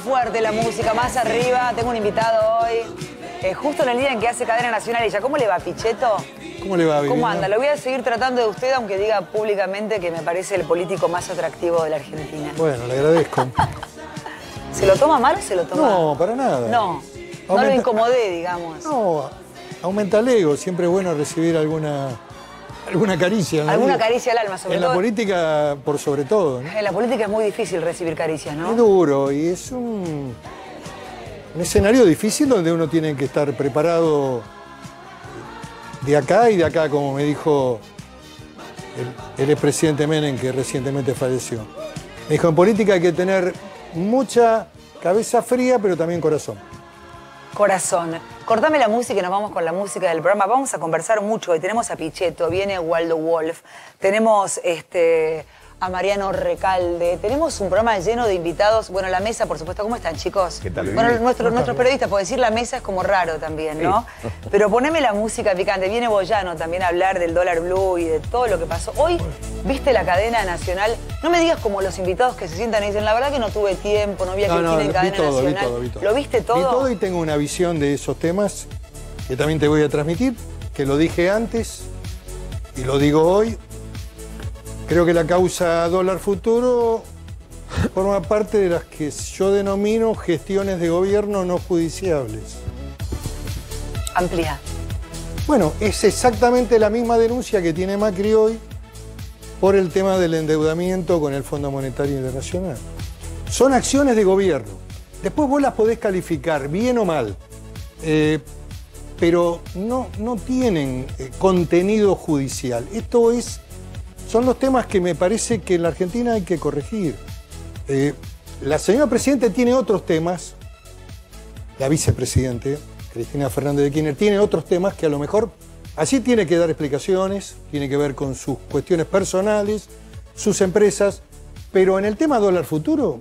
fuerte la música, más arriba. Tengo un invitado hoy. Eh, justo en el día en que hace cadena nacional ella. ¿Cómo le va, Pichetto? ¿Cómo le va, ¿Cómo anda? Lo voy a seguir tratando de usted, aunque diga públicamente que me parece el político más atractivo de la Argentina. Bueno, le agradezco. ¿Se lo toma mal o se lo toma? No, para nada. No, no lo incomodé, digamos. No, aumenta el ego. Siempre es bueno recibir alguna Alguna caricia. ¿no? Alguna caricia al alma, sobre todo. En la política, por sobre todo. En la política es muy difícil recibir caricias, ¿no? Es duro y es un, un escenario difícil donde uno tiene que estar preparado de acá y de acá, como me dijo el, el expresidente Menem, que recientemente falleció. Me dijo, en política hay que tener mucha cabeza fría, pero también corazón corazón. Cortame la música y nos vamos con la música del programa. Vamos a conversar mucho. Hoy tenemos a Pichetto, viene Waldo Wolf, tenemos este, a Mariano Recalde. Tenemos un programa lleno de invitados. Bueno, la mesa, por supuesto, ¿cómo están, chicos? ¿Qué tal? Bueno, nuestros periodistas, por decir la mesa es como raro también, ¿no? Pero poneme la música picante. Viene Boyano también a hablar del dólar blue y de todo lo que pasó. Hoy, viste la cadena nacional. No me digas como los invitados que se sientan y dicen, la verdad que no tuve tiempo, no vi a no, cadena nacional. ¿Lo viste todo? todo y tengo una visión de esos temas que también te voy a transmitir, que lo dije antes y lo digo hoy, Creo que la causa dólar futuro forma parte de las que yo denomino gestiones de gobierno no judiciables. Amplia. Bueno, es exactamente la misma denuncia que tiene Macri hoy por el tema del endeudamiento con el Fondo Monetario Internacional. Son acciones de gobierno. Después vos las podés calificar bien o mal, eh, pero no, no tienen eh, contenido judicial. Esto es son los temas que me parece que en la Argentina hay que corregir. Eh, la señora Presidenta tiene otros temas, la vicepresidente, Cristina Fernández de Kirchner, tiene otros temas que a lo mejor así tiene que dar explicaciones, tiene que ver con sus cuestiones personales, sus empresas, pero en el tema dólar futuro,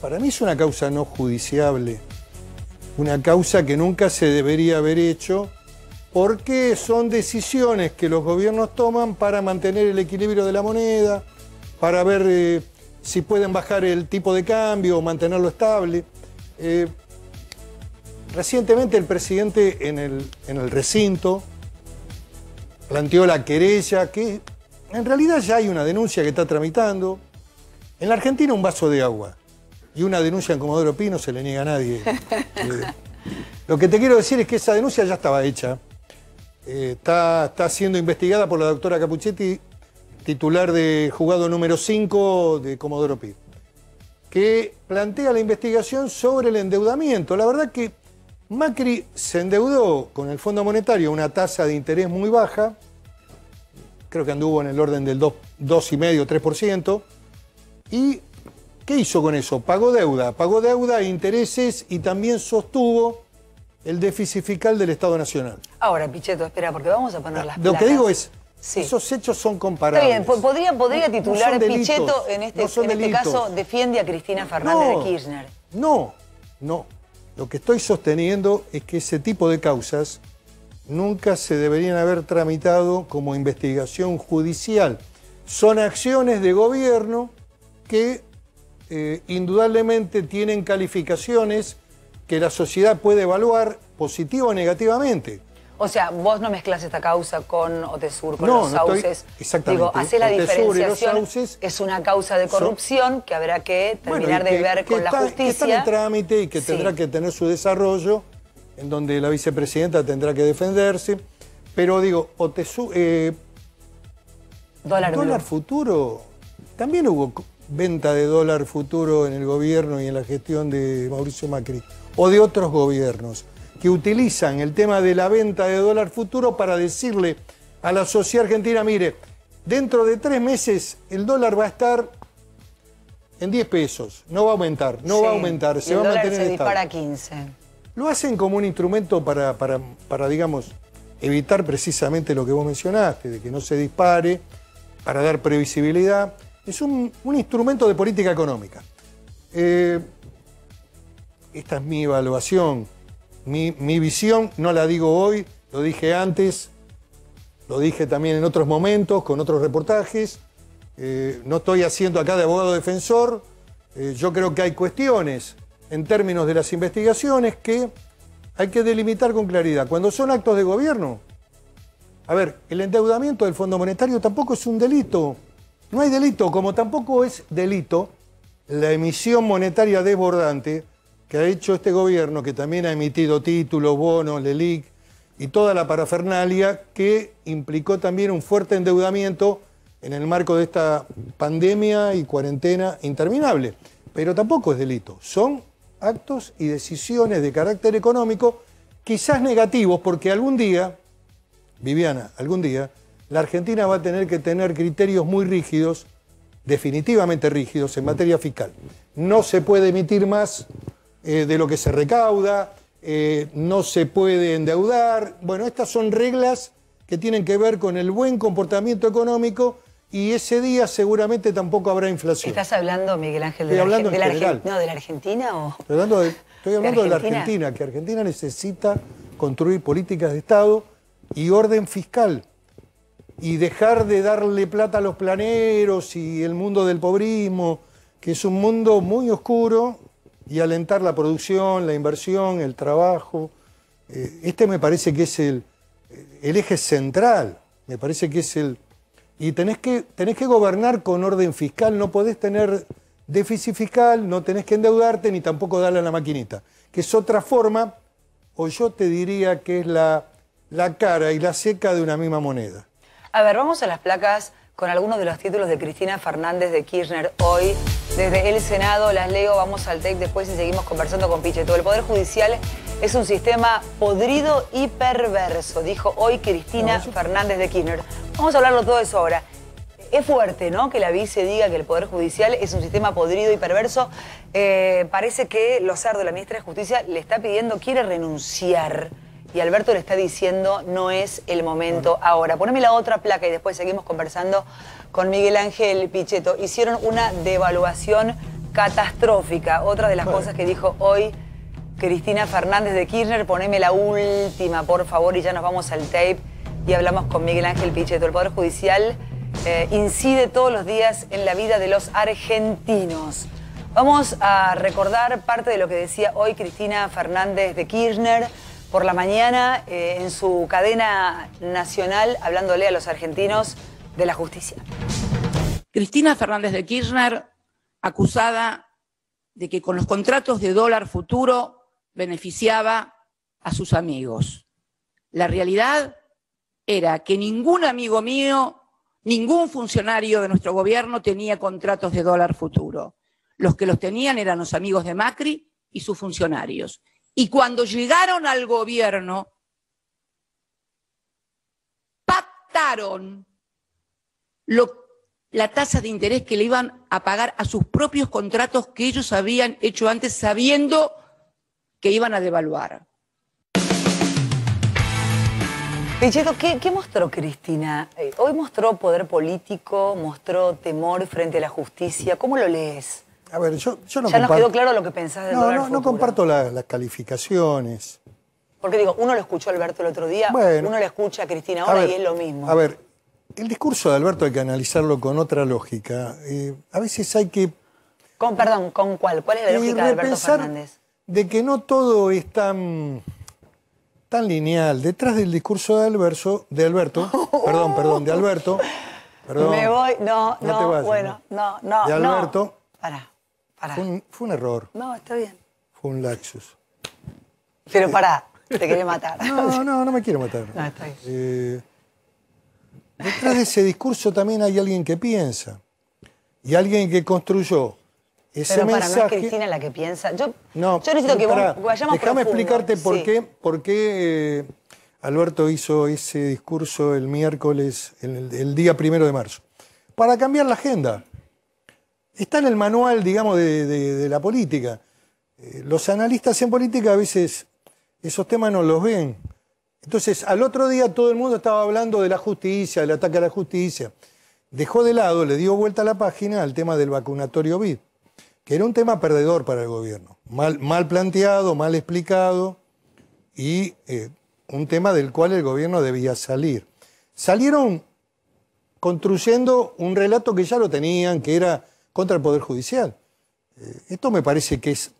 para mí es una causa no judiciable, una causa que nunca se debería haber hecho porque son decisiones que los gobiernos toman para mantener el equilibrio de la moneda, para ver eh, si pueden bajar el tipo de cambio o mantenerlo estable. Eh, recientemente el presidente en el, recinto planteó la querella, que en realidad ya hay una denuncia que está tramitando. En la Argentina un vaso de agua y una denuncia en Comodoro Pino se le niega a nadie. Eh, lo que te quiero decir es que esa denuncia ya estaba hecha. Eh, está, siendo investigada por la doctora Capuchetti, titular de jugado número 5 de Comodoro Pi, que plantea la investigación sobre el endeudamiento. La verdad que Macri se endeudó con el Fondo Monetario a una tasa de interés muy baja, creo que anduvo en el orden del 2,5 3%, y ¿qué hizo con eso? Pagó deuda, pagó deuda, intereses y también sostuvo el déficit fiscal del Estado Nacional. Ahora, Pichetto, espera, porque vamos a poner ah, las Lo que digo es, esos hechos son comparables. Está bien, podría, podría titular no Pichetto, en este, en este caso, defiende a Cristina Fernández de Kirchner. No, no. Lo que estoy sosteniendo es que ese tipo de causas nunca se deberían haber tramitado como investigación judicial. Son acciones de gobierno que eh, indudablemente tienen calificaciones que la sociedad puede evaluar positivo o negativamente. O sea, vos no mezclas esta causa con Otesur, con los sauces. exactamente. Digo, la diferenciación. es una causa de corrupción que habrá que terminar de ver con la justicia. Que está en trámite y que tendrá que tener su desarrollo, en donde la vicepresidenta tendrá que defenderse. Pero digo, Otesur. Eh, dólar futuro. También hubo venta de dólar futuro en el gobierno y en la gestión de Mauricio Macri o de otros gobiernos que utilizan el tema de la venta de dólar futuro para decirle a la sociedad argentina, mire, dentro de tres meses el dólar va a estar en 10 pesos, no va a aumentar, no va a aumentar, se va a mantener. Se dispara 15. Lo hacen como un instrumento para, para, digamos, evitar precisamente lo que vos mencionaste, de que no se dispare, para dar previsibilidad. Es un, un instrumento de política económica. Eh, esta es mi evaluación, mi, visión, no la digo hoy, lo dije antes, lo dije también en otros momentos, con otros reportajes. Eh, no estoy haciendo acá de abogado defensor. Eh, yo creo que hay cuestiones en términos de las investigaciones que hay que delimitar con claridad. Cuando son actos de gobierno, a ver, el endeudamiento del Fondo Monetario tampoco es un delito. No hay delito, como tampoco es delito la emisión monetaria desbordante que ha hecho este gobierno, que también ha emitido títulos, bonos, LELIC y toda la parafernalia que implicó también un fuerte endeudamiento en el marco de esta pandemia y cuarentena interminable. Pero tampoco es delito, son actos y decisiones de carácter económico quizás negativos, porque algún día, Viviana, algún día, la Argentina va a tener que tener criterios muy rígidos, definitivamente rígidos, en materia fiscal. No se puede emitir más eh, de lo que se recauda, eh, no se puede endeudar. Bueno, estas son reglas que tienen que ver con el buen comportamiento económico y ese día seguramente tampoco habrá inflación. ¿Estás hablando, Miguel Ángel, de, la, no, de la, Argentina? O... Estoy hablando, de la Argentina, que Argentina necesita construir políticas de Estado y orden fiscal y dejar de darle plata a los planeros y el mundo del pobrismo, que es un mundo muy oscuro y alentar la producción, la inversión, el trabajo. Eh, este me parece que es el, eje central, me parece que es el... Y tenés que, tenés que gobernar con orden fiscal, no podés tener déficit fiscal, no tenés que endeudarte ni tampoco darle a la maquinita, que es otra forma, o yo te diría que es la, la cara y la seca de una misma moneda. A ver, vamos a las placas con algunos de los títulos de Cristina Fernández de Kirchner hoy. Desde el Senado las leo, vamos al TEC después y seguimos conversando con Todo El Poder Judicial es un sistema podrido y perverso, dijo hoy Cristina Fernández de Kirchner. Vamos a hablarlo todo eso ahora. Es fuerte, ¿no? Que la vice diga que el Poder Judicial es un sistema podrido y perverso. Eh, parece que Lozardo, la ministra de Justicia, le está pidiendo, quiere renunciar y Alberto le está diciendo no es el momento ahora. Poneme la otra placa y después seguimos conversando con Miguel Ángel Pichetto. Hicieron una devaluación catastrófica, otra de las cosas que dijo hoy Cristina Fernández de Kirchner. Poneme la última, por favor, y ya nos vamos al tape y hablamos con Miguel Ángel Pichetto. El Poder Judicial eh, incide todos los días en la vida de los argentinos. Vamos a recordar parte de lo que decía hoy Cristina Fernández de Kirchner por la mañana eh, en su cadena nacional hablándole a los argentinos de la justicia. Cristina Fernández de Kirchner, acusada de que con los contratos de dólar futuro beneficiaba a sus amigos. La realidad era que ningún amigo mío, ningún funcionario de nuestro gobierno tenía contratos de dólar futuro. Los que los tenían eran los amigos de Macri y sus funcionarios. Y cuando llegaron al gobierno, pactaron la tasa de interés que le iban a pagar a sus propios contratos que ellos habían hecho antes sabiendo que iban a devaluar. Pichetto, ¿qué, mostró Cristina? Eh, hoy mostró poder político, mostró temor frente a la justicia. ¿Cómo lo lees? A ver, yo, yo no Ya nos quedó claro lo que pensás de No, no, no comparto las calificaciones. Porque digo, uno lo escuchó Alberto el otro día, uno lo escucha a Cristina ahora y es lo mismo. A ver, el discurso de Alberto hay que analizarlo con otra lógica. Eh, a veces hay que. Con, perdón, ¿con cuál? ¿Cuál es la eh, lógica de Alberto Fernández? De que no todo es tan, tan lineal. Detrás del discurso de Alberto, de Alberto, perdón, perdón, de Alberto. Me voy, no, no, bueno, no, no. De Alberto. Fue, un, error. No, está bien. Fue un laxus. Pero pará, te quería matar. No, no, no me quiero matar. Eh, detrás de ese discurso también hay alguien que piensa. Y alguien que construyó ese Pero para, es Cristina la que piensa. Yo, necesito que vayamos vos Déjame explicarte por qué, por qué eh, Alberto hizo ese discurso el miércoles, el, el día primero de marzo. Para cambiar la agenda está en el manual, digamos, de, la política. Eh, los analistas en política a veces esos temas no los ven. Entonces, al otro día todo el mundo estaba hablando de la justicia, del ataque a la justicia. Dejó de lado, le dio vuelta a la página al tema del vacunatorio BID, que era un tema perdedor para el gobierno. Mal, planteado, mal explicado y eh, un tema del cual el gobierno debía salir. Salieron construyendo un relato que ya lo tenían, que era contra el Poder Judicial. Eh, esto me parece que es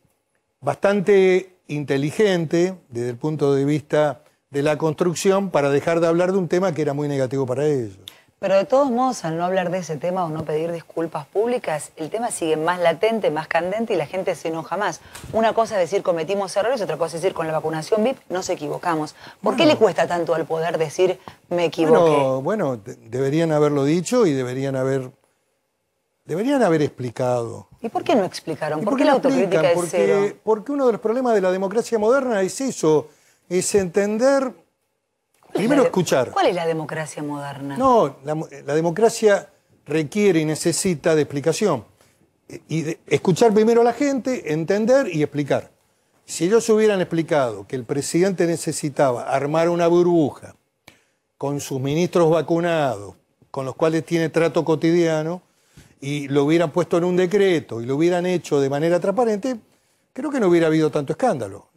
bastante inteligente desde el punto de vista de la construcción para dejar de hablar de un tema que era muy negativo para ellos. Pero de todos modos, al no hablar de ese tema o no pedir disculpas públicas, el tema sigue más latente, más candente y la gente se enoja más. Una cosa es decir cometimos errores, otra cosa es decir con la vacunación VIP nos equivocamos. ¿Por qué le cuesta tanto al poder decir me equivoqué? bueno deberían haberlo dicho y deberían haber Deberían haber explicado. ¿Y por qué no explicaron? ¿Por, qué la autocrítica es porque, Porque uno de los problemas de la democracia moderna es eso, es entender, primero escuchar. ¿Cuál es la democracia moderna? No, la, democracia requiere y necesita de explicación. Y escuchar primero a la gente, entender y explicar. Si ellos hubieran explicado que el presidente necesitaba armar una burbuja con sus ministros vacunados, con los cuales tiene trato cotidiano, y lo hubieran puesto en un decreto y lo hubieran hecho de manera transparente, creo que no hubiera habido tanto escándalo.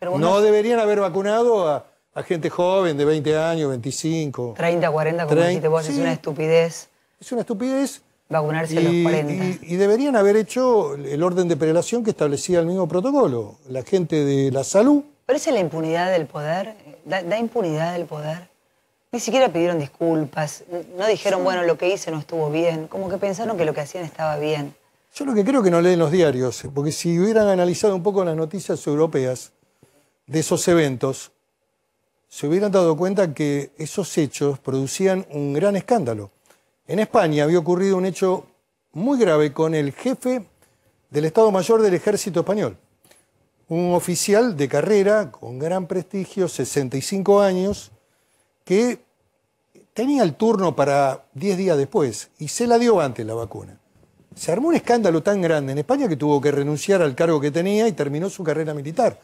no deberían haber vacunado a, gente joven de 20 años, 25. 30, 40, como vos, es una estupidez. Es una estupidez. Vacunarse a los 40. Y, deberían haber hecho el orden de prelación que establecía el mismo protocolo. La gente de la salud. Pero es la impunidad del poder. da impunidad del poder. Ni siquiera pidieron disculpas, no dijeron, bueno, lo que hice no estuvo bien, como que pensaron que lo que hacían estaba bien. Yo lo que creo que no leen los diarios, porque si hubieran analizado un poco las noticias europeas de esos eventos, se hubieran dado cuenta que esos hechos producían un gran escándalo. En España había ocurrido un hecho muy grave con el jefe del Estado Mayor del Ejército Español, un oficial de carrera con gran prestigio, 65 años, que tenía el turno para 10 días después y se la dio antes la vacuna. Se armó un escándalo tan grande en España que tuvo que renunciar al cargo que tenía y terminó su carrera militar.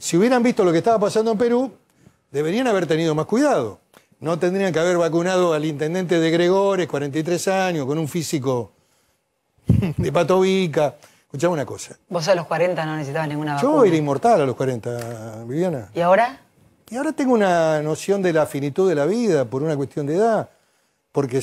Si hubieran visto lo que estaba pasando en Perú, deberían haber tenido más cuidado. No tendrían que haber vacunado al intendente de Gregores, 43 años, con un físico de patovica. Escuchame una cosa. Vos a los 40 no necesitabas ninguna vacuna. Yo era inmortal a los 40, Viviana. ¿Y ahora? Y ahora tengo una noción de la finitud de la vida por una cuestión de edad, porque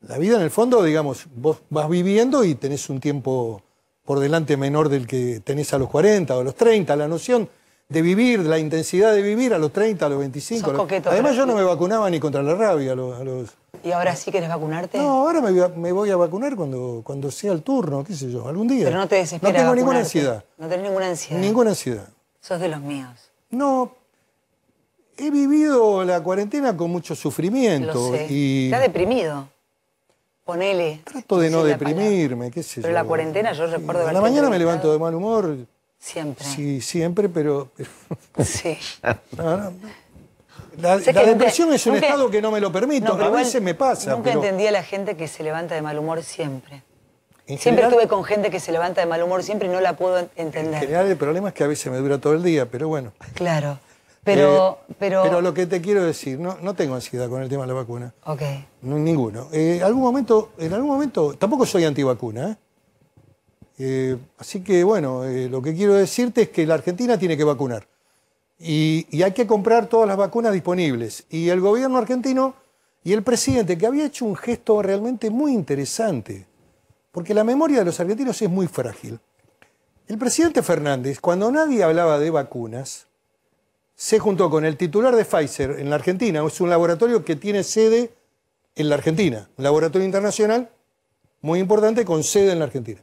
la vida en el fondo, digamos, vos vas viviendo y tenés un tiempo por delante menor del que tenés a los 40 o a los 30, la noción de vivir, la intensidad de vivir a los 30, a los 25. Además yo no me vacunaba ni contra la rabia a los... ¿Y ahora sí quieres vacunarte? No, ahora me voy a, vacunar cuando, cuando, sea el turno, qué sé yo, algún día. Pero no te desesperas. No tengo ninguna ansiedad. No tenés ninguna ansiedad. Ninguna ansiedad. Sos de los míos. No, he vivido la cuarentena con mucho sufrimiento. Lo sé. Y... deprimido? Ponele. Trato de no deprimirme, qué sé pero yo. la cuarentena yo recuerdo... A la mañana me levanto de mal humor. Siempre. Sí, siempre, pero... sí. La, depresión es un estado que no me lo permito. a veces me pasa. Nunca entendía a la gente que se levanta de mal humor siempre siempre estuve con gente que se levanta de mal humor, siempre y no la puedo entender. En general el problema es que a veces me dura todo el día, pero bueno. Claro. Eh, pero, pero... lo que te quiero decir, no, no tengo ansiedad con el tema de la vacuna. Ok. ninguno. Eh, algún momento, en algún momento, tampoco soy antivacuna. ¿eh? así que bueno, lo que quiero decirte es que la Argentina tiene que vacunar. y hay que comprar todas las vacunas disponibles. Y el gobierno argentino y el presidente, que había hecho un gesto realmente muy interesante, porque la memoria de los argentinos es muy frágil. El presidente Fernández, cuando nadie hablaba de vacunas, se juntó con el titular de Pfizer en la Argentina. Es un laboratorio que tiene sede en la Argentina, un laboratorio internacional muy importante con sede en la Argentina.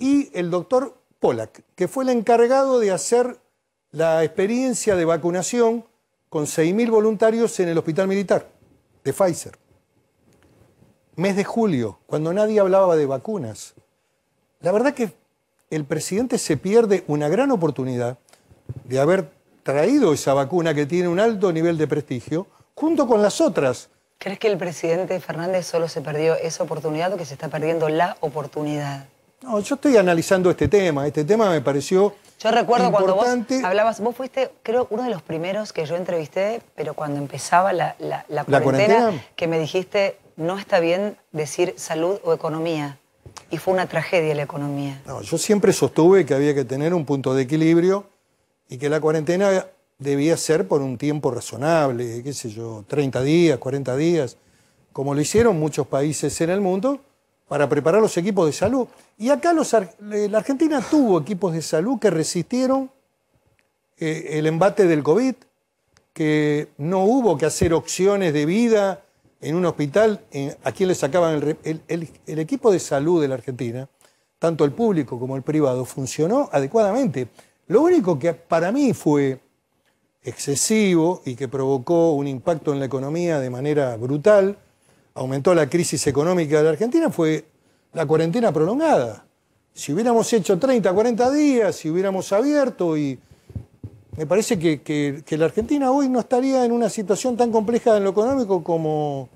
Y el doctor Pollack, que fue el encargado de hacer la experiencia de vacunación con 6.000 voluntarios en el hospital militar de Pfizer mes de julio, cuando nadie hablaba de vacunas. La verdad que el presidente se pierde una gran oportunidad de haber traído esa vacuna que tiene un alto nivel de prestigio, junto con las otras. ¿Crees que el presidente Fernández solo se perdió esa oportunidad o que se está perdiendo la oportunidad? No, yo estoy analizando este tema. Este tema me pareció. Yo recuerdo cuando vos hablabas, vos fuiste, creo, uno de los primeros que yo entrevisté, pero cuando empezaba la, ¿La cuarentena, que me dijiste, no está bien decir salud o economía. Y fue una tragedia la economía. yo siempre sostuve que había que tener un punto de equilibrio y que la cuarentena debía ser por un tiempo razonable, qué sé yo, 30 días, 40 días, como lo hicieron muchos países en el mundo, para preparar los equipos de salud. Y acá eh, la Argentina tuvo equipos de salud que resistieron eh, el embate del COVID, que no hubo que hacer opciones de vida en un hospital a quien le sacaban el, el, equipo de salud de la Argentina, tanto el público como el privado, funcionó adecuadamente. Lo único que para mí fue excesivo y que provocó un impacto en la economía de manera brutal, aumentó la crisis económica de la Argentina, fue la cuarentena prolongada. Si hubiéramos hecho 30, 40 días, si hubiéramos abierto y me parece que, la Argentina hoy no estaría en una situación tan compleja en lo económico como,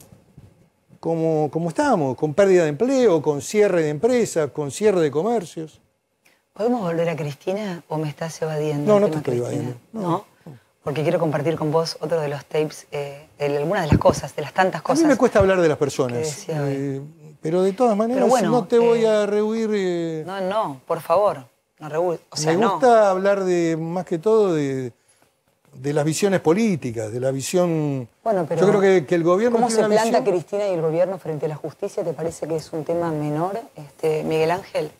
como, como estamos, con pérdida de empleo, con cierre de empresas, con cierre de comercios. ¿Podemos volver a Cristina o me estás evadiendo? No, no te estoy evadiendo. No. porque quiero compartir con vos otro de los tapes, de eh, algunas de las cosas, de las tantas cosas. A mí me cuesta hablar de las personas, eh, pero de todas maneras no te voy eh, a rehuir. No, no, por favor. Me gusta hablar de, más que todo, de, las visiones políticas, de la visión. Bueno, pero. Yo creo que, el gobierno. ¿Cómo se planta Cristina y el gobierno frente a la justicia? ¿Te parece que es un tema menor, este, Miguel Ángel?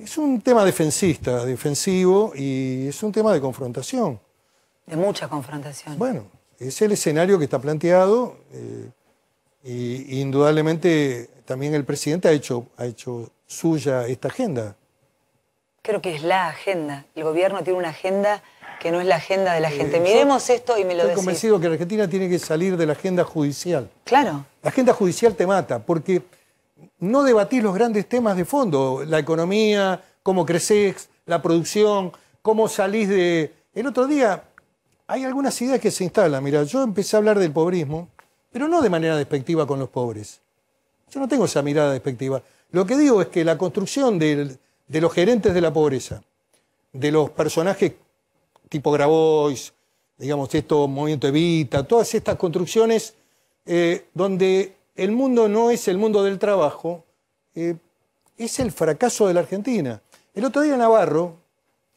Es un tema defensista, defensivo y es un tema de confrontación. De mucha confrontación. Bueno, es el escenario que está planteado eh, indudablemente también el presidente ha hecho, ha hecho suya esta agenda creo que es la agenda. El gobierno tiene una agenda que no es la agenda de la gente. Miremos esto y me lo Estoy convencido que Argentina tiene que salir de la agenda judicial. Claro. La agenda judicial te mata, porque no debatís los grandes temas de fondo. La economía, cómo creces, la producción, cómo salís de... El otro día hay algunas ideas que se instalan. Mira, yo empecé a hablar del pobrismo, pero no de manera despectiva con los pobres. Yo no tengo esa mirada despectiva. Lo que digo es que la construcción del de los gerentes de la pobreza, de los personajes tipo Grabois, digamos, esto, Movimiento Evita, todas estas construcciones eh, donde el mundo no es el mundo del trabajo, eh, es el fracaso de la Argentina. El otro día Navarro,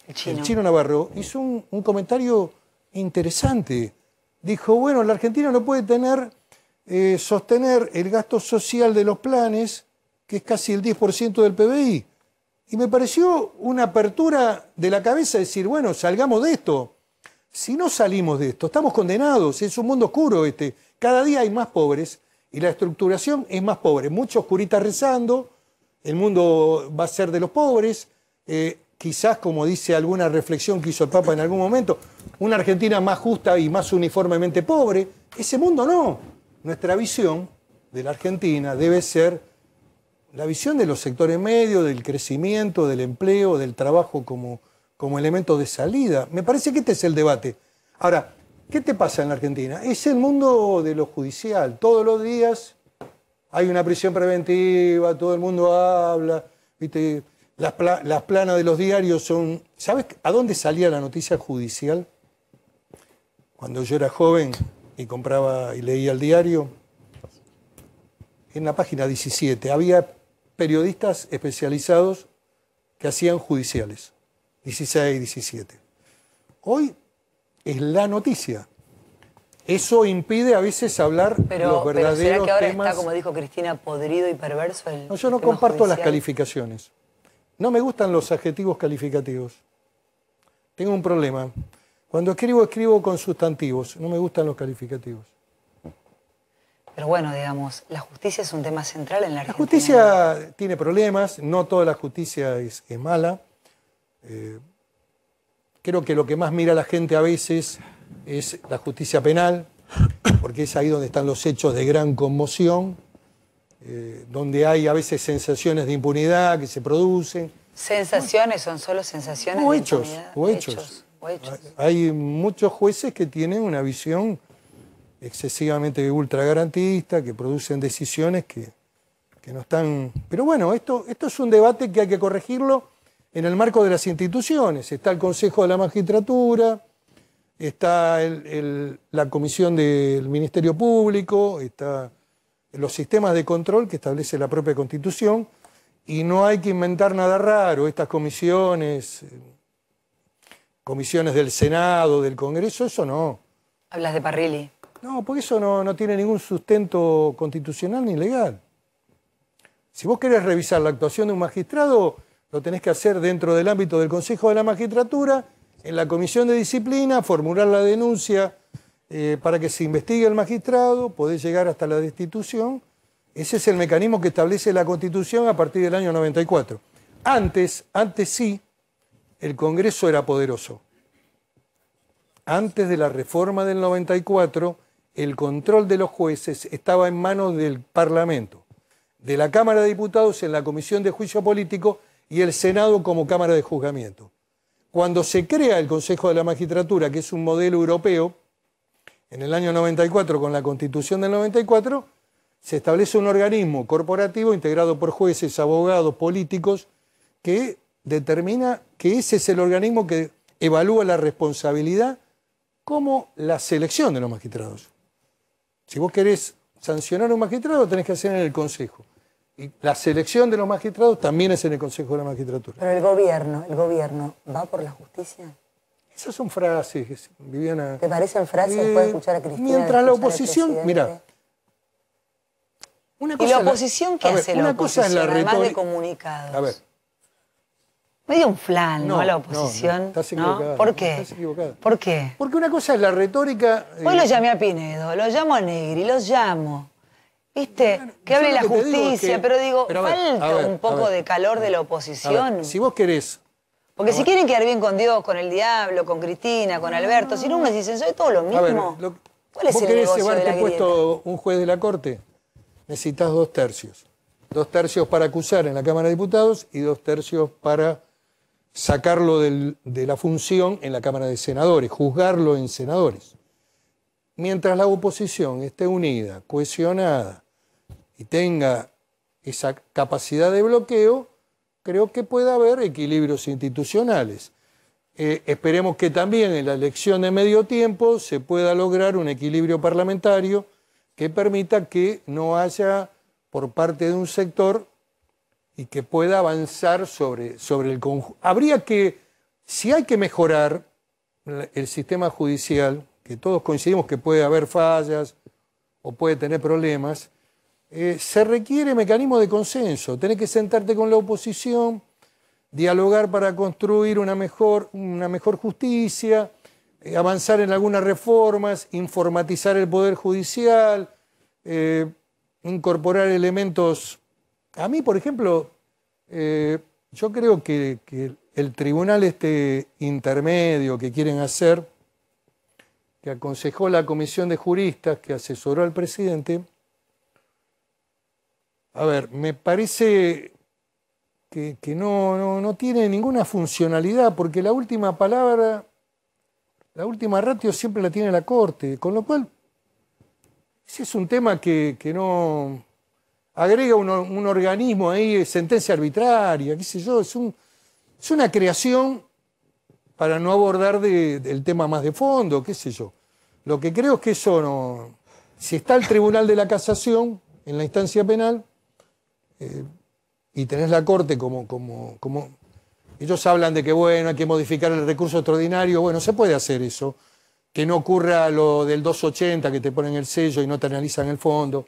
el chino, Navarro, hizo un, comentario interesante. Dijo, bueno, la Argentina no puede tener, eh, sostener el gasto social de los planes, que es casi el 10% del PBI. Y me pareció una apertura de la cabeza decir, bueno, salgamos de esto. Si no salimos de esto, estamos condenados, es un mundo oscuro este. Cada día hay más pobres y la estructuración es más pobre. Muchos curitas rezando, el mundo va a ser de los pobres, eh, quizás como dice alguna reflexión que hizo el Papa en algún momento, una Argentina más justa y más uniformemente pobre. Ese mundo no. Nuestra visión de la Argentina debe ser la visión de los sectores medios, del crecimiento, del empleo, del trabajo como, como elemento de salida. Me parece que este es el debate. Ahora, ¿qué te pasa en la Argentina? Es el mundo de lo judicial. Todos los días hay una prisión preventiva, todo el mundo habla, ¿viste? Las, las planas de los diarios son... ¿Sabes a dónde salía la noticia judicial? Cuando yo era joven y compraba y leía el diario, en la página 17 había periodistas especializados que hacían judiciales, 16, y 17. Hoy es la noticia. Eso impide a veces hablar de los verdaderos pero ¿será que ahora está, como dijo Cristina, podrido y perverso No, yo no comparto las calificaciones. No me gustan los adjetivos calificativos. Tengo un problema. Cuando escribo, escribo con sustantivos. No me gustan los calificativos. Pero bueno, digamos, la justicia es un tema central en la Argentina. La justicia tiene problemas, no toda la justicia es, mala. Eh, creo que lo que más mira la gente a veces es la justicia penal, porque es ahí donde están los hechos de gran conmoción, eh, donde hay a veces sensaciones de impunidad que se producen. Sensaciones son solo sensaciones. hechos, O hechos. Hay muchos jueces que tienen una visión excesivamente ultra garantista que producen decisiones que, no están... Pero bueno, esto, esto es un debate que hay que corregirlo en el marco de las instituciones. Está el Consejo de la Magistratura, está la Comisión del Ministerio Público, está los sistemas de control que establece la propia Constitución, y no hay que inventar nada raro. Estas comisiones, comisiones del Senado, del Congreso, eso no. Hablas de Parrilli. No, porque eso no, tiene ningún sustento constitucional ni legal. Si vos querés revisar la actuación de un magistrado, lo tenés que hacer dentro del ámbito del Consejo de la Magistratura, en la Comisión de Disciplina, formular la denuncia eh, para que se investigue el magistrado, podés llegar hasta la destitución. Ese es el mecanismo que establece la Constitución a partir del año 94. Antes, antes sí, el Congreso era poderoso. Antes de la reforma del 94, el control de los jueces estaba en manos del Parlamento, de la Cámara de Diputados en la Comisión de Juicio Político y el Senado como Cámara de Juzgamiento. Cuando se crea el Consejo de la Magistratura, que es un modelo europeo, en el año 94 con la Constitución del 94, se establece un organismo corporativo integrado por jueces, abogados, políticos, que determina que ese es el organismo que evalúa la responsabilidad como la selección de los magistrados. Si vos querés sancionar a un magistrado, tenés que hacer en el Consejo. Y la selección de los magistrados también es en el Consejo de la Magistratura. Pero el gobierno, el gobierno, ¿va por la justicia? Esas son frases, Viviana. ¿Te parecen frases? Eh, Puedes escuchar a Cristina. Mientras la oposición, mira. ¿Y la oposición qué hace? la oposición, cosa la de comunicados. A ver, Medio un flan, ¿no? La oposición. No, estás equivocada. ¿Por qué? Estás equivocada. ¿Por qué? Porque una cosa es la retórica. Eh... lo llamé a Pinedo, lo llamo a Negri, los llamo. ¿Viste? que hable la justicia, pero digo, falta un poco de calor de la oposición. si vos querés. Porque si quieren quedar bien con Dios, con el diablo, con Cristina, con Alberto, si no, me dicen, soy todo lo mismo. ¿Cuál es ¿Vos el querés llevarte puesto un juez de la corte? Necesitas dos tercios. Dos tercios para acusar en la Cámara de Diputados y dos tercios para sacarlo de la función en la Cámara de Senadores, juzgarlo en senadores. Mientras la oposición esté unida, cohesionada y tenga esa capacidad de bloqueo, creo que puede haber equilibrios institucionales. Eh, esperemos que también en la elección de medio tiempo se pueda lograr un equilibrio parlamentario que permita que no haya por parte de un sector y que pueda avanzar sobre, sobre el conjunto. Habría que, si hay que mejorar el sistema judicial, que todos coincidimos que puede haber fallas o puede tener problemas, eh, se requiere mecanismo de consenso. Tenés que sentarte con la oposición, dialogar para construir una mejor, una mejor justicia, eh, avanzar en algunas reformas, informatizar el Poder Judicial, eh, incorporar elementos a mí, por ejemplo, eh, yo creo que, el tribunal este intermedio que quieren hacer, que aconsejó la comisión de juristas, que asesoró al presidente, a ver, me parece que, no, tiene ninguna funcionalidad, porque la última palabra, la última ratio siempre la tiene la Corte, con lo cual ese es un tema que no, agrega un, organismo ahí, sentencia arbitraria, qué sé yo, es, una creación para no abordar el tema más de fondo, qué sé yo. Lo que creo es que eso no... Si está el Tribunal de la Casación en la instancia penal eh, y tenés la Corte como, como, como... Ellos hablan de que, bueno, hay que modificar el recurso extraordinario, bueno, se puede hacer eso, que no ocurra lo del 280 que te ponen el sello y no te analizan el fondo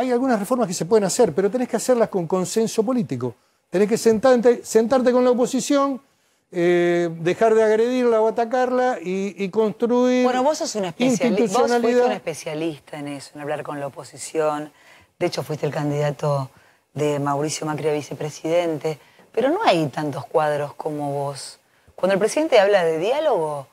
hay algunas reformas que se pueden hacer, pero tenés que hacerlas con consenso político. Tenés que sentarte, sentarte con la oposición, eh, dejar de agredirla o atacarla y, construir. Bueno, vos sos un especialista. un especialista en eso, en hablar con la oposición. De hecho, fuiste el candidato de Mauricio Macri a vicepresidente. Pero no hay tantos cuadros como vos. Cuando el presidente habla de diálogo,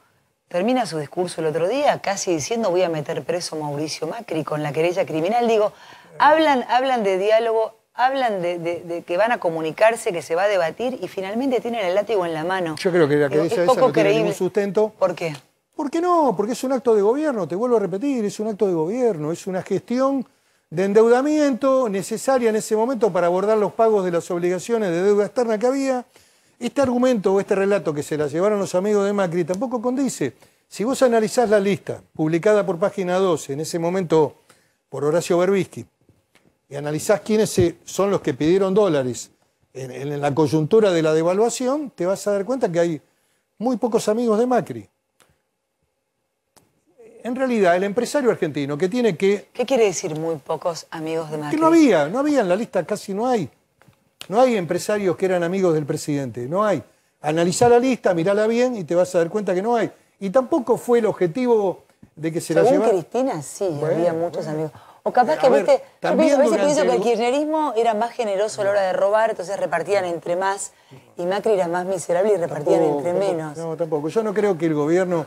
termina su discurso el otro día casi diciendo voy a meter preso a Mauricio Macri con la querella criminal. Digo, hablan, hablan de diálogo, hablan de, que van a comunicarse, que se va a debatir y finalmente tienen el látigo en la mano. Yo creo que la que dice es poco no sustento. ¿Por qué? ¿Por qué no? Porque es un acto de gobierno, te vuelvo a repetir, es un acto de gobierno, es una gestión de endeudamiento necesaria en ese momento para abordar los pagos de las obligaciones de deuda externa que había. Este argumento o este relato que se la llevaron los amigos de Macri tampoco condice. Si vos analizás la lista publicada por página 12, en ese momento por Horacio Berbisky, y analizás quiénes son los que pidieron dólares en, la coyuntura de la devaluación, te vas a dar cuenta que hay muy pocos amigos de Macri. En realidad, el empresario argentino que tiene que... ¿Qué quiere decir muy pocos amigos de Macri? Que no había, no había en la lista, casi no hay. No hay empresarios que eran amigos del presidente, no hay. Analizá la lista, mirala bien y te vas a dar cuenta que no hay. Y tampoco fue el objetivo de que se Según la llevara... Cristina sí, había muchos amigos. O capaz que, viste, a veces pienso que el kirchnerismo era más generoso a la hora de robar, entonces repartían entre más, y Macri era más miserable y repartían entre menos. No, tampoco. Yo no creo que el gobierno...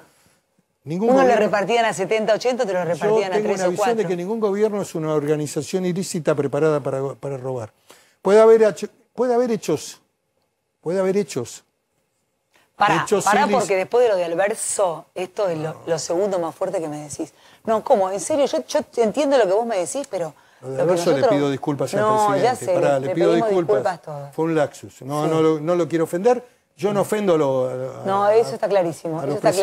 ninguno Uno le repartían a 70, 80, te lo repartían a 3 o tengo una visión de que ningún gobierno es una organización ilícita preparada para, para robar. Puede haber, puede haber hechos, puede haber hechos, Pará, pará, porque después de lo de Alberto esto es lo, segundo más fuerte que me decís. No, ¿cómo? En serio, yo, entiendo lo que vos me decís, pero... Lo le pido disculpas al no, Ya sé, le, pido disculpas. Fue un laxus. No, no, lo, no, quiero ofender. Yo no ofendo lo, los. No, eso está clarísimo. eso está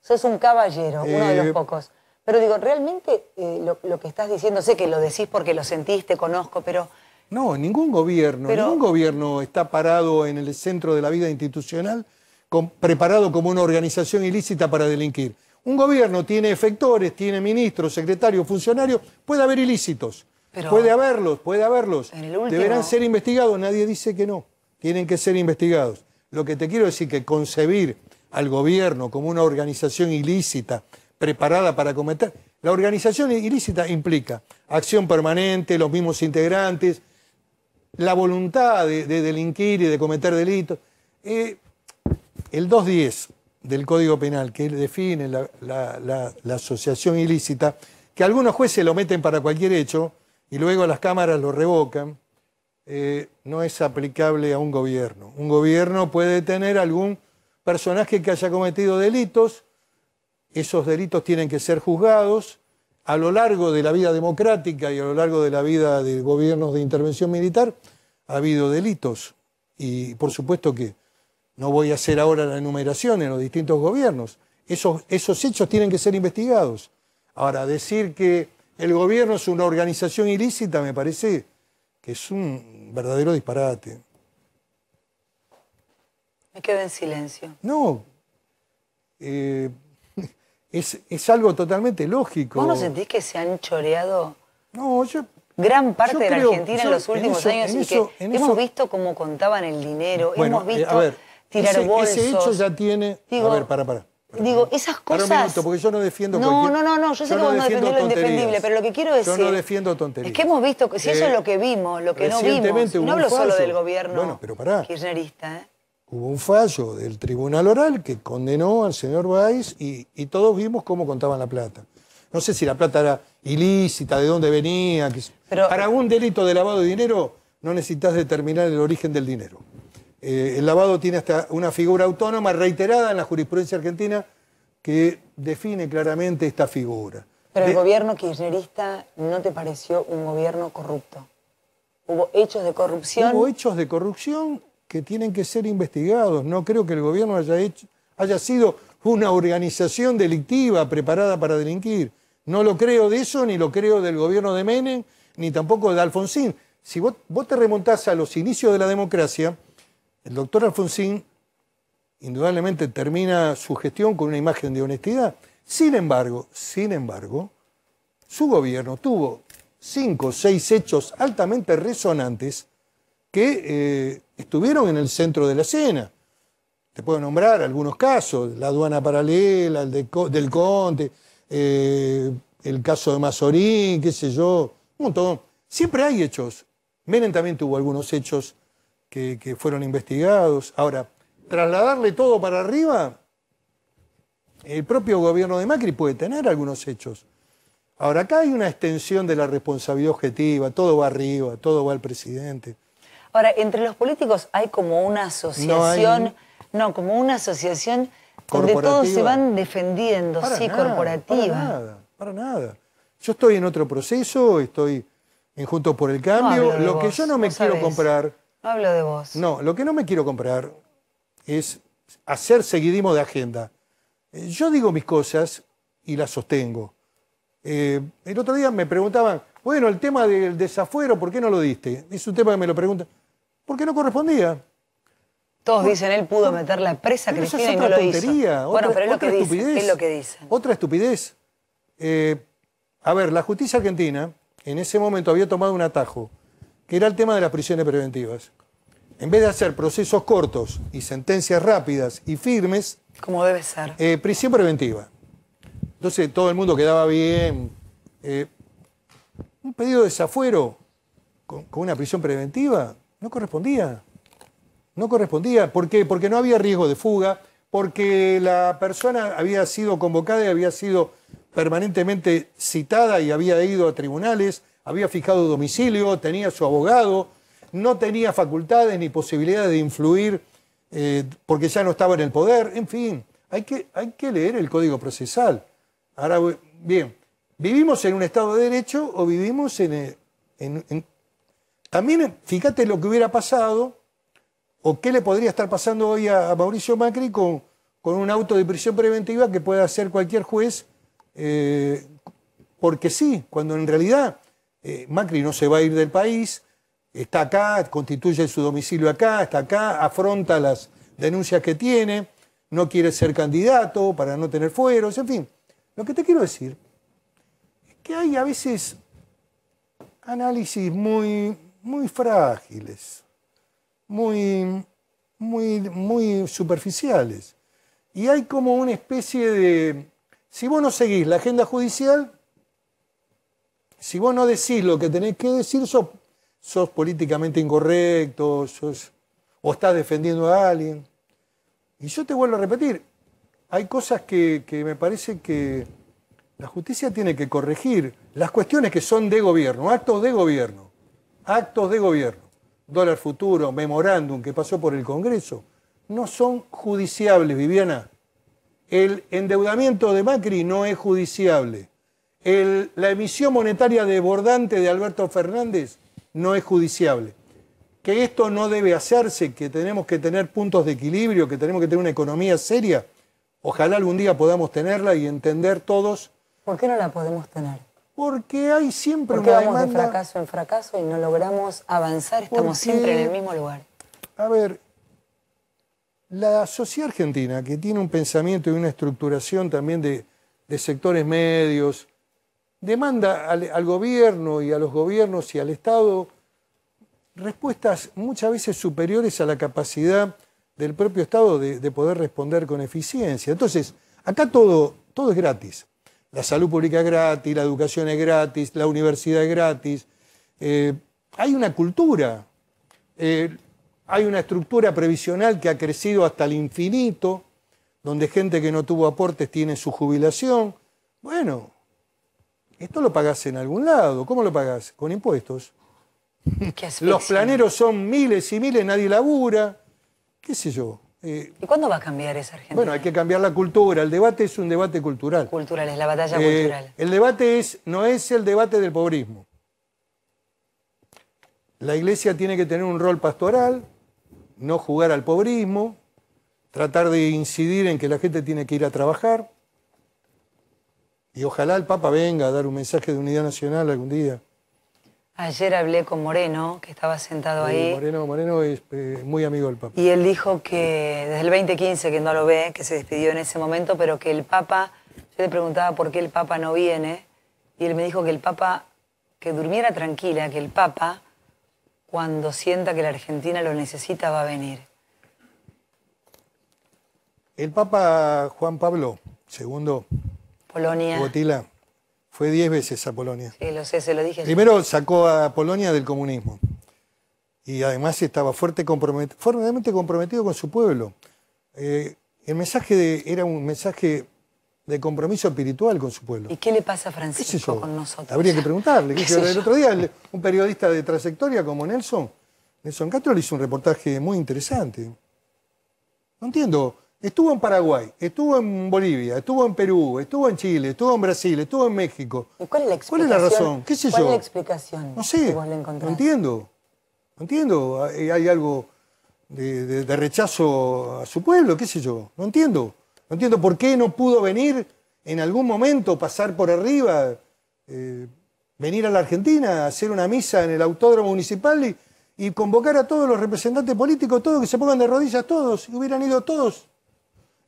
Sos un caballero, uno de los eh, pocos. Pero digo, realmente eh, lo, que estás diciendo, sé que lo decís porque lo sentiste, conozco, pero... No, ningún gobierno, ningún gobierno está parado en el centro de la vida institucional con, preparado como una organización ilícita para delinquir. Un gobierno tiene efectores, tiene ministros, secretarios, funcionarios, puede haber ilícitos. puede haberlos, puede haberlos. Deberán ser investigados, nadie dice que no. Tienen que ser investigados. Lo que te quiero decir es que concebir al gobierno como una organización ilícita preparada para cometer. La organización ilícita implica acción permanente, los mismos integrantes, la voluntad de, delinquir y de cometer delitos. Eh, el 210 del Código Penal que define la, asociación ilícita, que algunos jueces lo meten para cualquier hecho y luego las cámaras lo revocan, eh, no es aplicable a un gobierno. Un gobierno puede tener algún personaje que haya cometido delitos, esos delitos tienen que ser juzgados a lo largo de la vida democrática y a lo largo de la vida de gobiernos de intervención militar. Ha habido delitos y por supuesto que no voy a hacer ahora la enumeración en los distintos gobiernos. Esos, esos hechos tienen que ser investigados. Ahora, decir que el gobierno es una organización ilícita me parece que es un verdadero disparate. Me quedo en silencio. No. Eh, es, algo totalmente lógico. ¿Vos no sentís que se han choreado? gran parte de la Argentina en los últimos años y que hemos visto cómo contaban el dinero, hemos eh, visto ese, hecho ya tiene. a ver, para, para. digo, esas cosas. Para un minuto, porque yo no defiendo. No, no, no, no, yo sé que no a defender lo indefendible, pero lo que quiero decir. Yo no defiendo tonterías. Es que hemos visto, que si eso es lo eh, que vimos, lo que no vimos. No hablo solo del gobierno bueno, pero pará. kirchnerista, ¿eh? Hubo un fallo del tribunal oral que condenó al señor Weiss y, todos vimos cómo contaban la plata. No sé si la plata era ilícita, de dónde venía. Para un delito de lavado de dinero no necesitas determinar el origen del dinero. Eh, el lavado tiene hasta una figura autónoma reiterada en la jurisprudencia argentina que define claramente esta figura. Pero el gobierno kirchnerista no te pareció un gobierno corrupto. Hubo hechos de corrupción. Hubo hechos de corrupción que tienen que ser investigados. No creo que el gobierno haya, haya sido una organización delictiva preparada para delinquir. No lo creo de eso, ni lo creo del gobierno de Menem, ni tampoco de Alfonsín. Si vos, vos te remontás a los inicios de la democracia, el doctor Alfonsín indudablemente termina su gestión con una imagen de honestidad. Sin embargo, sin embargo, su gobierno tuvo cinco o seis hechos altamente resonantes que eh, estuvieron en el centro de la escena. Te puedo nombrar algunos casos, la aduana paralela, el del Conte, eh, el caso de Mazorín, qué sé yo, un montón. Siempre hay hechos. Menem también tuvo algunos hechos que, fueron investigados. Ahora, trasladarle todo para arriba, el propio gobierno de Macri puede tener algunos hechos. Ahora, acá hay una extensión de la responsabilidad objetiva, todo va arriba, todo va al presidente. Ahora, entre los políticos hay como una asociación, no, como una asociación donde todos se van defendiendo, sí, corporativa. Para nada, para nada. Yo estoy en otro proceso, estoy en Juntos por el Cambio. lo que yo no me quiero comprar Hablo de vos. No, lo que no me quiero comprar es hacer seguidismo de agenda. Eh, yo digo mis cosas y las sostengo. Eh, el otro día me preguntaban, bueno, el tema del desafuero, ¿por qué no lo diste? Es un tema que me lo preguntan. ¿Por qué no correspondía? Todos dicen, él pudo meter la presa que y no lo hizo. Otra, bueno, pero es lo, que dice, Otra estupidez. Eh, a ver, la justicia argentina en ese momento había tomado un atajo que era el tema de las prisiones preventivas. En vez de hacer procesos cortos y sentencias rápidas y firmes. Como debe ser. Eh, prisión preventiva. Entonces todo el mundo quedaba bien. Eh, un pedido de desafuero con, con una prisión preventiva no correspondía. No correspondía. ¿Por qué? Porque no había riesgo de fuga, porque la persona había sido convocada y había sido permanentemente citada y había ido a tribunales había fijado domicilio, tenía su abogado, no tenía facultades ni posibilidades de influir eh, porque ya no estaba en el poder, en fin, hay que, hay que leer el código procesal. Ahora, bien, ¿vivimos en un Estado de Derecho o vivimos en, eh, También eh, fíjate lo que hubiera pasado o qué le podría estar pasando hoy a, Mauricio Macri con, con un auto de prisión preventiva que pueda hacer cualquier juez, porque sí, cuando en realidad eh, Macri no se va a ir del país, está acá, constituye su domicilio acá, está acá, afronta las denuncias que tiene, no quiere ser candidato para no tener fueros, en fin. Lo que te quiero decir es que hay a veces análisis muy, muy frágiles, muy, muy, muy superficiales. Y hay como una especie de, si vos no seguís la agenda judicial, si vos no decís lo que tenés que decir, sos, políticamente incorrecto, o estás defendiendo a alguien. Y yo te vuelvo a repetir, hay cosas que, que me parece que la justicia tiene que corregir. Las cuestiones que son de gobierno, actos de gobierno, actos de gobierno, dólar futuro, memorándum que pasó por el Congreso, no son judiciables, Viviana. El endeudamiento de Macri no es judiciable la emisión monetaria debordante de Alberto Fernández no es judiciable. Que esto no debe hacerse, que tenemos que tener puntos de equilibrio, que tenemos que tener una economía seria. Ojalá algún día podamos tenerla y entender todos. ¿Por qué no la podemos tener? Porque hay siempre Porque vamos de fracaso en fracaso y no logramos avanzar, estamos siempre en el mismo lugar. A ver, la sociedad argentina, que tiene un pensamiento y una estructuración también de sectores medios, demanda al, gobierno y a los gobiernos y al Estado respuestas muchas veces superiores a la capacidad del propio Estado de, poder responder con eficiencia. Entonces, acá todo, todo es gratis. La salud pública es gratis, la educación es gratis, la universidad es gratis. Eh, hay una cultura, eh, hay una estructura previsional que ha crecido hasta el infinito, donde gente que no tuvo aportes tiene su jubilación. Bueno, esto lo pagás en algún lado. ¿Cómo lo pagás? Con impuestos. Los planeros son miles y miles, nadie labura. ¿Qué sé yo? Eh, ¿Y cuándo va a cambiar esa Argentina? Bueno, hay que cambiar la cultura. El debate es un debate cultural. Cultural, es la batalla eh, cultural. El debate es, no es el debate del pobrismo. La iglesia tiene que tener un rol pastoral, no jugar al pobrismo, tratar de incidir en que la gente tiene que ir a trabajar. Y ojalá el Papa venga a dar un mensaje de unidad nacional algún día. Ayer hablé con Moreno, que estaba sentado eh, ahí. Moreno, Moreno es eh, muy amigo del Papa. Y él dijo que desde el 2015, que no lo ve, que se despidió en ese momento, pero que el Papa, yo le preguntaba por qué el Papa no viene, y él me dijo que el Papa, que durmiera tranquila, que el Papa, cuando sienta que la Argentina lo necesita, va a venir. El Papa Juan Pablo II Polonia. Botila. Fue diez veces a Polonia. Sí, lo sé, se lo dije. Primero sacó a Polonia del comunismo. Y además estaba fuerte comprometido, fuertemente comprometido con su pueblo. Eh, el mensaje de, era un mensaje de compromiso espiritual con su pueblo. ¿Y qué le pasa a Francisco con nosotros? Habría que preguntarle. el otro día un periodista de trayectoria como Nelson, Nelson Castro le hizo un reportaje muy interesante. No entiendo Estuvo en Paraguay, estuvo en Bolivia, estuvo en Perú, estuvo en Chile, estuvo en Brasil, estuvo en México. ¿Y cuál es la explicación? ¿Cuál es la razón? ¿Qué sé ¿Cuál es la explicación? No sé. no entiendo. No entiendo. Hay, algo de, rechazo a su pueblo, qué sé yo. No entiendo. No entiendo por qué no pudo venir en algún momento, pasar por arriba, eh, venir a la Argentina, hacer una misa en el autódromo municipal y, y convocar a todos los representantes políticos, todos que se pongan de rodillas, todos, y hubieran ido todos.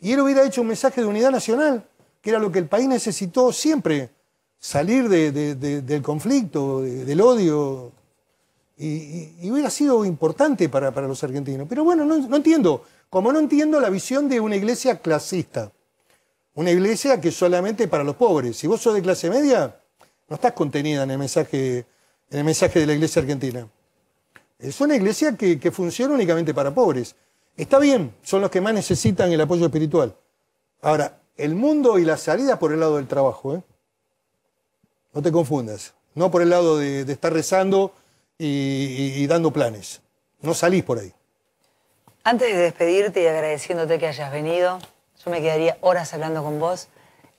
Y él hubiera hecho un mensaje de unidad nacional, que era lo que el país necesitó siempre, salir del conflicto, del odio, y, hubiera sido importante para, los argentinos. Pero bueno, no, entiendo, como no entiendo la visión de una iglesia clasista, una iglesia que solamente para los pobres, si vos sos de clase media, no estás contenida en el mensaje, en el mensaje de la iglesia argentina. Es una iglesia que funciona únicamente para pobres. Está bien, son los que más necesitan el apoyo espiritual. Ahora, el mundo y la salida por el lado del trabajo, ¿eh? No te confundas. No por el lado de, estar rezando y, dando planes. No salís por ahí. Antes de despedirte y agradeciéndote que hayas venido, yo me quedaría horas hablando con vos.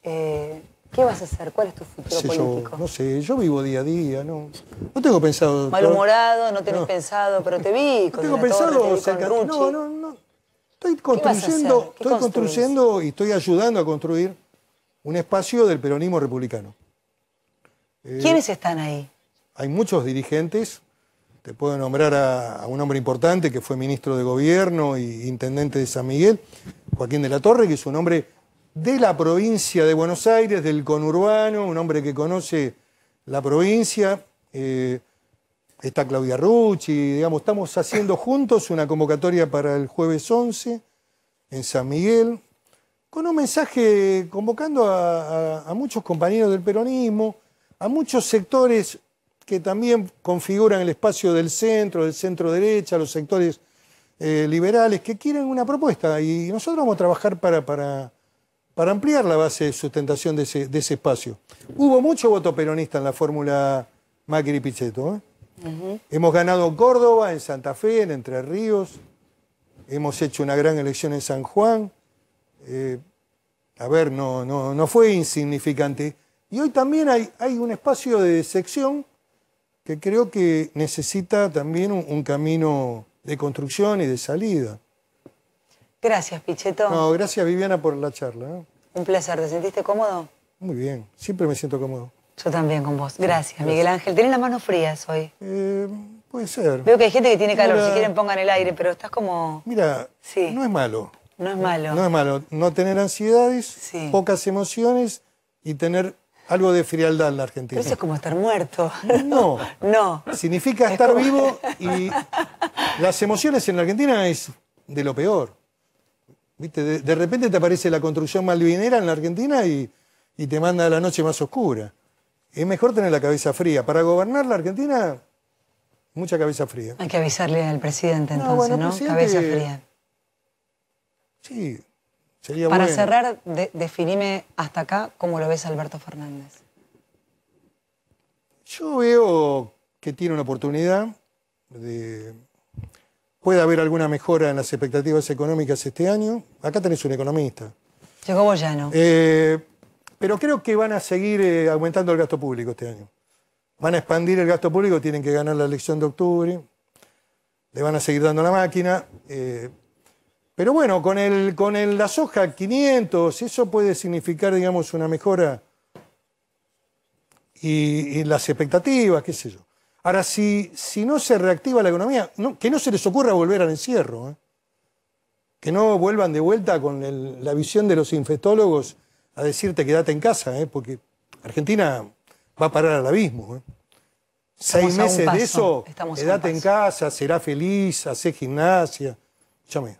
Eh, ¿Qué vas a hacer? ¿Cuál es tu futuro no sé, político? Yo, no sé, yo vivo día a día, no, no tengo pensado... Malhumorado, no tenés pensado, pero te vi No tengo pensado... no, no, no. Estoy construyendo, estoy construyendo y estoy ayudando a construir un espacio del peronismo republicano. Eh, ¿Quiénes están ahí? Hay muchos dirigentes. Te puedo nombrar a, a un hombre importante que fue ministro de gobierno e intendente de San Miguel, Joaquín de la Torre, que es un hombre de la provincia de Buenos Aires, del conurbano, un hombre que conoce la provincia. Eh, está Claudia Rucci, digamos, estamos haciendo juntos una convocatoria para el jueves 11 en San Miguel, con un mensaje convocando a, muchos compañeros del peronismo, a muchos sectores que también configuran el espacio del centro, del centro derecha, los sectores eh, liberales, que quieren una propuesta y nosotros vamos a trabajar para para ampliar la base de sustentación de ese, espacio. Hubo mucho voto peronista en la fórmula Macri-Pichetto. ¿eh? Hemos ganado Córdoba, en Santa Fe, en Entre Ríos. Hemos hecho una gran elección en San Juan. Eh, a ver, no, no, no fue insignificante. Y hoy también hay, hay un espacio de sección que creo que necesita también un camino de construcción y de salida. Gracias, Pichetto. No, gracias Viviana por la charla. ¿eh? Un placer, ¿te sentiste cómodo? Muy bien, siempre me siento cómodo. Yo también con vos. Gracias, Miguel Ángel. ¿Tenés las manos frías hoy? Eh, puede ser. Veo que hay gente que tiene calor. si quieren pongan el aire, pero estás como... Mira, sí. no es malo. No es malo. No es malo. No tener ansiedades, pocas emociones y tener algo de frialdad en la Argentina. eso es como estar muerto. No. No. Significa estar vivo y las emociones en la Argentina es de lo peor. De, repente te aparece la construcción malvinera en la Argentina y, te manda a la noche más oscura. Es mejor tener la cabeza fría. Para gobernar la Argentina, mucha cabeza fría. Hay que avisarle al presidente entonces, ¿no? Cabeza fría. Sí, sería Para cerrar, definime hasta acá cómo lo ves Alberto Fernández. Yo veo que tiene una oportunidad de ¿Puede haber alguna mejora en las expectativas económicas este año? Acá tenés un economista. Llegó ya, Eh, pero creo que van a seguir eh, aumentando el gasto público este año. Van a expandir el gasto público, tienen que ganar la elección de octubre. Le van a seguir dando la máquina. Eh. pero bueno, con, el, con el, la soja 500, eso puede significar, digamos, una mejora y, y las expectativas, qué sé yo. Ahora, si, si no se reactiva la economía, que no se les ocurra volver al encierro. ¿eh? Que no vuelvan de vuelta con la visión de los infectólogos a decirte quédate en casa, ¿eh? porque Argentina va a parar al abismo. ¿eh? Seis meses de eso, Estamos en casa, será feliz, hace gimnasia. Escúchame,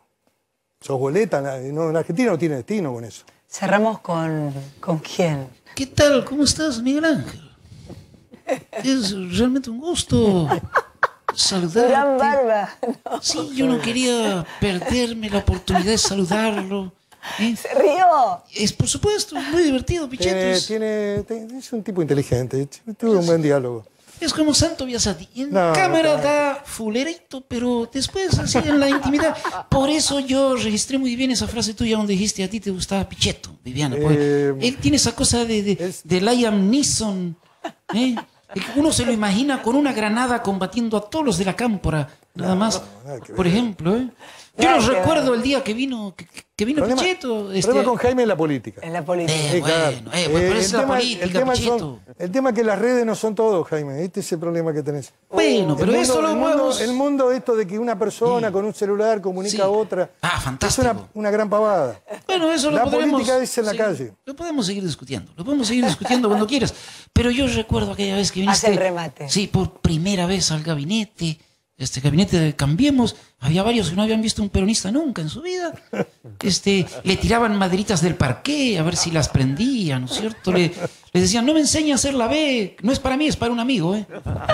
sos boleta, no, Argentina no tiene destino con eso. Cerramos con, con quién. ¿Qué tal? ¿Cómo estás, Miguel Ángel? Es realmente un gusto saludarte. Gran Sí, yo no quería perderme la oportunidad de saludarlo. ¿eh? Se río. Es por supuesto, muy divertido, eh, Pichetos. es un tipo inteligente. tuvo un buen diálogo. Es como Santo Biasati. En cámara da fulerito, pero después así en la intimidad. Por eso yo registré muy bien esa frase tuya donde dijiste a ti te gustaba Pichetto Viviana. Pues, eh, él tiene esa cosa de, de, de Liam Neeson. ¿eh? Uno se lo imagina con una granada combatiendo a todos los de la cámpora, nada más. Por ejemplo, ¿eh? Yo no recuerdo el día que vino, que vino problema, problema este- con Jaime es la política. En la política. Eh, bueno, eh, el, tema, política, el tema es que las redes no son todo, Jaime. Este es el problema que tenés. Bueno, pero eso lo el mundo, el mundo esto de que una persona con un celular comunica a otra. Ah, Es una, gran pavada. Bueno, eso lo La política es en la calle. Lo podemos seguir discutiendo. Lo podemos seguir discutiendo cuando quieras. Pero yo recuerdo aquella vez que viniste... Hace el remate. Sí, por primera vez al gabinete este gabinete de Cambiemos, había varios que no habían visto un peronista nunca en su vida. Este, le tiraban maderitas del parqué a ver si las prendían, ¿no es cierto? Le, decían, no me enseñe a hacer la B, no es para mí, es para un amigo, ¿eh?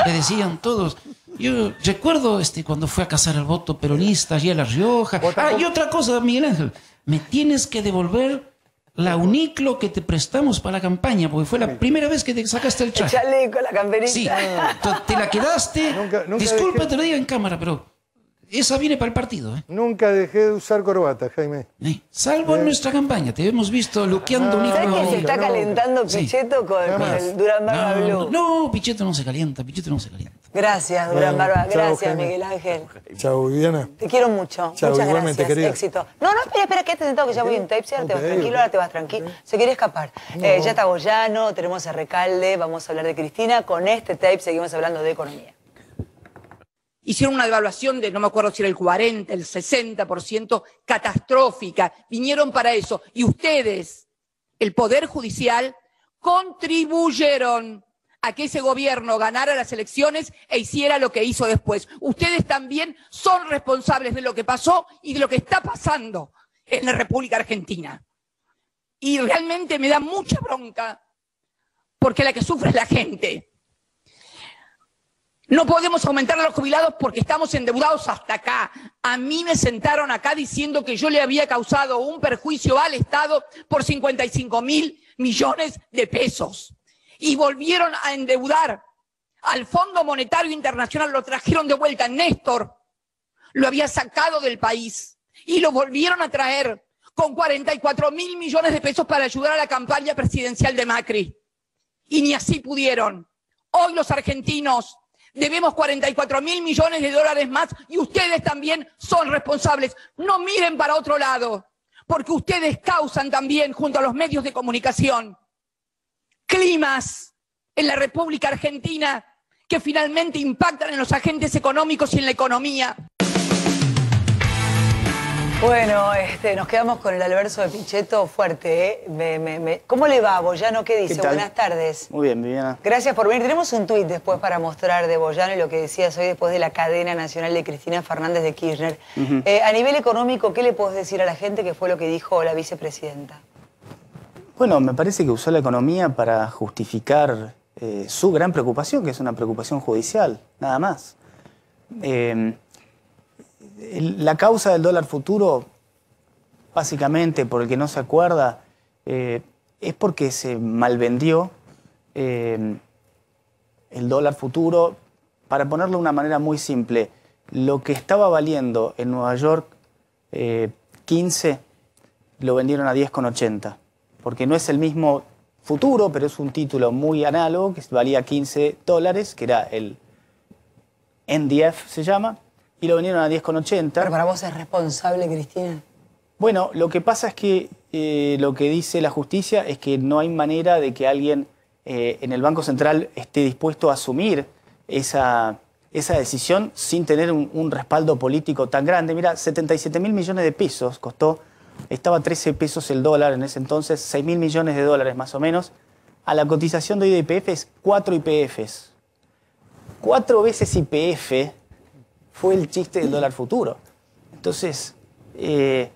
Le decían todos. Yo recuerdo este, cuando fue a cazar el voto peronista allí a La Rioja. Ah, y otra cosa, Miguel Ángel, me tienes que devolver la uniclo que te prestamos para la campaña, porque fue la primera vez que te sacaste el traje. chaleco, la camperita. Sí, te la quedaste. Disculpa, te lo digo en cámara, pero esa viene para el partido. ¿eh? Nunca dejé de usar corbata, Jaime. Salvo en nuestra campaña, te hemos visto loqueando ah, un un ¿Sabes que se está calentando Pichetto con, el Durán Barba Blue? No, Pichetto no se calienta, Pichetto no se calienta. Gracias, Durán Barba. gracias, Miguel Ángel. Chao, Viviana. Te quiero mucho. Muchas gracias. Éxito. No, no, espera, espera, que quédate sentado que ya voy en tape, te vas tranquilo, ahora te vas tranquilo. Se quiere escapar. Eh, ya está Goyano, tenemos a Recalde, vamos a hablar de Cristina. Con este tape seguimos hablando de economía. Hicieron una devaluación de, no me acuerdo si era el 40, el 60%, catastrófica. Vinieron para eso. Y ustedes, el Poder Judicial, contribuyeron a que ese gobierno ganara las elecciones e hiciera lo que hizo después. Ustedes también son responsables de lo que pasó y de lo que está pasando en la República Argentina. Y realmente me da mucha bronca porque la que sufre es la gente. No podemos aumentar a los jubilados porque estamos endeudados hasta acá. A mí me sentaron acá diciendo que yo le había causado un perjuicio al Estado por 55 mil millones de pesos. Y volvieron a endeudar al Fondo Monetario Internacional, lo trajeron de vuelta. Néstor lo había sacado del país y lo volvieron a traer con 44 mil millones de pesos para ayudar a la campaña presidencial de Macri. Y ni así pudieron. Hoy los argentinos Debemos 44 mil millones de dólares más y ustedes también son responsables. No miren para otro lado, porque ustedes causan también, junto a los medios de comunicación, climas en la República Argentina que finalmente impactan en los agentes económicos y en la economía. Bueno, este, nos quedamos con el alverso de Pichetto fuerte. ¿eh? ¿Cómo le va, Boyano? ¿Qué dice? Buenas tardes. Muy bien, Viviana. Gracias por venir. Tenemos un tuit después para mostrar de Boyano y lo que decías hoy después de la cadena nacional de Cristina Fernández de Kirchner. Eh, a nivel económico, ¿qué le podés decir a la gente que fue lo que dijo la vicepresidenta? Bueno, me parece que usó la economía para justificar eh, su gran preocupación, que es una preocupación judicial, nada más. Eh, la causa del dólar futuro, básicamente, por el que no se acuerda, eh, es porque se malvendió eh, el dólar futuro. Para ponerlo de una manera muy simple, lo que estaba valiendo en Nueva York 15 eh, lo vendieron a 10,80, porque no es el mismo futuro, pero es un título muy análogo que valía 15 dólares, que era el NDF se llama, y lo vinieron a 10,80. Pero para vos es responsable, Cristina. Bueno, lo que pasa es que eh, lo que dice la justicia es que no hay manera de que alguien eh, en el Banco Central esté dispuesto a asumir esa, esa decisión sin tener un, respaldo político tan grande. Mira, 77 mil millones de pesos costó, estaba 13 pesos el dólar en ese entonces, 6 mil millones de dólares más o menos. A la cotización de IPF es 4 IPFs. Cuatro veces IPF fue el chiste del dólar futuro. Entonces, eh,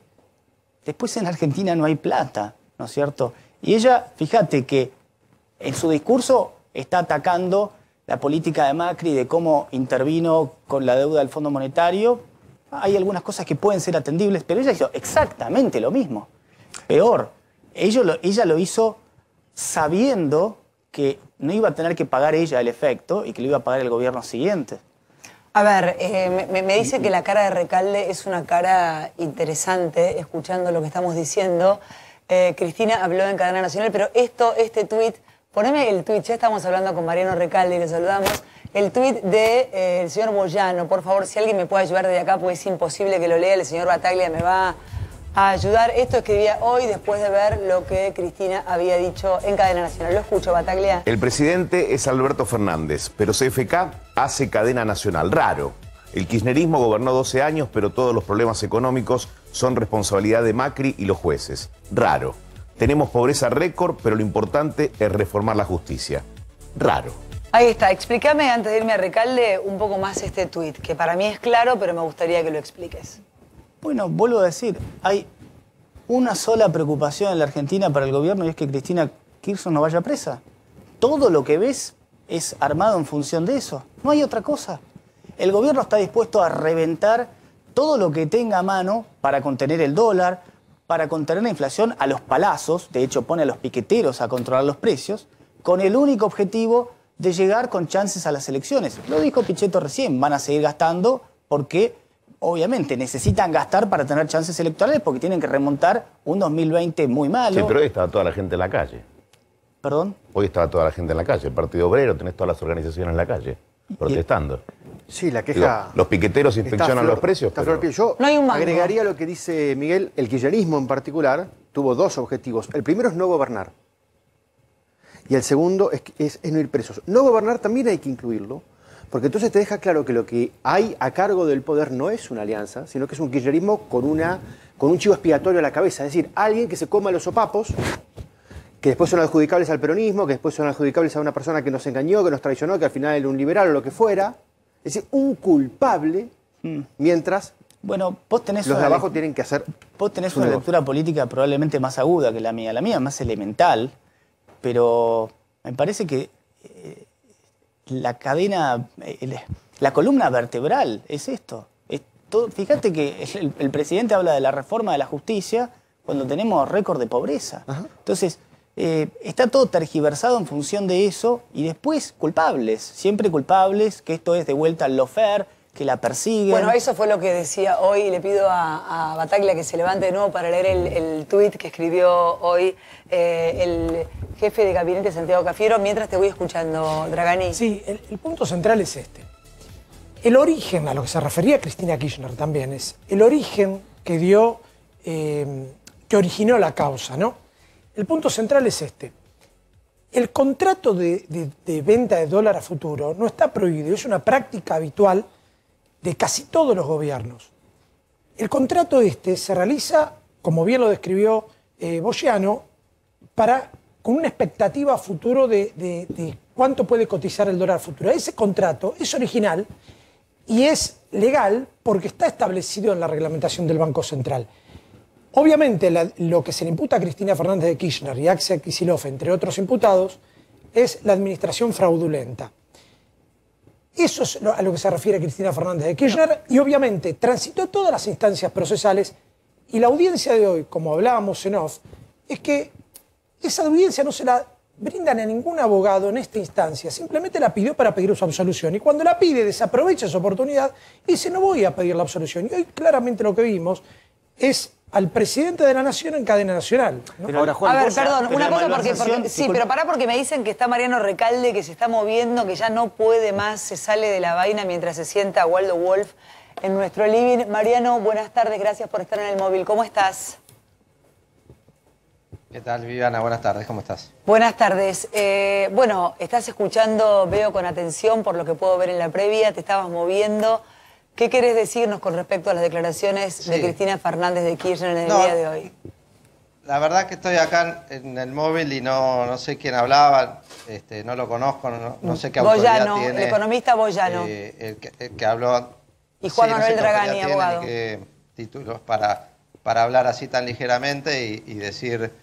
después en Argentina no hay plata, ¿no es cierto? Y ella, fíjate que en su discurso está atacando la política de Macri, de cómo intervino con la deuda del Fondo Monetario. Hay algunas cosas que pueden ser atendibles, pero ella hizo exactamente lo mismo. Peor, ella lo hizo sabiendo que no iba a tener que pagar ella el efecto y que lo iba a pagar el gobierno siguiente. A ver, eh, me, dice que la cara de Recalde es una cara interesante, escuchando lo que estamos diciendo. Eh, Cristina habló en cadena nacional, pero esto, este tuit, poneme el tuit, ya estamos hablando con Mariano Recalde y le saludamos. El tuit del de, eh, señor Boyano, por favor, si alguien me puede ayudar desde acá, pues es imposible que lo lea, el señor Bataglia me va ayudar. Esto escribía hoy después de ver lo que Cristina había dicho en cadena nacional. Lo escucho, Bataglia. El presidente es Alberto Fernández, pero CFK hace cadena nacional. Raro. El kirchnerismo gobernó 12 años, pero todos los problemas económicos son responsabilidad de Macri y los jueces. Raro. Tenemos pobreza récord, pero lo importante es reformar la justicia. Raro. Ahí está. Explícame antes de irme a Recalde un poco más este tuit, que para mí es claro, pero me gustaría que lo expliques. Bueno, vuelvo a decir, hay una sola preocupación en la Argentina para el gobierno y es que Cristina Kirchner no vaya presa. Todo lo que ves es armado en función de eso. No hay otra cosa. El gobierno está dispuesto a reventar todo lo que tenga a mano para contener el dólar, para contener la inflación a los palazos, de hecho pone a los piqueteros a controlar los precios, con el único objetivo de llegar con chances a las elecciones. Lo dijo Pichetto recién, van a seguir gastando porque obviamente necesitan gastar para tener chances electorales porque tienen que remontar un 2020 muy malo. Sí, pero hoy estaba toda la gente en la calle. ¿Perdón? Hoy estaba toda la gente en la calle. El Partido Obrero, tenés todas las organizaciones en la calle protestando. Sí, la queja. los piqueteros inspeccionan los precios. Yo agregaría lo que dice Miguel. El kirchnerismo en particular tuvo dos objetivos. El primero es no gobernar. Y el segundo es no ir presos. No gobernar también hay que incluirlo, porque entonces te deja claro que lo que hay a cargo del poder no es una alianza, sino que es un kirchnerismo con, una, con un chivo expiatorio a la cabeza. Es decir, alguien que se coma los sopapos, que después son adjudicables al peronismo, que después son adjudicables a una persona que nos engañó, que nos traicionó, que al final era un liberal o lo que fuera. Es decir, un culpable, hmm. mientras bueno, vos tenés los de abajo tienen que hacer. Vos tenés una lectura política probablemente más aguda que la mía, la mía más elemental, pero me parece que la cadena, eh, la columna vertebral es esto. fíjate que el, presidente habla de la reforma de la justicia cuando tenemos récord de pobreza. Entonces, eh, está todo tergiversado en función de eso y después culpables, siempre culpables, que esto es de vuelta al lofer, que la persiguen. Bueno, eso fue lo que decía hoy. Le pido a, Bataglia que se levante de nuevo para leer el, tuit que escribió hoy eh, el jefe de gabinete Santiago Cafiero. Mientras te voy escuchando, Dragani. Sí, el, punto central es este. El origen, a lo que se refería Cristina Kirchner también, es el origen que dio, em, que originó la causa, ¿no? El punto central es este. El contrato de venta de dólar a futuro no está prohibido, es una práctica habitual de casi todos los gobiernos. El contrato este se realiza, como bien lo describió eh, con una expectativa futuro de, cuánto puede cotizar el dólar futuro. Ese contrato es original y es legal porque está establecido en la reglamentación del Banco Central. Obviamente, lo que se le imputa a Cristina Fernández de Kirchner y Axel Kicillof, entre otros imputados, es la administración fraudulenta. Eso es a lo que se refiere Cristina Fernández de Kirchner y obviamente transitó todas las instancias procesales y la audiencia de hoy, como hablábamos en off, es que esa audiencia no se la brindan a ningún abogado en esta instancia, simplemente la pidió para pedir su absolución y cuando la pide desaprovecha esa oportunidad y dice no voy a pedir la absolución. Y hoy claramente lo que vimos es al presidente de la nación en cadena nacional. a ver, perdón, una cosa porque, sí, pero pará porque me dicen que está Mariano Recalde, que se está moviendo, que ya no puede más, se sale de la vaina mientras se sienta Waldo Wolf en nuestro living. Mariano, buenas tardes, gracias por estar en el móvil. ¿Cómo estás? ¿Qué tal, Viviana? Buenas tardes, ¿cómo estás? Buenas tardes. Eh, bueno, estás escuchando, veo con atención por lo que puedo ver en la previa, te estabas moviendo. ¿Qué querés decirnos con respecto a las declaraciones de Cristina Fernández de Kirchner en el día de hoy? La verdad que estoy acá en el móvil y no, no sé quién hablaba, este, no lo conozco, no, sé qué autoridad Boyano, el economista Boyano. Eh, el, que, habló... Y Juan Manuel Dragani, abogado. Qué títulos para, para hablar así tan ligeramente y, decir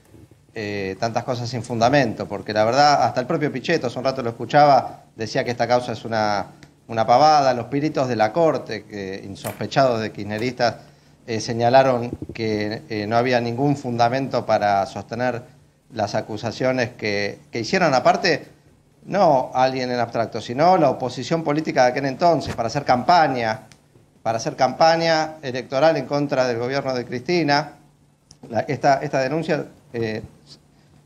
eh, tantas cosas sin fundamento, porque la verdad, hasta el propio Pichetto, hace un rato lo escuchaba, decía que esta causa es una una pavada, los piritos de la corte, que insospechados de kirchneristas eh, señalaron que eh, no había ningún fundamento para sostener las acusaciones que, hicieron, aparte, no alguien en abstracto, sino la oposición política de aquel entonces, para hacer campaña, para hacer campaña electoral en contra del gobierno de Cristina. esta, denuncia eh,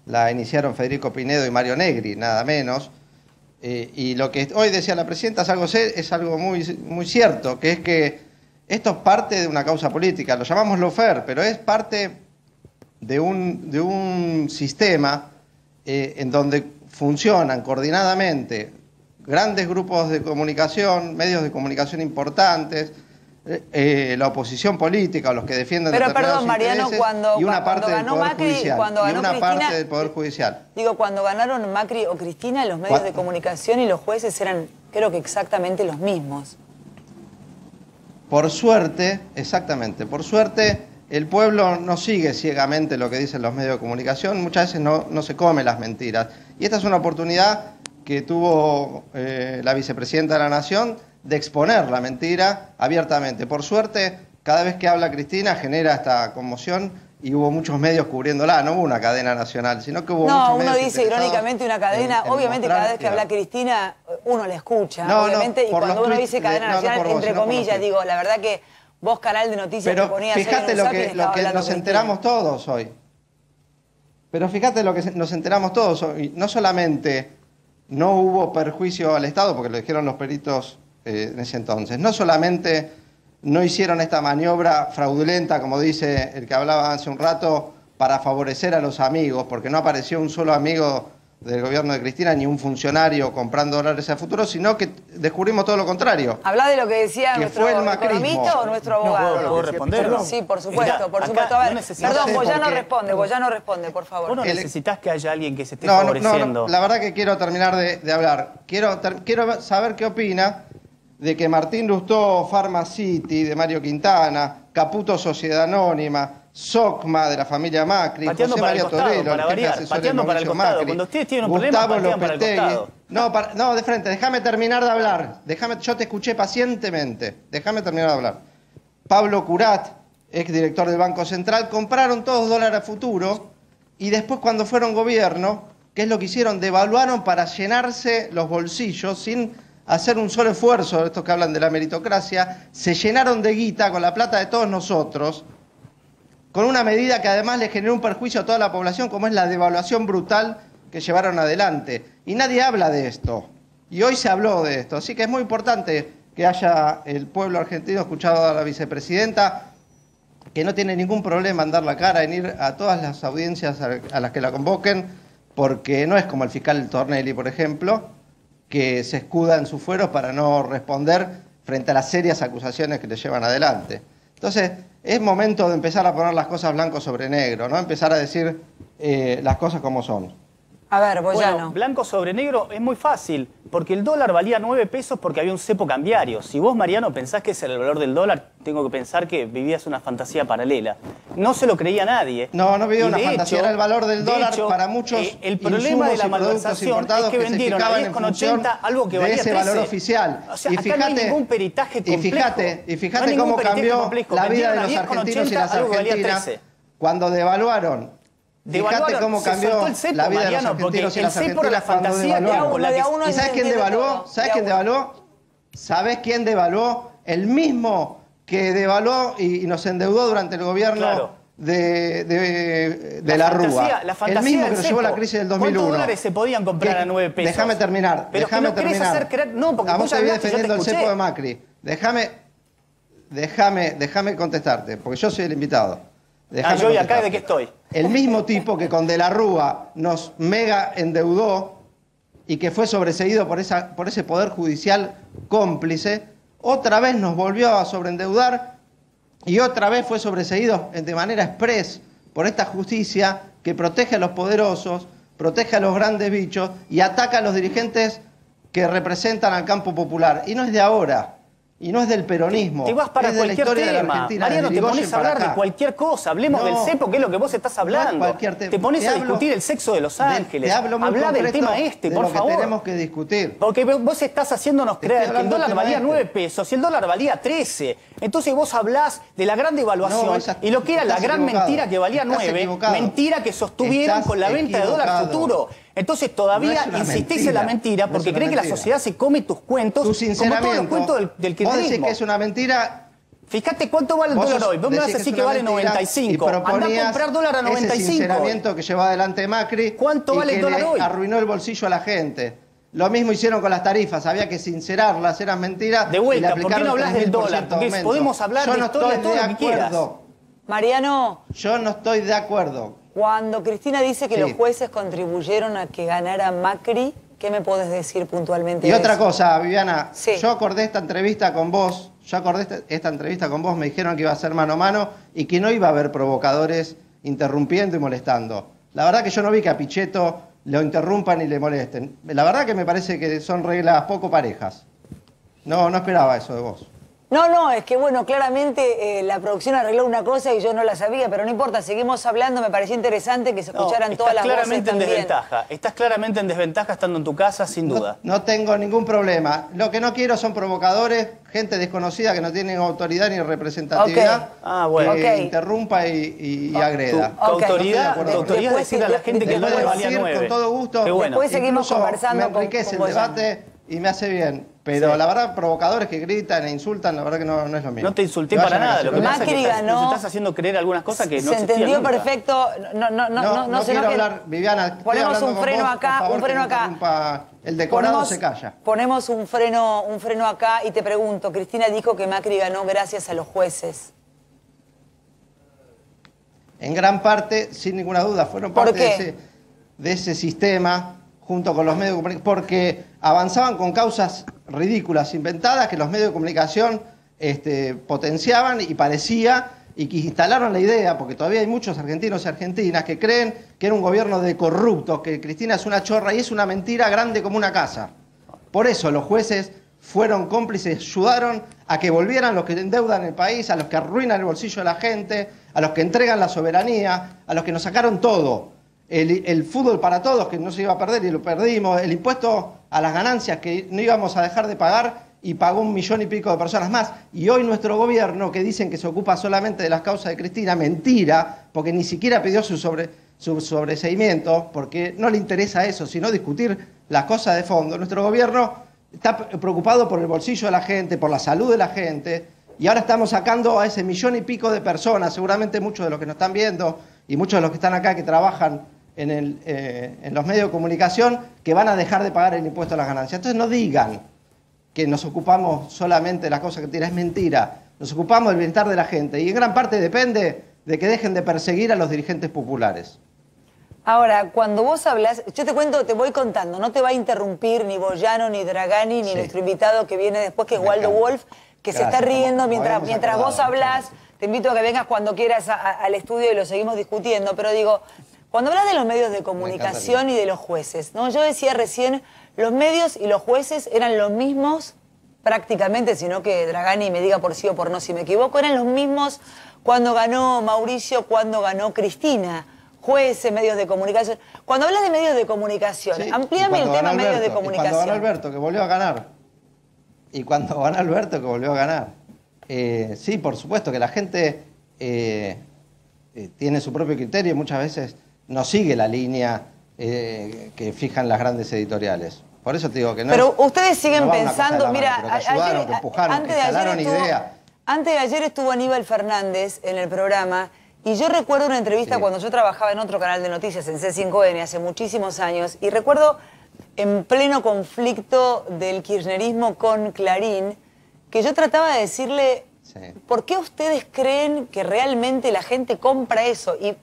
la iniciaron Federico Pinedo y Mario Negri, nada menos. Eh, y lo que hoy decía la presidenta es algo, es algo muy, cierto, que es que esto es parte de una causa política, lo llamamos lo lofer, pero es parte de un, sistema eh, en donde funcionan coordinadamente grandes grupos de comunicación, medios de comunicación importantes, eh, eh, la oposición política, los que defienden Pero perdón, Mariano, cuando, ganó Macri, y una parte del poder judicial. Digo, cuando ganaron Macri o Cristina, los medios de comunicación y los jueces eran, creo que exactamente los mismos. Por suerte, exactamente, por suerte el pueblo no sigue ciegamente lo que dicen los medios de comunicación, muchas veces no, no se come las mentiras. Y esta es una oportunidad que tuvo eh, la vicepresidenta de la Nación de exponer la mentira abiertamente. Por suerte, cada vez que habla Cristina genera esta conmoción y hubo muchos medios cubriéndola, no hubo una cadena nacional, sino que hubo muchos medios. No, uno dice irónicamente una cadena, obviamente cada vez que habla Cristina uno la escucha, y cuando uno dice cadena nacional, entre comillas, digo, la verdad que vos canal de noticias Pero te ponías fíjate lo que, lo que nos enteramos todos hoy. Pero fíjate lo que nos enteramos todos hoy, no solamente no hubo perjuicio al Estado, porque lo dijeron los peritos eh, en ese entonces. No solamente no hicieron esta maniobra fraudulenta, como dice el que hablaba hace un rato, para favorecer a los amigos, porque no apareció un solo amigo del gobierno de Cristina ni un funcionario comprando dólares a futuro, sino que descubrimos todo lo contrario. Habla de lo que decía nuestro fue o nuestro abogado. Sí, por supuesto, por supuesto. perdón, vos ya no responde, vos ya no responde, por favor. Vos necesitas que haya alguien que se esté favoreciendo. la verdad que quiero terminar de, hablar. Quiero, quiero saber qué opina de que Martín Lustó, Pharmacity, de Mario Quintana, Caputo Sociedad Anónima, SOCMA de la familia Macri, José María Torero, el jefe de Macri, Cuando ustedes tienen un problema, No, no, de frente, déjame terminar de hablar. yo te escuché pacientemente. Déjame terminar de hablar. Pablo Curat, exdirector del Banco Central, compraron todos dólares a futuro y después cuando fueron gobierno, ¿qué es lo que hicieron? Devaluaron para llenarse los bolsillos sin hacer un solo esfuerzo, estos que hablan de la meritocracia, se llenaron de guita con la plata de todos nosotros, con una medida que además le generó un perjuicio a toda la población, como es la devaluación brutal que llevaron adelante. Y nadie habla de esto. Y hoy se habló de esto. Así que es muy importante que haya el pueblo argentino escuchado a la vicepresidenta, que no tiene ningún problema en dar la cara, en ir a todas las audiencias a las que la convoquen, porque no es como el fiscal Tornelli, por ejemplo, que se escuda en su fuero para no responder frente a las serias acusaciones que le llevan adelante. Entonces, es momento de empezar a poner las cosas blanco sobre negro, ¿no? Empezar a decir eh, las cosas como son. A ver, Bueno, blanco sobre negro es muy fácil, porque el dólar valía 9 pesos porque había un cepo cambiario. Si vos, Mariano, pensás que ese era el valor del dólar, tengo que pensar que vivías una fantasía paralela. No se lo creía nadie. No, no vivía una fantasía, era el valor del dólar para muchos. Eh, el problema de la malversación es que, que vez con 80, algo que valía de ese valor oficial. O sea, acá no hay ningún peritaje complejo. Y fíjate, y fíjate cómo cambió complejo. la vida de los argentinos y las cuando devaluaron Fíjate cómo cambió la vida de los argentinos y las argentinas la fantasía ¿Y sabes quién devaluó? ¿Sabes quién devaluó? ¿Sabes quién devaluó? El mismo que devaluó y, nos endeudó durante el gobierno de, de, de, la, Rúa. el mismo que nos llevó la crisis del 2001. ¿Cuántos dólares se podían comprar a 9 pesos? Déjame terminar. no Hacer No, porque a vos te defendiendo el cepo de Macri. Déjame, déjame, déjame contestarte, porque yo soy el invitado. ah, yo y acá de qué estoy. El mismo tipo que con De la Rúa nos mega endeudó y que fue sobreseído por, esa, por ese poder judicial cómplice, otra vez nos volvió a sobreendeudar y otra vez fue sobreseído de manera express por esta justicia que protege a los poderosos, protege a los grandes bichos y ataca a los dirigentes que representan al campo popular. Y no es de ahora. Y no es del peronismo. Te vas para cualquier tema. De Mariano, te pones a hablar de cualquier cosa. Hablemos del CEPO, que es lo que vos estás hablando. te, pones a discutir el sexo de los ángeles. Hablá Habla del tema este, por favor. tenemos que discutir. Porque vos estás haciéndonos creer que el dólar valía nueve 9 pesos y el dólar valía 13. Entonces vos hablás de la gran devaluación y lo que era la gran mentira que valía 9, mentira que sostuvieron con la venta de dólar futuro. Entonces todavía insistís en la mentira porque crees que la sociedad se come tus cuentos, tu como todos los cuentos del, del Vos decís que es una mentira... Fíjate cuánto vale el dólar hoy. Vos me vas a decir que, vale 95. Anda a comprar dólar a 95. Ese sinceramiento que lleva adelante Macri. ¿Cuánto vale el dólar hoy? Arruinó el bolsillo a la gente. Lo mismo hicieron con las tarifas, había que sincerarlas, eran mentiras. De vuelta, ¿por qué no hablas del dólar? Porque podemos hablar Yo de no estoy de acuerdo. Mariano. Yo no estoy de acuerdo cuando Cristina dice que los jueces contribuyeron a que ganara Macri, ¿qué me podés decir puntualmente? Y otra cosa, Viviana, yo acordé esta entrevista con vos, yo acordé esta, entrevista con vos, me dijeron que iba a ser mano a mano y que no iba a haber provocadores interrumpiendo y molestando. La verdad que yo no vi que a Pichetto lo interrumpan y le molesten. La verdad que me parece que son reglas poco parejas. No, no esperaba eso de vos. No, no, es que bueno, claramente eh, la producción arregló una cosa y yo no la sabía, pero no importa, seguimos hablando, me pareció interesante que se escucharan todas las voces Estás claramente en desventaja, estás claramente en desventaja estando en tu casa, sin duda. No, tengo ningún problema. Lo que no quiero son provocadores, gente desconocida que no tiene autoridad ni representatividad, ah, bueno. que interrumpa y, ah, agreda. autoridad, autoridad después, decir a la gente que no le valía Con todo gusto. seguimos Incluso conversando. Me enriquece el debate y me hace bien. Pero la verdad, provocadores que gritan e insultan, la verdad que no, es lo mismo. No te insulté para nada. Lo que pasa es estás, estás haciendo creer algunas cosas que no Se entendió perfecto. No, no, no, no, no, quiero Viviana. Ponemos un freno acá, un freno acá. El decorado se calla. Ponemos un freno, un freno acá y te pregunto, Cristina dijo que Macri ganó gracias a los jueces. En gran parte, sin ninguna duda, fueron parte de ese, de ese sistema junto con los medios porque avanzaban con causas ridículas, inventadas, que los medios de comunicación este, potenciaban y parecía, y que instalaron la idea, porque todavía hay muchos argentinos y argentinas que creen que era un gobierno de corruptos, que Cristina es una chorra y es una mentira grande como una casa. Por eso los jueces fueron cómplices, ayudaron a que volvieran los que endeudan el país, a los que arruinan el bolsillo de la gente, a los que entregan la soberanía, a los que nos sacaron todo. El, el fútbol para todos, que no se iba a perder y lo perdimos, el impuesto a las ganancias que no íbamos a dejar de pagar y pagó un millón y pico de personas más. Y hoy nuestro gobierno, que dicen que se ocupa solamente de las causas de Cristina, mentira, porque ni siquiera pidió su, sobre, su sobreseimiento, porque no le interesa eso, sino discutir las cosas de fondo. Nuestro gobierno está preocupado por el bolsillo de la gente, por la salud de la gente, y ahora estamos sacando a ese millón y pico de personas, seguramente muchos de los que nos están viendo y muchos de los que están acá que trabajan eh, en, los medios de comunicación que van a dejar de pagar el impuesto a las ganancias. Entonces no digan que nos ocupamos solamente de las cosas que tienen es mentira. Nos ocupamos del bienestar de la gente y en gran parte depende de que dejen de perseguir a los dirigentes populares. Ahora, cuando vos hablas, yo te cuento, te voy contando, no te va a interrumpir ni Boyano, ni Dragani, ni nuestro invitado que viene después, que es Waldo Wolf, que se está riendo mientras, mientras vos hablas Te invito a que vengas cuando quieras al estudio y lo seguimos discutiendo, pero digo, cuando hablas de los medios de comunicación y de los jueces, ¿no? Yo decía recién, los medios y los jueces eran los mismos prácticamente, sino que Dragani me diga por sí o por no si me equivoco, eran los mismos cuando ganó Mauricio, cuando ganó Cristina. Jueces, medios de comunicación. Cuando hablas de medios de comunicación, amplíame el tema medios de comunicación. Y cuando ganó Alberto, que volvió a ganar. Y cuando ganó Alberto, que volvió a ganar. Eh, sí, por supuesto que la gente eh, eh, tiene su propio criterio y muchas veces no sigue la línea eh, que fijan las grandes editoriales. Por eso te digo que no. Pero ustedes siguen pensando, mira, antes de ayer estuvo, Antes de ayer estuvo Aníbal Fernández en el programa y yo recuerdo una entrevista cuando yo trabajaba en otro canal de noticias, en C5N, hace muchísimos años, y recuerdo en pleno conflicto del kirchnerismo con Clarín, que yo trataba de decirle, ¿por qué ustedes creen que realmente la gente compra eso? Y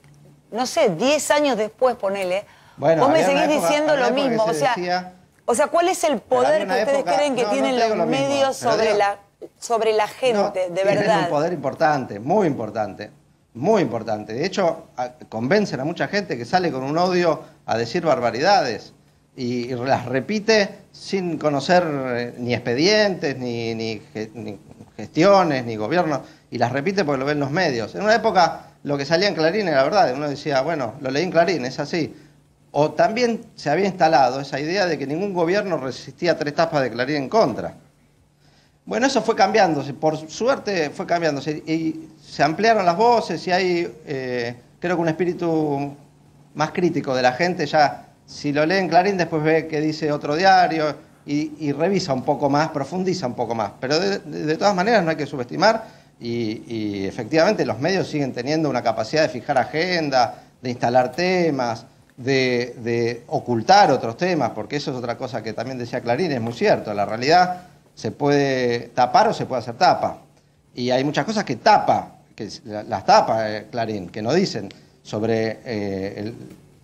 no sé, 10 años después, ponele, vos me seguís diciendo lo mismo. o sea, o sea, ¿cuál es el poder que ustedes creen que tienen los medios sobre, la, gente, de verdad? Es un poder importante, muy importante, muy importante. De hecho, convencen a mucha gente que sale con un odio a decir barbaridades y, las repite sin conocer eh, ni expedientes, ni, gestiones, ni gobiernos, y las repite porque lo ven los medios. En una época lo que salía en Clarín era la verdad. Uno decía, bueno, lo leí en Clarín, es así. O también se había instalado esa idea de que ningún gobierno resistía tres tapas de Clarín en contra. Bueno, eso fue cambiándose, por suerte fue cambiándose. Y se ampliaron las voces y hay, eh, creo que un espíritu más crítico de la gente. Ya, si lo lee en Clarín, después ve que dice otro diario y, revisa un poco más, profundiza un poco más. Pero de todas maneras no hay que subestimar y, efectivamente los medios siguen teniendo una capacidad de fijar agendas, de instalar temas, de, ocultar otros temas, porque eso es otra cosa que también decía Clarín, es muy cierto, la realidad se puede tapar o se puede hacer tapa. Y hay muchas cosas que tapa, que las tapa eh, Clarín, que no dicen sobre eh,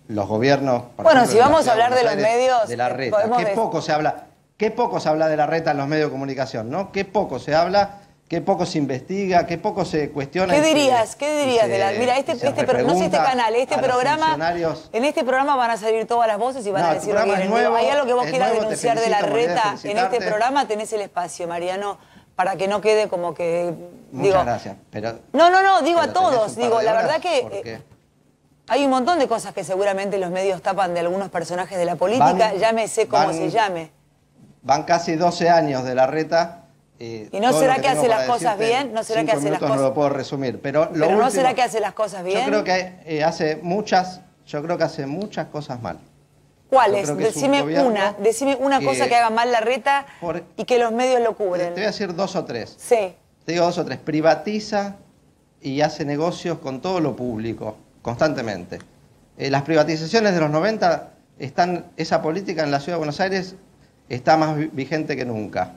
los gobiernos. Bueno, si vamos a hablar de, los medios... De la eh, reta, qué poco se habla... Qué poco se habla de la reta en los medios de comunicación, ¿no? Qué poco se habla qué poco se investiga, qué poco se cuestiona. ¿Qué dirías? ¿Qué dirías de la, Mira, este, este no sé este canal, este programa, en este programa van a salir todas las voces y van a decir lo que hay algo que vos quieras denunciar de la reta. En este programa tenés el espacio, Mariano, para que no quede como que. Muchas gracias. Pero, no, no, no, digo a todos. Digo, la verdad que. Eh, hay un montón de cosas que seguramente los medios tapan de algunos personajes de la política, llámese como se llame. Van casi 12 años de la reta eh, ¿Y no será que, hace las cosas bien? ¿No será que No lo puedo resumir, pero, ¿no será que hace las cosas bien? Yo creo que eh, hace muchas, yo creo que hace muchas cosas mal. ¿Cuáles? Decime una, decime una cosa que haga mal la reta y que los medios lo cubren. Te voy a decir dos o tres. Sí. Te digo dos o tres. Privatiza y hace negocios con todo lo público, constantemente. Eh, las privatizaciones de los 90 están, esa política en la ciudad de Buenos Aires está más vigente que nunca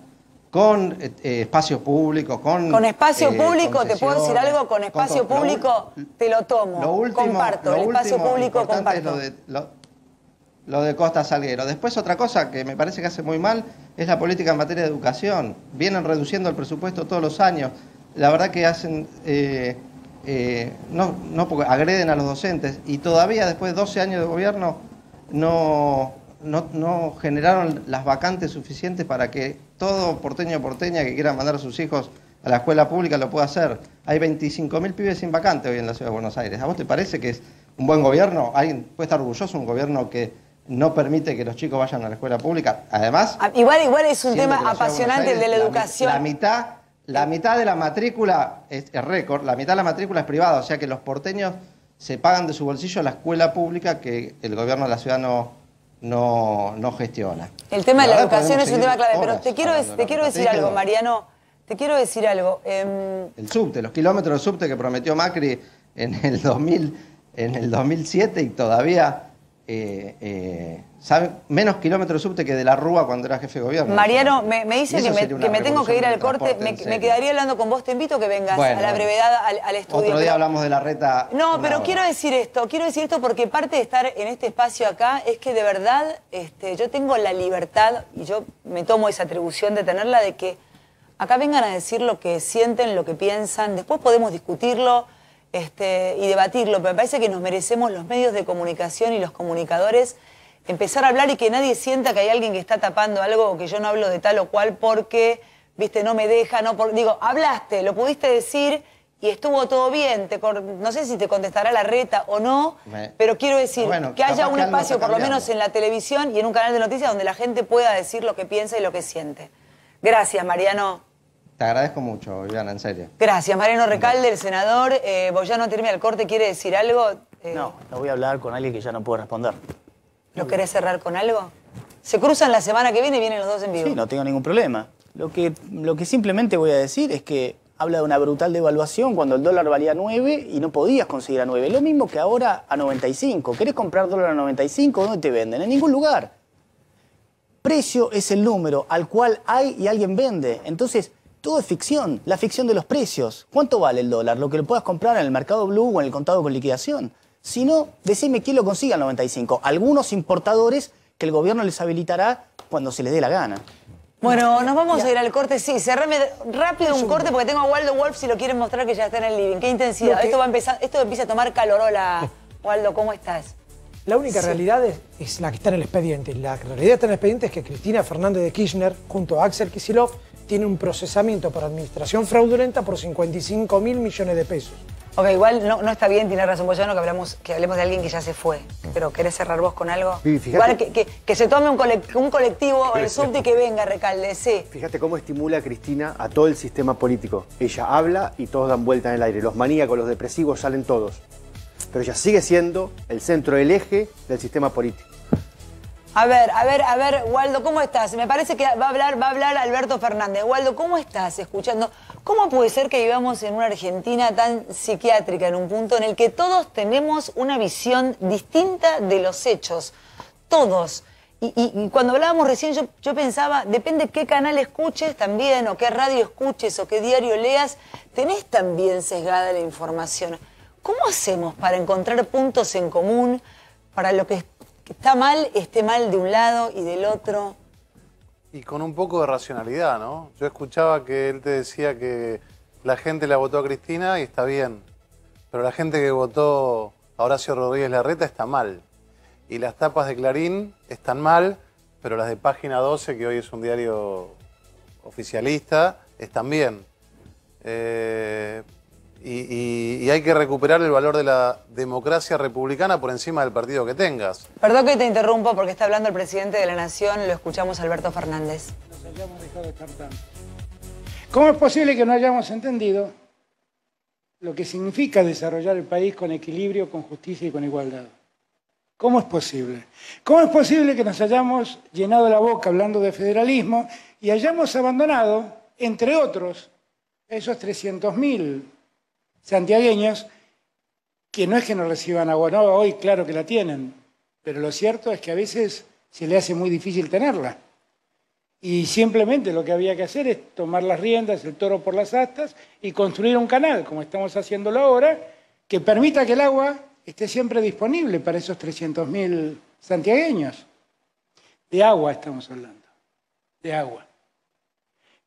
con eh, eh, espacio espacios públicos, con... Con espacio eh, público, te puedo decir algo, con espacio público te lo tomo, lo último, comparto, el espacio público comparto. lo, de, Costa Salguero. Después otra cosa que me parece que hace muy mal es la política en materia de educación. Vienen reduciendo el presupuesto todos los años. La verdad que hacen... no, agreden a los docentes y todavía después de 12 años de gobierno no, no, no generaron las vacantes suficientes para que todo porteño porteña que quiera mandar a sus hijos a la escuela pública lo puede hacer. Hay 25.000 pibes sin vacante hoy en la ciudad de Buenos Aires. ¿A vos te parece que es un buen gobierno? ¿Alguien puede estar orgulloso un gobierno que no permite que los chicos vayan a la escuela pública? Además. Ah, igual, igual es un tema apasionante el de, la educación. La, mitad. La mitad de la matrícula es, récord, la mitad de la matrícula es privada, o sea que los porteños se pagan de su bolsillo la escuela pública que el gobierno de la ciudad no, no, no gestiona. El tema de la educación es un tema clave, pero te quiero, te quiero decir algo, Mariano, te quiero decir algo. Em, el subte, los kilómetros de subte que prometió Macri en el, 2000, en el 2007 y todavía eh, eh, menos kilómetros subte que de la Rúa cuando era jefe de gobierno. Mariano, me, dice que me, tengo que ir al corte, me, quedaría hablando con vos, te invito a que vengas a la brevedad al, estudio. Otro día hablamos de la reta. No, pero quiero decir esto, quiero decir esto porque parte de estar en este espacio acá es que de verdad este, yo tengo la libertad, y yo me tomo esa atribución de tenerla, de que acá vengan a decir lo que sienten, lo que piensan, después podemos discutirlo este, y debatirlo, pero me parece que nos merecemos los medios de comunicación y los comunicadores empezar a hablar y que nadie sienta que hay alguien que está tapando algo o que yo no hablo de tal o cual porque, viste, no me deja, no por... digo, hablaste, lo pudiste decir y estuvo todo bien, te no sé si te contestará la reta o no, pero quiero decir que haya un espacio, por lo menos en la televisión y en un canal de noticias, donde la gente pueda decir lo que piensa y lo que siente. Gracias, Mariano. Te agradezco mucho, Viviana, en serio. Gracias, Mariano Recalde, el senador. Eh, Boyano termina el corte, ¿quiere decir algo? Eh, no, no voy a hablar con alguien que ya no puede responder. ¿Lo querés cerrar con algo? Se cruzan la semana que viene y vienen los dos en vivo. Sí, no tengo ningún problema. Lo que, lo que simplemente voy a decir es que habla de una brutal devaluación cuando el dólar valía 9 y no podías conseguir a 9. Lo mismo que ahora a 95. ¿Querés comprar dólar a 95? ¿Dónde te venden? En ningún lugar. Precio es el número al cual hay y alguien vende. Entonces, todo es ficción, la ficción de los precios. ¿Cuánto vale el dólar? Lo que lo puedas comprar en el mercado blue o en el contado con liquidación. Si no, decime quién lo consigue al 95. Algunos importadores que el gobierno les habilitará cuando se les dé la gana. Bueno, nos vamos a ir al corte, sí. Cerrame rápido un corte porque tengo a Waldo Wolf si lo quieren mostrar que ya está en el living. Qué intensidad. Esto va a empezar, esto empieza a tomar calor. Hola, Waldo, ¿cómo estás? La única realidad es, la que está en el expediente. La realidad está en el expediente es que Cristina Fernández de Kirchner, junto a Axel Kicillof tiene un procesamiento por administración fraudulenta por 55 mil millones de pesos. Ok, igual no, está bien, tiene razón Boyano, que, hablamos, que hablemos de alguien que ya se fue. Mm. Pero ¿querés cerrar vos con algo? fíjate, igual que, se tome un, colectivo, el subte que venga, Recalde, sí. Fíjate cómo estimula a Cristina a todo el sistema político. Ella habla y todos dan vuelta en el aire. Los maníacos, los depresivos salen todos. Pero ella sigue siendo el centro, el eje del sistema político. A ver, a ver, a ver, Waldo, ¿cómo estás? Me parece que va a hablar, va a hablar Alberto Fernández. Waldo, ¿cómo estás escuchando? ¿Cómo puede ser que vivamos en una Argentina tan psiquiátrica, en un punto en el que todos tenemos una visión distinta de los hechos? Todos. Y, cuando hablábamos recién, yo, yo, pensaba, depende qué canal escuches también, o qué radio escuches, o qué diario leas, tenés también sesgada la información. ¿Cómo hacemos para encontrar puntos en común, para lo que está mal esté mal de un lado y del otro. Y con un poco de racionalidad, ¿no? Yo escuchaba que él te decía que la gente la votó a Cristina y está bien, pero la gente que votó a Horacio Rodríguez Larreta está mal. Y las tapas de Clarín están mal, pero las de Página 12, que hoy es un diario oficialista, están bien. Eh, y, hay que recuperar el valor de la democracia republicana por encima del partido que tengas. Perdón que te interrumpo porque está hablando el presidente de la Nación, lo escuchamos Alberto Fernández. Nos hayamos ¿Cómo es posible que no hayamos entendido lo que significa desarrollar el país con equilibrio, con justicia y con igualdad? ¿Cómo es posible? ¿Cómo es posible que nos hayamos llenado la boca hablando de federalismo y hayamos abandonado, entre otros, esos 300.000 santiagueños que no es que no reciban agua no, hoy claro que la tienen, pero lo cierto es que a veces se le hace muy difícil tenerla. Y simplemente lo que había que hacer es tomar las riendas, el toro por las astas y construir un canal, como estamos haciéndolo ahora, que permita que el agua esté siempre disponible para esos 300.000 santiagueños. De agua estamos hablando, de agua.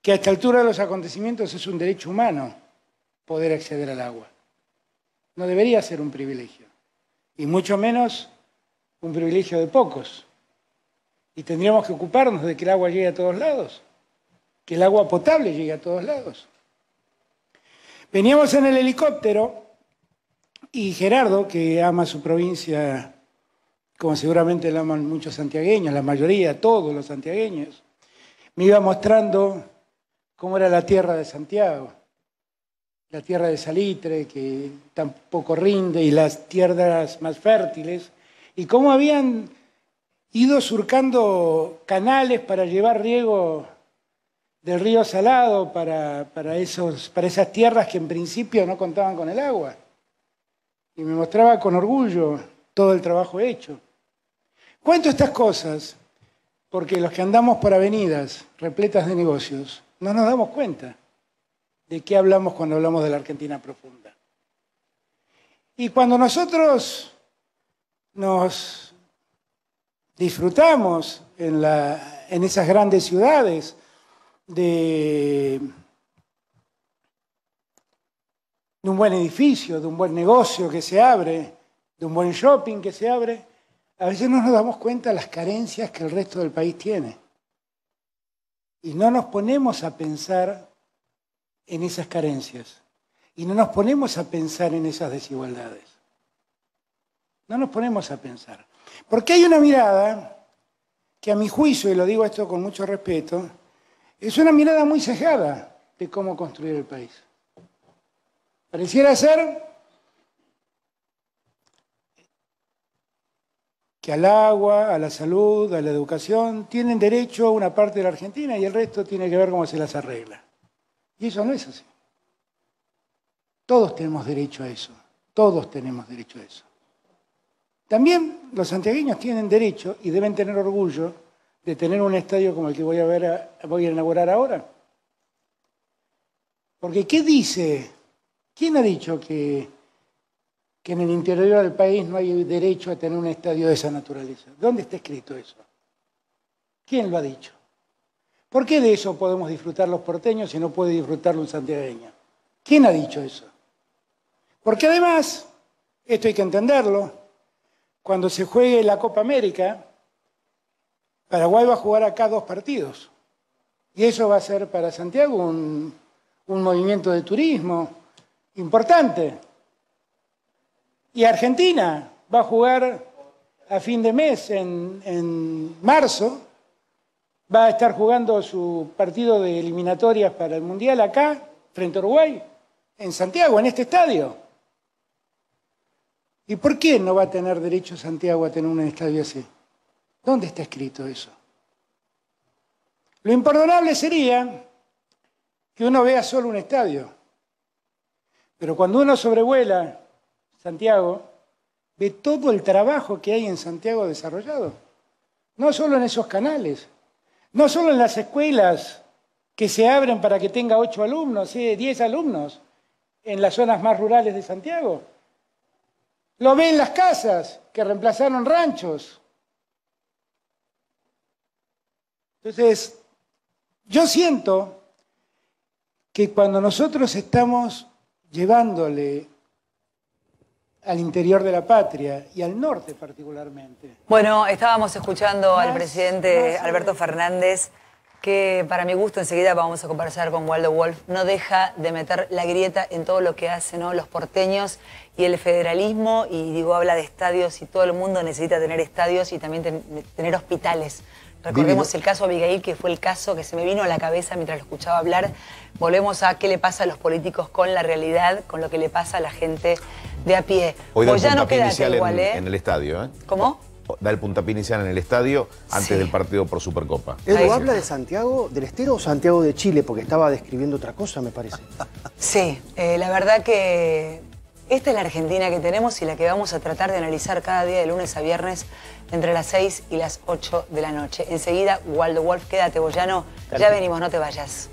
Que a esta altura de los acontecimientos es un derecho humano poder acceder al agua. No debería ser un privilegio, y mucho menos un privilegio de pocos. Y tendríamos que ocuparnos de que el agua llegue a todos lados, que el agua potable llegue a todos lados. Veníamos en el helicóptero y Gerardo, que ama su provincia, como seguramente la aman muchos santiagueños, la mayoría, todos los santiagueños, me iba mostrando cómo era la tierra de Santiago la tierra de salitre, que tampoco rinde, y las tierras más fértiles, y cómo habían ido surcando canales para llevar riego del río Salado para, para, esos, para esas tierras que en principio no contaban con el agua. Y me mostraba con orgullo todo el trabajo hecho. Cuento estas cosas porque los que andamos por avenidas repletas de negocios no nos damos cuenta de qué hablamos cuando hablamos de la Argentina profunda. Y cuando nosotros nos disfrutamos en, esas grandes ciudades de, de un buen edificio, de un buen negocio que se abre, de un buen shopping que se abre, a veces no nos damos cuenta de las carencias que el resto del país tiene. Y no nos ponemos a pensar en esas carencias y no nos ponemos a pensar en esas desigualdades. No nos ponemos a pensar. Porque hay una mirada que a mi juicio, y lo digo esto con mucho respeto, es una mirada muy cejada de cómo construir el país. Pareciera ser que al agua, a la salud, a la educación, tienen derecho una parte de la Argentina y el resto tiene que ver cómo se las arregla. Y eso no es así. Todos tenemos derecho a eso. Todos tenemos derecho a eso. También los santiagueños tienen derecho y deben tener orgullo de tener un estadio como el que voy a, ver voy a inaugurar ahora. Porque ¿qué dice? ¿Quién ha dicho que, que en el interior del país no hay derecho a tener un estadio de esa naturaleza? ¿Dónde está escrito eso? ¿Quién lo ha dicho? ¿Por qué de eso podemos disfrutar los porteños si no puede disfrutarlo un santiagueño? ¿Quién ha dicho eso? Porque además, esto hay que entenderlo, cuando se juegue la Copa América, Paraguay va a jugar acá dos partidos. Y eso va a ser para Santiago un, movimiento de turismo importante. Y Argentina va a jugar a fin de mes, en, en marzo, va a estar jugando su partido de eliminatorias para el Mundial acá, frente a Uruguay, en Santiago, en este estadio. ¿Y por qué no va a tener derecho Santiago a tener un estadio así? ¿Dónde está escrito eso? Lo imperdonable sería que uno vea solo un estadio. Pero cuando uno sobrevuela Santiago, ve todo el trabajo que hay en Santiago desarrollado. No solo en esos canales, no solo en las escuelas que se abren para que tenga ocho alumnos, sí, eh, diez alumnos, en las zonas más rurales de Santiago. Lo ven las casas que reemplazaron ranchos. Entonces, yo siento que cuando nosotros estamos llevándole al interior de la patria y al norte particularmente. Bueno, estábamos escuchando al presidente eh, Alberto Fernández que para mi gusto, enseguida vamos a conversar con Waldo Wolf, no deja de meter la grieta en todo lo que hacen los porteños y el federalismo, y digo, habla de estadios y todo el mundo necesita tener estadios y también tener hospitales. Recordemos el caso Abigail, que fue el caso que se me vino a la cabeza mientras lo escuchaba hablar. Volvemos a qué le pasa a los políticos con la realidad, con lo que le pasa a la gente de a pie. Hoy pues ya no queda igual, ¿eh? en, el estadio. ¿eh? ¿Cómo? da el puntapié inicial en el estadio antes del partido por Supercopa. Edu, ¿habla de Santiago del Estero o Santiago de Chile? Porque estaba describiendo otra cosa, me parece. Sí, eh, la verdad que esta es la Argentina que tenemos y la que vamos a tratar de analizar cada día de lunes a viernes entre las 6 y las 8 de la noche. Enseguida, Waldo Wolf, quédate, Boyano. Ya venimos, no te vayas.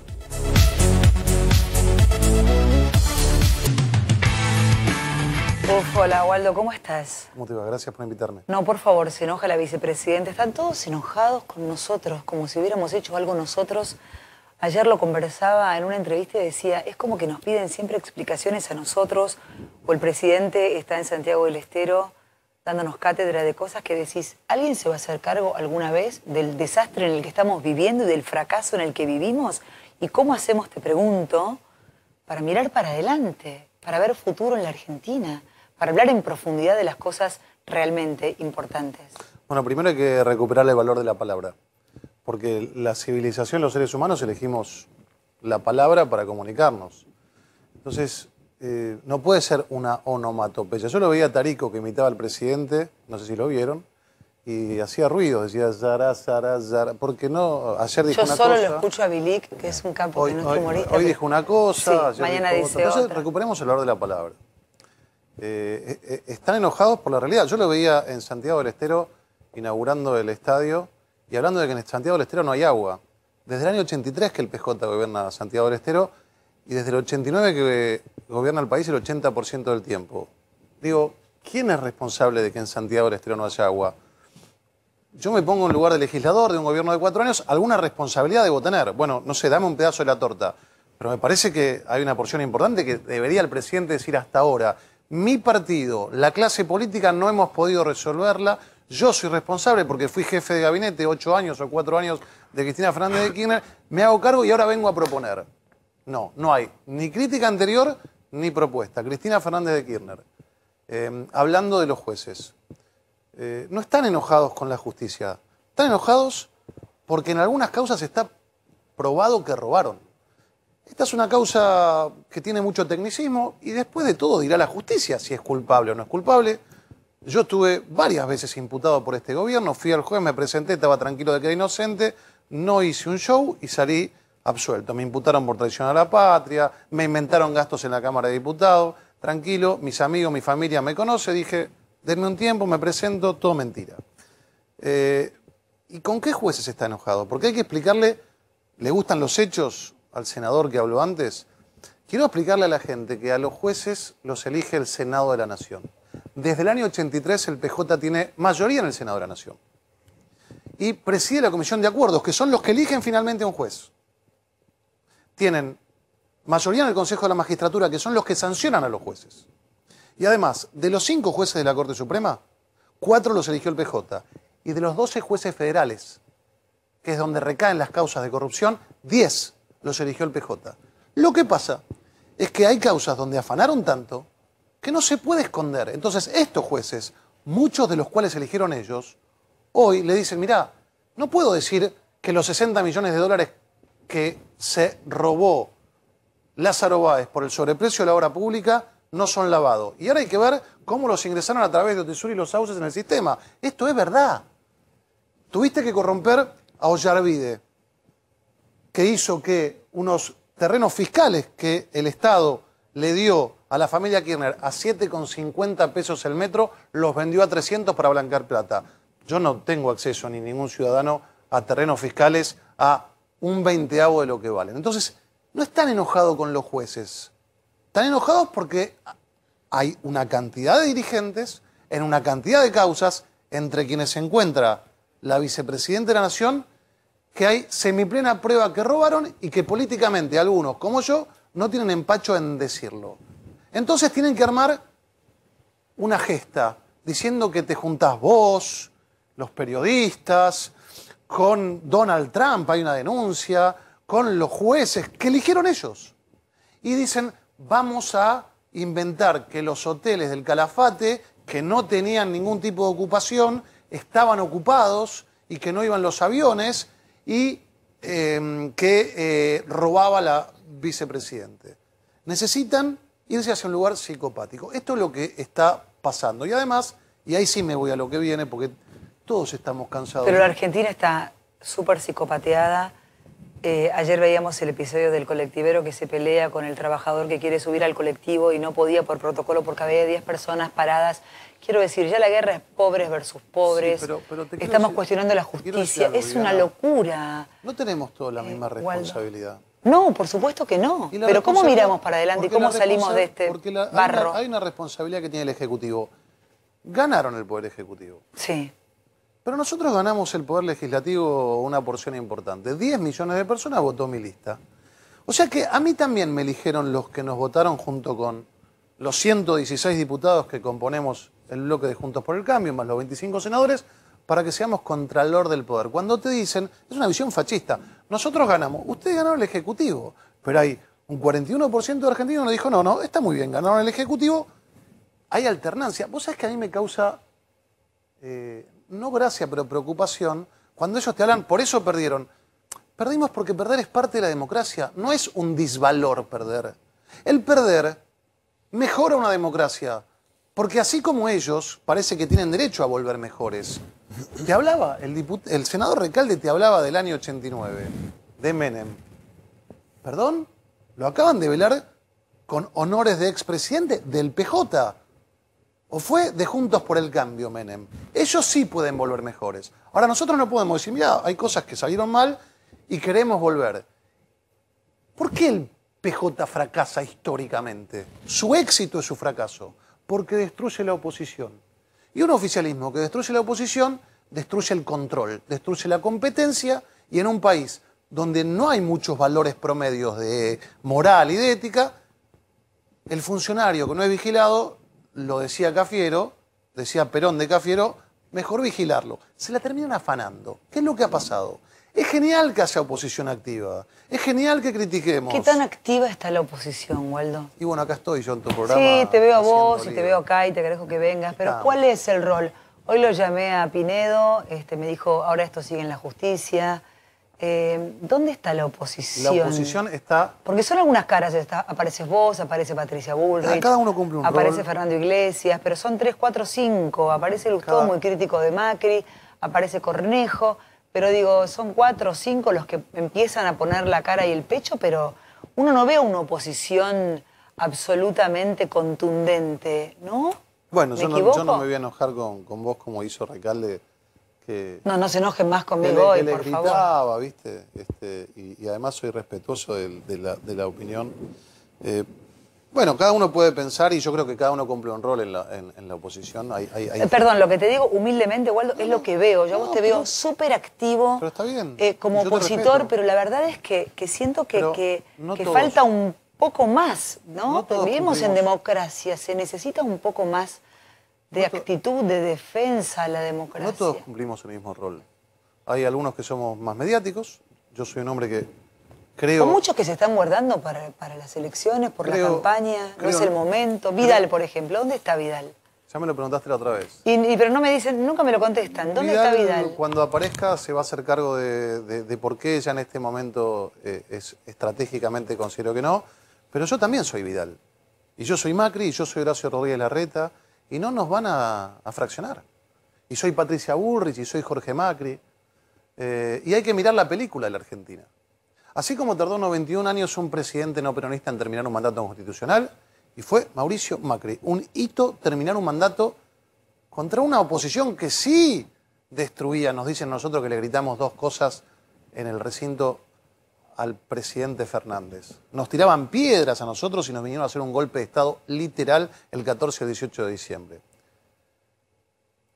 hola, Waldo, ¿cómo estás? ¿Cómo te Gracias por invitarme. No, por favor, se enoja la vicepresidenta. Están todos enojados con nosotros, como si hubiéramos hecho algo nosotros. Ayer lo conversaba en una entrevista y decía, es como que nos piden siempre explicaciones a nosotros, o el presidente está en Santiago del Estero dándonos cátedra de cosas que decís, ¿alguien se va a hacer cargo alguna vez del desastre en el que estamos viviendo y del fracaso en el que vivimos? ¿Y cómo hacemos, te pregunto, para mirar para adelante, para ver futuro en la Argentina? para hablar en profundidad de las cosas realmente importantes? Bueno, primero hay que recuperar el valor de la palabra, porque la civilización, los seres humanos, elegimos la palabra para comunicarnos. Entonces, eh, no puede ser una onomatopeya. Yo lo veía a Tarico que imitaba al presidente, no sé si lo vieron, y hacía ruido, decía zara, zara, ¿Por porque no, ayer dijo una cosa. Yo solo lo escucho a Bilic, que es un capo, hoy, que no es humorista. Hoy, dijo una cosa, mañana dice otra. Entonces, recuperemos el valor de la palabra. Eh, eh, eh, están enojados por la realidad. Yo lo veía en Santiago del Estero inaugurando el estadio y hablando de que en Santiago del Estero no hay agua. Desde el año 83 que el PJ gobierna Santiago del Estero y desde el 89 que gobierna el país el 80% del tiempo. Digo, ¿quién es responsable de que en Santiago del Estero no haya agua? Yo me pongo en lugar de legislador de un gobierno de cuatro años, alguna responsabilidad debo tener. Bueno, no sé, dame un pedazo de la torta. Pero me parece que hay una porción importante que debería el presidente decir hasta ahora mi partido, la clase política, no hemos podido resolverla. Yo soy responsable porque fui jefe de gabinete ocho años o cuatro años de Cristina Fernández de Kirchner, me hago cargo y ahora vengo a proponer. No, no hay ni crítica anterior ni propuesta. Cristina Fernández de Kirchner, eh, hablando de los jueces, eh, no están enojados con la justicia, están enojados porque en algunas causas está probado que robaron. Esta es una causa que tiene mucho tecnicismo y después de todo dirá la justicia si es culpable o no es culpable. Yo estuve varias veces imputado por este gobierno, fui al juez, me presenté, estaba tranquilo de que era inocente, no hice un show y salí absuelto. Me imputaron por traición a la patria, me inventaron gastos en la Cámara de Diputados, tranquilo, mis amigos, mi familia me conoce, dije, denme un tiempo, me presento, todo mentira. Eh, ¿Y con qué jueces está enojado? Porque hay que explicarle, ¿le gustan los hechos? al senador que habló antes, quiero explicarle a la gente que a los jueces los elige el Senado de la Nación. Desde el año 83 el PJ tiene mayoría en el Senado de la Nación. Y preside la Comisión de Acuerdos, que son los que eligen finalmente a un juez. Tienen mayoría en el Consejo de la Magistratura, que son los que sancionan a los jueces. Y además, de los cinco jueces de la Corte Suprema, cuatro los eligió el PJ. Y de los doce jueces federales, que es donde recaen las causas de corrupción, diez los eligió el PJ. Lo que pasa es que hay causas donde afanaron tanto que no se puede esconder. Entonces estos jueces, muchos de los cuales eligieron ellos, hoy le dicen, mira, no puedo decir que los 60 millones de dólares que se robó Lázaro Báez por el sobreprecio de la obra pública no son lavados. Y ahora hay que ver cómo los ingresaron a través de Otesur y los sauces en el sistema. Esto es verdad. Tuviste que corromper a Ollarvide, que hizo que unos terrenos fiscales que el Estado le dio a la familia Kirchner a 7,50 pesos el metro, los vendió a 300 para blanquear plata. Yo no tengo acceso, ni ningún ciudadano, a terrenos fiscales a un veinteavo de lo que valen. Entonces, no están enojados con los jueces. Están enojados porque hay una cantidad de dirigentes en una cantidad de causas entre quienes se encuentra la vicepresidenta de la Nación que hay semiplena prueba que robaron y que políticamente algunos, como yo, no tienen empacho en decirlo. Entonces tienen que armar una gesta diciendo que te juntás vos, los periodistas, con Donald Trump, hay una denuncia, con los jueces que eligieron ellos. Y dicen, vamos a inventar que los hoteles del Calafate, que no tenían ningún tipo de ocupación, estaban ocupados y que no iban los aviones y em, que eh, robaba la vicepresidente. Necesitan irse hacia un lugar psicopático. Esto es lo que está pasando. Y además, y ahí sí me voy a lo que viene, porque todos estamos cansados. Pero la Argentina está súper psicopateada. Eh, ayer veíamos el episodio del colectivero que se pelea con el trabajador que quiere subir al colectivo y no podía por protocolo porque había 10 personas paradas Quiero decir, ya la guerra es pobres versus pobres. Estamos cuestionando la justicia. es una locura. No tenemos toda la eh, misma responsabilidad. No, por supuesto que no. Pero ¿cómo miramos para adelante y cómo salimos de este barro? Hay una, hay una responsabilidad que tiene el Ejecutivo. Ganaron el Poder Ejecutivo. Sí. Pero nosotros ganamos el Poder Legislativo una porción importante. 10 millones de personas votó mi lista. O sea que a mí también me eligieron los que nos votaron junto con los 116 diputados que componemos el bloque de Juntos por el Cambio, más los 25 senadores, para que seamos contralor del poder. Cuando te dicen, es una visión fascista, nosotros ganamos, ustedes ganaron el Ejecutivo, pero hay un 41% de argentinos nos dijo, no, no, está muy bien, ganaron el Ejecutivo, hay alternancia. Vos sabés que a mí me causa, eh, no gracia, pero preocupación, cuando ellos te hablan, por eso perdieron. Perdimos porque perder es parte de la democracia, no es un disvalor perder. El perder mejora una democracia. Porque así como ellos, parece que tienen derecho a volver mejores. Te hablaba, el, el senador Recalde te hablaba del año 89, de Menem. ¿Perdón? Lo acaban de velar con honores de expresidente del PJ. O fue de Juntos por el Cambio, Menem. Ellos sí pueden volver mejores. Ahora nosotros no podemos decir, mira, hay cosas que salieron mal y queremos volver. ¿Por qué el PJ fracasa históricamente? Su éxito es su fracaso porque destruye la oposición. Y un oficialismo que destruye la oposición destruye el control, destruye la competencia y en un país donde no hay muchos valores promedios de moral y de ética, el funcionario que no es vigilado, lo decía Cafiero, decía Perón de Cafiero, mejor vigilarlo. Se la terminan afanando. ¿Qué es lo que ha pasado? Es genial que haya oposición activa. Es genial que critiquemos. ¿Qué tan activa está la oposición, Waldo? Y bueno, acá estoy yo en tu programa. Sí, te veo a vos y te veo acá y te agradezco que vengas. Pero ¿cuál es el rol? Hoy lo llamé a Pinedo, este, me dijo, ahora esto sigue en la justicia. Em, ¿Dónde está la oposición? La oposición está... Porque son algunas caras. Está, apareces vos, aparece Patricia Bullrich. Ah, cada uno cumple un Aparece Fernando Iglesias, pero son tres, cuatro, cinco. Aparece el muy crítico de Macri. Aparece Cornejo. Pero digo, son cuatro o cinco los que empiezan a poner la cara y el pecho, pero uno no ve una oposición absolutamente contundente, ¿no? Bueno, yo no, me voy a enojar con, vos como hizo Recalde. Que, no, no se enojen más conmigo hoy, por favor. ¿viste? Este, y, además soy respetuoso de, la, opinión. Eh, bueno, cada uno puede pensar y yo creo que cada uno cumple un rol en la, en, la oposición. Eh, perdón, lo que te digo humildemente, Waldo, es lo que veo. Yo a vos te veo súper activo eh, como opositor, pero la verdad es que, siento que, falta un poco más, ¿no? Vivimos en democracia, se necesita un poco más de actitud, de defensa a la democracia. No todos cumplimos el mismo rol. Hay algunos que somos más mediáticos. Yo soy un hombre que Creo, muchos que se están guardando para, las elecciones, por la campaña, no es el momento. Vidal, por ejemplo, ¿dónde está Vidal? Ya me lo preguntaste la otra vez. Y, pero no me dicen, nunca me lo contestan. ¿Dónde está Vidal? Cuando aparezca se va a hacer cargo de, por qué ya en este momento eh, es, estratégicamente considero que no. Pero yo también soy Vidal. Y yo soy Macri, y yo soy Horacio Rodríguez Larreta, y no nos van a, fraccionar. Y soy Patricia Burris, y soy Jorge Macri. Eh, y hay que mirar la película de la Argentina. Así como tardó 91 años un presidente no peronista en terminar un mandato constitucional, y fue Mauricio Macri. Un hito terminar un mandato contra una oposición que sí destruía, nos dicen nosotros que le gritamos dos cosas en el recinto al presidente Fernández. Nos tiraban piedras a nosotros y nos vinieron a hacer un golpe de Estado literal el 14 o 18 de diciembre.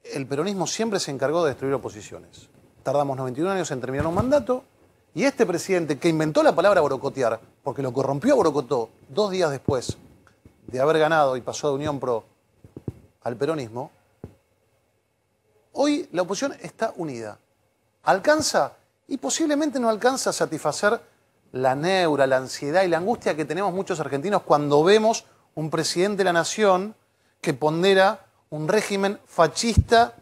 El peronismo siempre se encargó de destruir oposiciones. Tardamos 91 años en terminar un mandato, y este presidente que inventó la palabra borocotear, porque lo corrompió a Borocotó dos días después de haber ganado y pasó de Unión Pro al peronismo, hoy la oposición está unida. Alcanza y posiblemente no alcanza a satisfacer la neura, la ansiedad y la angustia que tenemos muchos argentinos cuando vemos un presidente de la nación que pondera un régimen fascista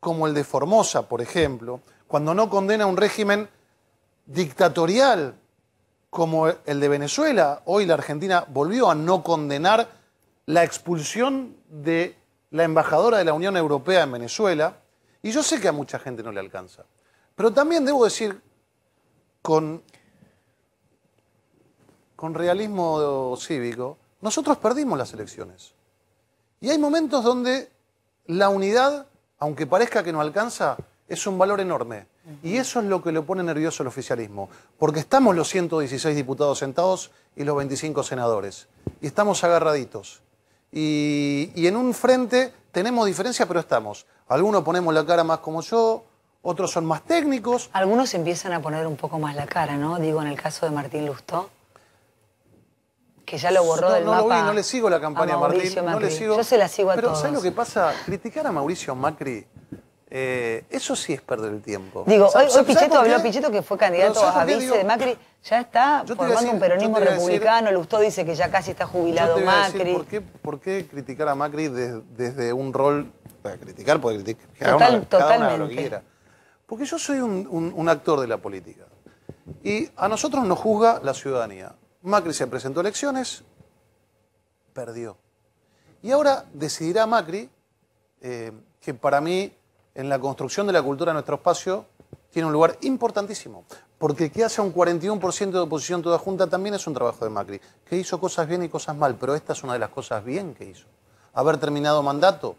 como el de Formosa, por ejemplo, cuando no condena un régimen dictatorial como el de Venezuela, hoy la Argentina volvió a no condenar la expulsión de la embajadora de la Unión Europea en Venezuela, y yo sé que a mucha gente no le alcanza, pero también debo decir con, con realismo cívico, nosotros perdimos las elecciones. Y hay momentos donde la unidad, aunque parezca que no alcanza, es un valor enorme. Y eso es lo que le pone nervioso el oficialismo, porque estamos los 116 diputados sentados y los 25 senadores, y estamos agarraditos. Y, en un frente tenemos diferencia, pero estamos. Algunos ponemos la cara más como yo, otros son más técnicos. Algunos empiezan a poner un poco más la cara, ¿no? Digo, en el caso de Martín Lustó, que ya lo borró del no mapa. no le sigo la campaña a Martín. No le sigo. Yo se la sigo a todos. Pero ¿sabes lo que pasa? Criticar a Mauricio Macri eh, eso sí es perder el tiempo. Digo, hoy, Pichetto habló, Pichetto que fue candidato a vice de Macri, ya está formando un peronismo republicano, dice que ya casi está jubilado Macri. ¿por, qué, criticar a Macri desde, un rol... Para criticar, puede criticar totalmente. Porque yo soy un, actor de la política. Y a nosotros nos juzga la ciudadanía. Macri se presentó a elecciones, perdió. Y ahora decidirá Macri, eh, que para mí en la construcción de la cultura de nuestro espacio tiene un lugar importantísimo. Porque que hace un 41% de oposición toda junta también es un trabajo de Macri, que hizo cosas bien y cosas mal, pero esta es una de las cosas bien que hizo. Haber terminado mandato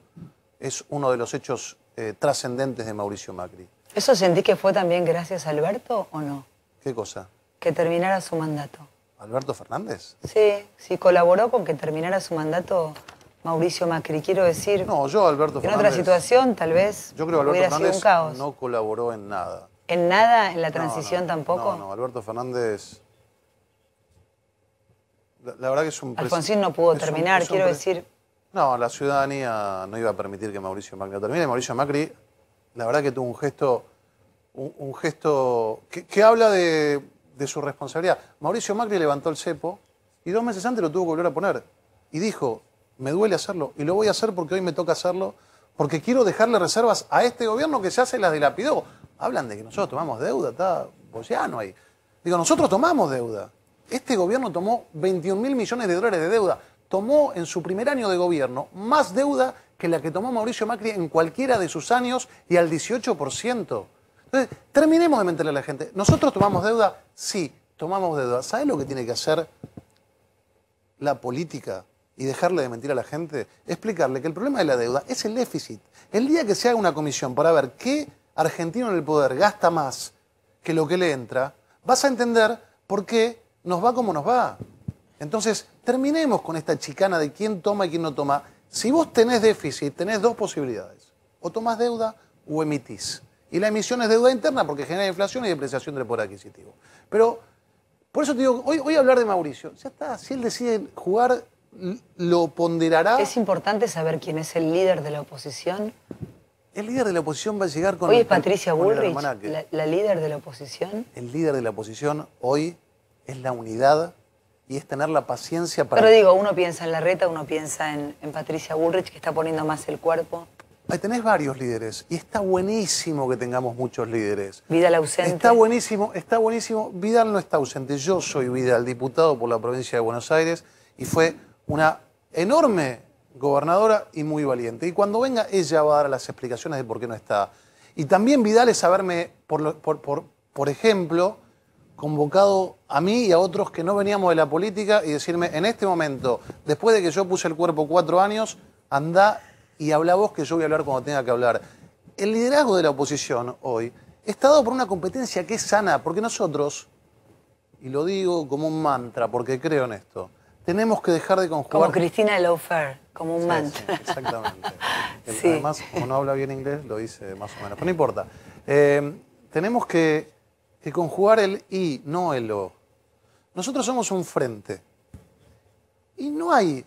es uno de los hechos eh, trascendentes de Mauricio Macri. ¿Eso sentí que fue también gracias a Alberto o no? ¿Qué cosa? Que terminara su mandato. ¿Alberto Fernández? Sí, sí, colaboró con que terminara su mandato Mauricio Macri. Quiero decir, no, yo, Alberto Fernández, en otra situación tal vez yo creo que Alberto Fernández No colaboró en nada. ¿En nada? ¿En la transición tampoco? No, no, Alberto Fernández... La, verdad que es un... Alfonsín no pudo terminar, quiero decir... No, la ciudadanía no iba a permitir que Mauricio Macri termine. Mauricio Macri, la verdad que tuvo un gesto, un, gesto que, habla de, de su responsabilidad. Mauricio Macri levantó el cepo y dos meses antes lo tuvo que volver a poner. Y dijo, me duele hacerlo y lo voy a hacer porque hoy me toca hacerlo, porque quiero dejarle reservas a este gobierno que se hace las de dilapidó. Hablan de que nosotros tomamos deuda, está pues no ahí. Digo, nosotros tomamos deuda. Este gobierno tomó 21 mil millones de dólares de deuda. Tomó en su primer año de gobierno más deuda que la que tomó Mauricio Macri en cualquiera de sus años y al 18%. Entonces, terminemos de mentirle a la gente. ¿Nosotros tomamos deuda? Sí, tomamos deuda. ¿Sabes lo que tiene que hacer la política y dejarle de mentir a la gente, explicarle que el problema de la deuda es el déficit. El día que se haga una comisión para ver qué argentino en el poder gasta más que lo que le entra, vas a entender por qué nos va como nos va. Entonces, terminemos con esta chicana de quién toma y quién no toma. Si vos tenés déficit, tenés dos posibilidades. O tomás deuda o emitís. Y la emisión es deuda interna porque genera inflación y depreciación del poder adquisitivo. Pero por eso te digo, hoy, voy a hablar de Mauricio, ya está, si él decide jugar lo ponderará. ¿Es importante saber quién es el líder de la oposición? El líder de la oposición va a llegar con. Hoy es Patricia Bullrich, la, líder de la oposición. El líder de la oposición hoy es la unidad y es tener la paciencia para. Pero digo, uno piensa en la reta, uno piensa en, Patricia Bullrich, que está poniendo más el cuerpo. tenés varios líderes y está buenísimo que tengamos muchos líderes. Vidal ausente. Está buenísimo, está buenísimo. Vidal no está ausente. Yo soy Vidal, diputado por la provincia de Buenos Aires y fue una enorme gobernadora y muy valiente. Y cuando venga, ella va a dar las explicaciones de por qué no está. Y también Vidal es haberme, por, por ejemplo, convocado a mí y a otros que no veníamos de la política y decirme, en este momento, después de que yo puse el cuerpo cuatro años, anda y habla vos que yo voy a hablar cuando tenga que hablar. El liderazgo de la oposición hoy está dado por una competencia que es sana, porque nosotros, y lo digo como un mantra, porque creo en esto, tenemos que dejar de conjugar. Como Cristina Laufer, como un sí, exactamente. Además, como no habla bien inglés, lo dice más o menos. Pero no importa. Em, tenemos que, que conjugar el I, no el O. Nosotros somos un frente. Y no hay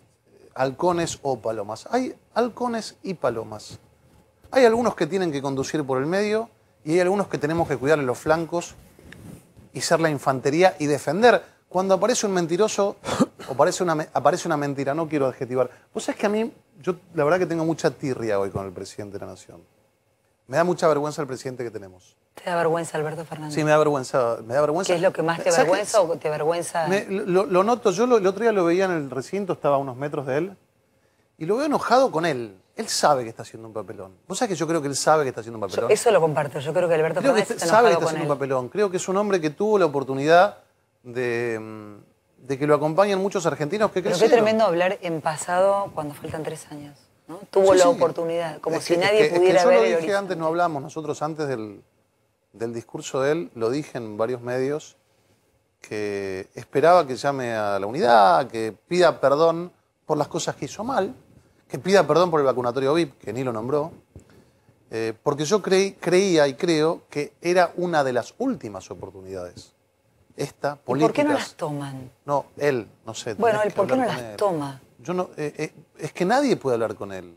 halcones o palomas. Hay halcones y palomas. Hay algunos que tienen que conducir por el medio y hay algunos que tenemos que cuidar en los flancos y ser la infantería y defender. Cuando aparece un mentiroso, parece una, aparece una mentira, no quiero adjetivar. Vos sabés que a mí, yo la verdad que tengo mucha tirria hoy con el presidente de la Nación. Me da mucha vergüenza el presidente que tenemos. ¿Te da vergüenza Alberto Fernández? Sí, me da vergüenza. ¿Qué es lo que más te avergüenza? o te avergüenza? lo, noto, yo el otro día lo veía en el recinto, estaba a unos metros de él, y lo veo enojado con él. Él sabe que está haciendo un papelón. ¿Vos sabés que yo creo que él sabe que está haciendo un papelón? eso lo comparto, yo creo que Alberto creo Fernández que sabe que está haciendo un papelón. Creo que es un hombre que tuvo la oportunidad de mm, de que lo acompañan muchos argentinos que crecieron. Pero tremendo hablar en pasado cuando faltan tres años. Tuvo la oportunidad, como si nadie pudiera es que yo lo dije antes, no hablamos, nosotros antes del, discurso de él, lo dije en varios medios, que esperaba que llame a la unidad, que pida perdón por las cosas que hizo mal, que pida perdón por el vacunatorio VIP, que ni lo nombró, eh, porque yo creí, creía y creo que era una de las últimas oportunidades esta ¿Por qué no las toman? No, él, no sé. Bueno, él, ¿por qué no las toma? Yo no, eh, eh, es que nadie puede hablar con él.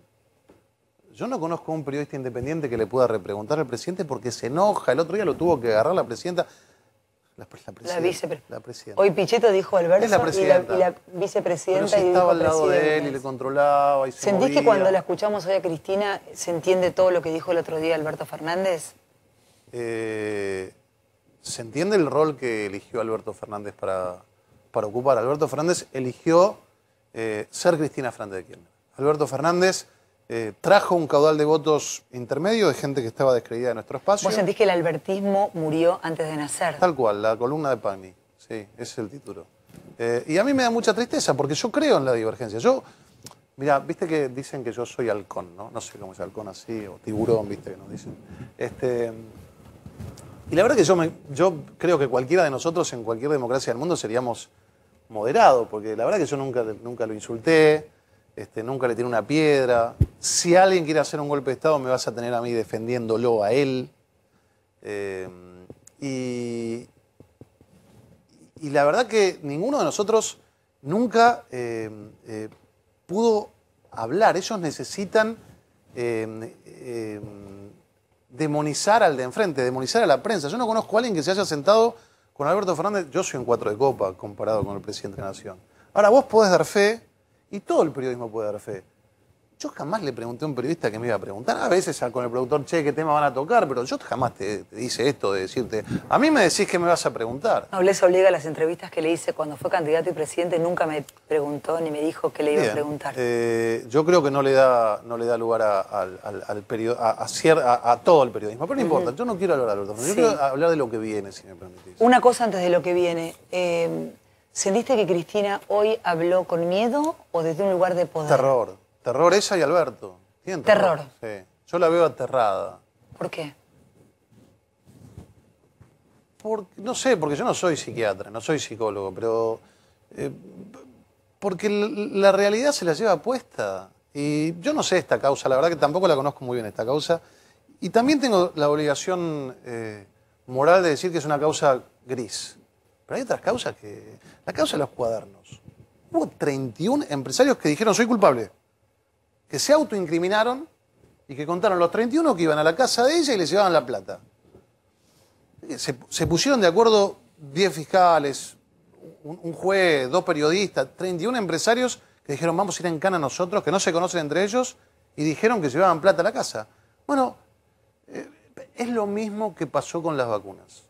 Yo no conozco a un periodista independiente que le pueda repreguntar al presidente porque se enoja. El otro día lo tuvo que agarrar la presidenta. La, vicepresidenta. Hoy Pichetto dijo Alberto y, la, vicepresidenta. Pero estaba al lado de él y le controlaba. Y se ¿Sentís que cuando la escuchamos hoy a Cristina se entiende todo lo que dijo el otro día Alberto Fernández? Eh, ¿Se entiende el rol que eligió Alberto Fernández para, para ocupar? Alberto Fernández eligió eh, ser Cristina Fernández de Kirchner. Alberto Fernández eh, trajo un caudal de votos intermedio de gente que estaba descreída de nuestro espacio. ¿Vos sentís que el albertismo murió antes de nacer? Tal cual, la columna de Pagni. Sí, ese es el título. Eh, y a mí me da mucha tristeza porque yo creo en la divergencia. Yo, mira, viste que dicen que yo soy halcón, ¿no? No sé cómo es halcón así, o tiburón, viste que nos dicen. Este. Y la verdad que yo, yo creo que cualquiera de nosotros en cualquier democracia del mundo seríamos moderados, porque la verdad que yo nunca, nunca lo insulté, este, nunca le tiré una piedra. Si alguien quiere hacer un golpe de Estado, me vas a tener a mí defendiéndolo a él. Eh, y, la verdad que ninguno de nosotros nunca eh, eh, pudo hablar. Ellos necesitan demonizar al de enfrente, demonizar a la prensa. Yo no conozco a alguien que se haya sentado con Alberto Fernández. Yo soy en cuatro de copa comparado con el presidente de la Nación. Ahora, vos podés dar fe, y todo el periodismo puede dar fe, yo jamás le pregunté a un periodista que me iba a preguntar. A veces con el productor, che, ¿qué tema van a tocar? Pero yo jamás te, dice hice esto de decirte, a mí me decís que me vas a preguntar. No, les obliga a las entrevistas que le hice cuando fue candidato y presidente, nunca me preguntó ni me dijo qué le iba a preguntar. Eh, yo creo que no le da, no le da lugar a, al, a, todo el periodismo. Pero no importa, yo no quiero hablar de los yo quiero hablar de lo que viene, si me permitís. Una cosa antes de lo que viene. Eh, ¿Sentiste que Cristina hoy habló con miedo o desde un lugar de poder? Terror Terror esa y Alberto. Terror. Sí. Yo la veo aterrada. ¿Por qué? Porque, no sé, porque yo no soy psiquiatra, no soy psicólogo, pero. Eh, porque la realidad se la lleva puesta. Y yo no sé esta causa, la verdad que tampoco la conozco muy bien esta causa. Y también tengo la obligación eh, moral de decir que es una causa gris. Pero hay otras causas que. La causa de los cuadernos. Hubo 31 empresarios que dijeron soy culpable que se autoincriminaron y que contaron los 31 que iban a la casa de ella y les llevaban la plata. Se, pusieron de acuerdo 10 fiscales, un, juez, dos periodistas, 31 empresarios que dijeron vamos a ir en cana nosotros, que no se conocen entre ellos, y dijeron que llevaban plata a la casa. Bueno, eh, es lo mismo que pasó con las vacunas.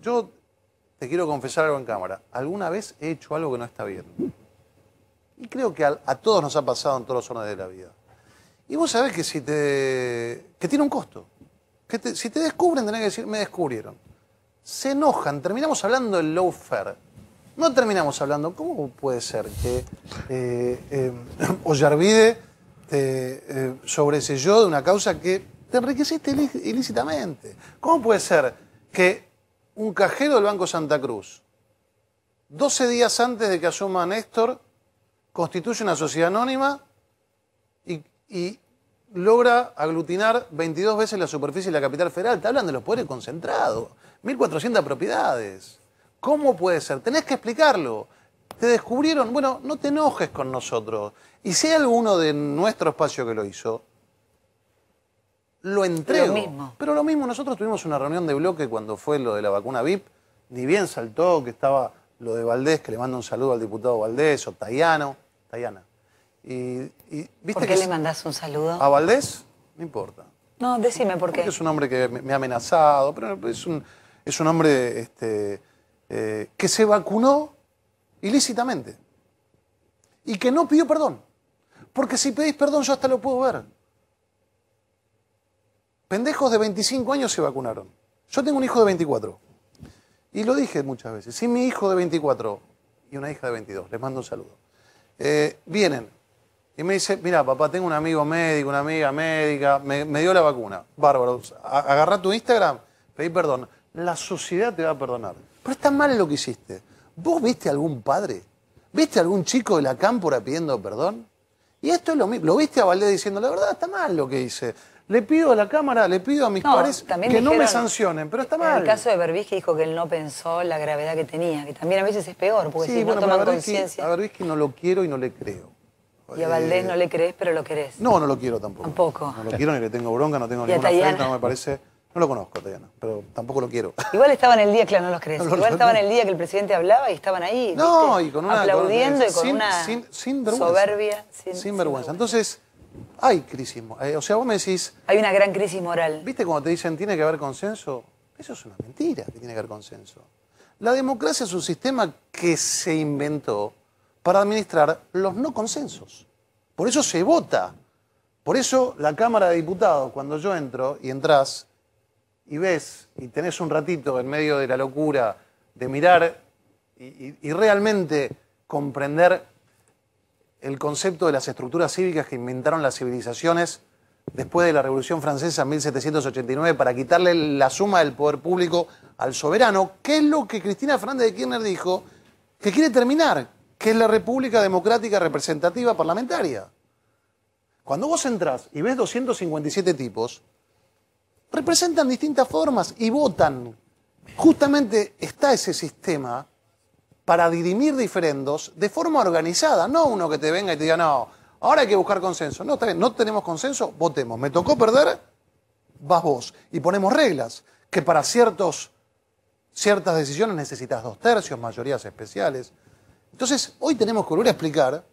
Yo te quiero confesar algo en cámara. Alguna vez he hecho algo que no está bien. Y creo que a, todos nos ha pasado en todas las zonas de la vida. Y vos sabés que si te. que tiene un costo. Que si te descubren, tenés que decir, me descubrieron. Se enojan, terminamos hablando del low fare. No terminamos hablando, ¿cómo puede ser que eh, eh Ollarvide te eh, sobreselló de una causa que te enriqueciste ilícitamente? ¿Cómo puede ser que un cajero del Banco Santa Cruz, 12 días antes de que asuma Néstor, constituye una sociedad anónima y, logra aglutinar 22 veces la superficie de la capital federal. Te hablan de los poderes concentrados, 1.400 propiedades. ¿Cómo puede ser? Tenés que explicarlo. Te descubrieron, bueno, no te enojes con nosotros. Y si hay alguno de nuestro espacio que lo hizo, lo entrego. Pero lo mismo, nosotros tuvimos una reunión de bloque cuando fue lo de la vacuna VIP, ni bien saltó que estaba lo de Valdés, que le mando un saludo al diputado Valdés, o Tayano, Tayana. Y, ¿viste ¿Por qué que le mandás un saludo? ¿A Valdés? No importa. No, decime por qué. Porque es un hombre que me ha amenazado, pero es un, hombre este, eh, que se vacunó ilícitamente y que no pidió perdón. Porque si pedís perdón yo hasta lo puedo ver. Pendejos de 25 años se vacunaron. Yo tengo un hijo de 24. Y lo dije muchas veces, si mi hijo de 24 y una hija de 22, les mando un saludo, eh, vienen y me dicen, mira papá, tengo un amigo médico, una amiga médica, me, dio la vacuna, bárbaro, agarra tu Instagram, pedí perdón, la sociedad te va a perdonar. Pero está mal lo que hiciste. ¿Vos viste a algún padre? ¿Viste a algún chico de la cámpora pidiendo perdón? Y esto es lo mismo. Lo viste a Valdés diciendo, la verdad está mal lo que hice. Le pido a la Cámara, le pido a mis padres pares que no me sancionen, pero está mal. En el caso de Berbisky dijo que él no pensó la gravedad que tenía, que también a veces es peor, porque si no toman conciencia... A Berbisky no lo quiero y no le creo. Y a Valdés no le crees, pero lo querés. No, no lo quiero tampoco. Tampoco. No lo quiero ni le tengo bronca, no tengo ninguna afrenta, no me parece... No lo conozco, Tatiana, pero tampoco lo quiero. Igual estaba en el día, claro, no los crees. Igual el día que el presidente hablaba y estaban ahí. No, y con una. Aplaudiendo y con una. Sin, sin Soberbia. sin vergüenza. Entonces, hay crisis, moral, eh, o sea, vos me decís... Hay una gran crisis moral. ¿Viste cuando te dicen tiene que haber consenso? Eso es una mentira que tiene que haber consenso. La democracia es un sistema que se inventó para administrar los no consensos. Por eso se vota. Por eso la Cámara de Diputados, cuando yo entro y entras y ves y tenés un ratito en medio de la locura de mirar y realmente comprender el concepto de las estructuras cívicas que inventaron las civilizaciones después de la Revolución Francesa en 1789 para quitarle la suma del poder público al soberano, que es lo que Cristina Fernández de Kirchner dijo que quiere terminar, que es la República Democrática Representativa Parlamentaria. Cuando vos entrás y ves 257 tipos, representan distintas formas y votan. Justamente está ese sistema para dirimir diferendos de forma organizada, no uno que te venga y te diga, no, ahora hay que buscar consenso. No, no tenemos consenso, votemos. Me tocó perder, vas vos. Y ponemos reglas, que para ciertos, ciertas decisiones necesitas dos tercios, mayorías especiales. Entonces, hoy tenemos que volver a explicar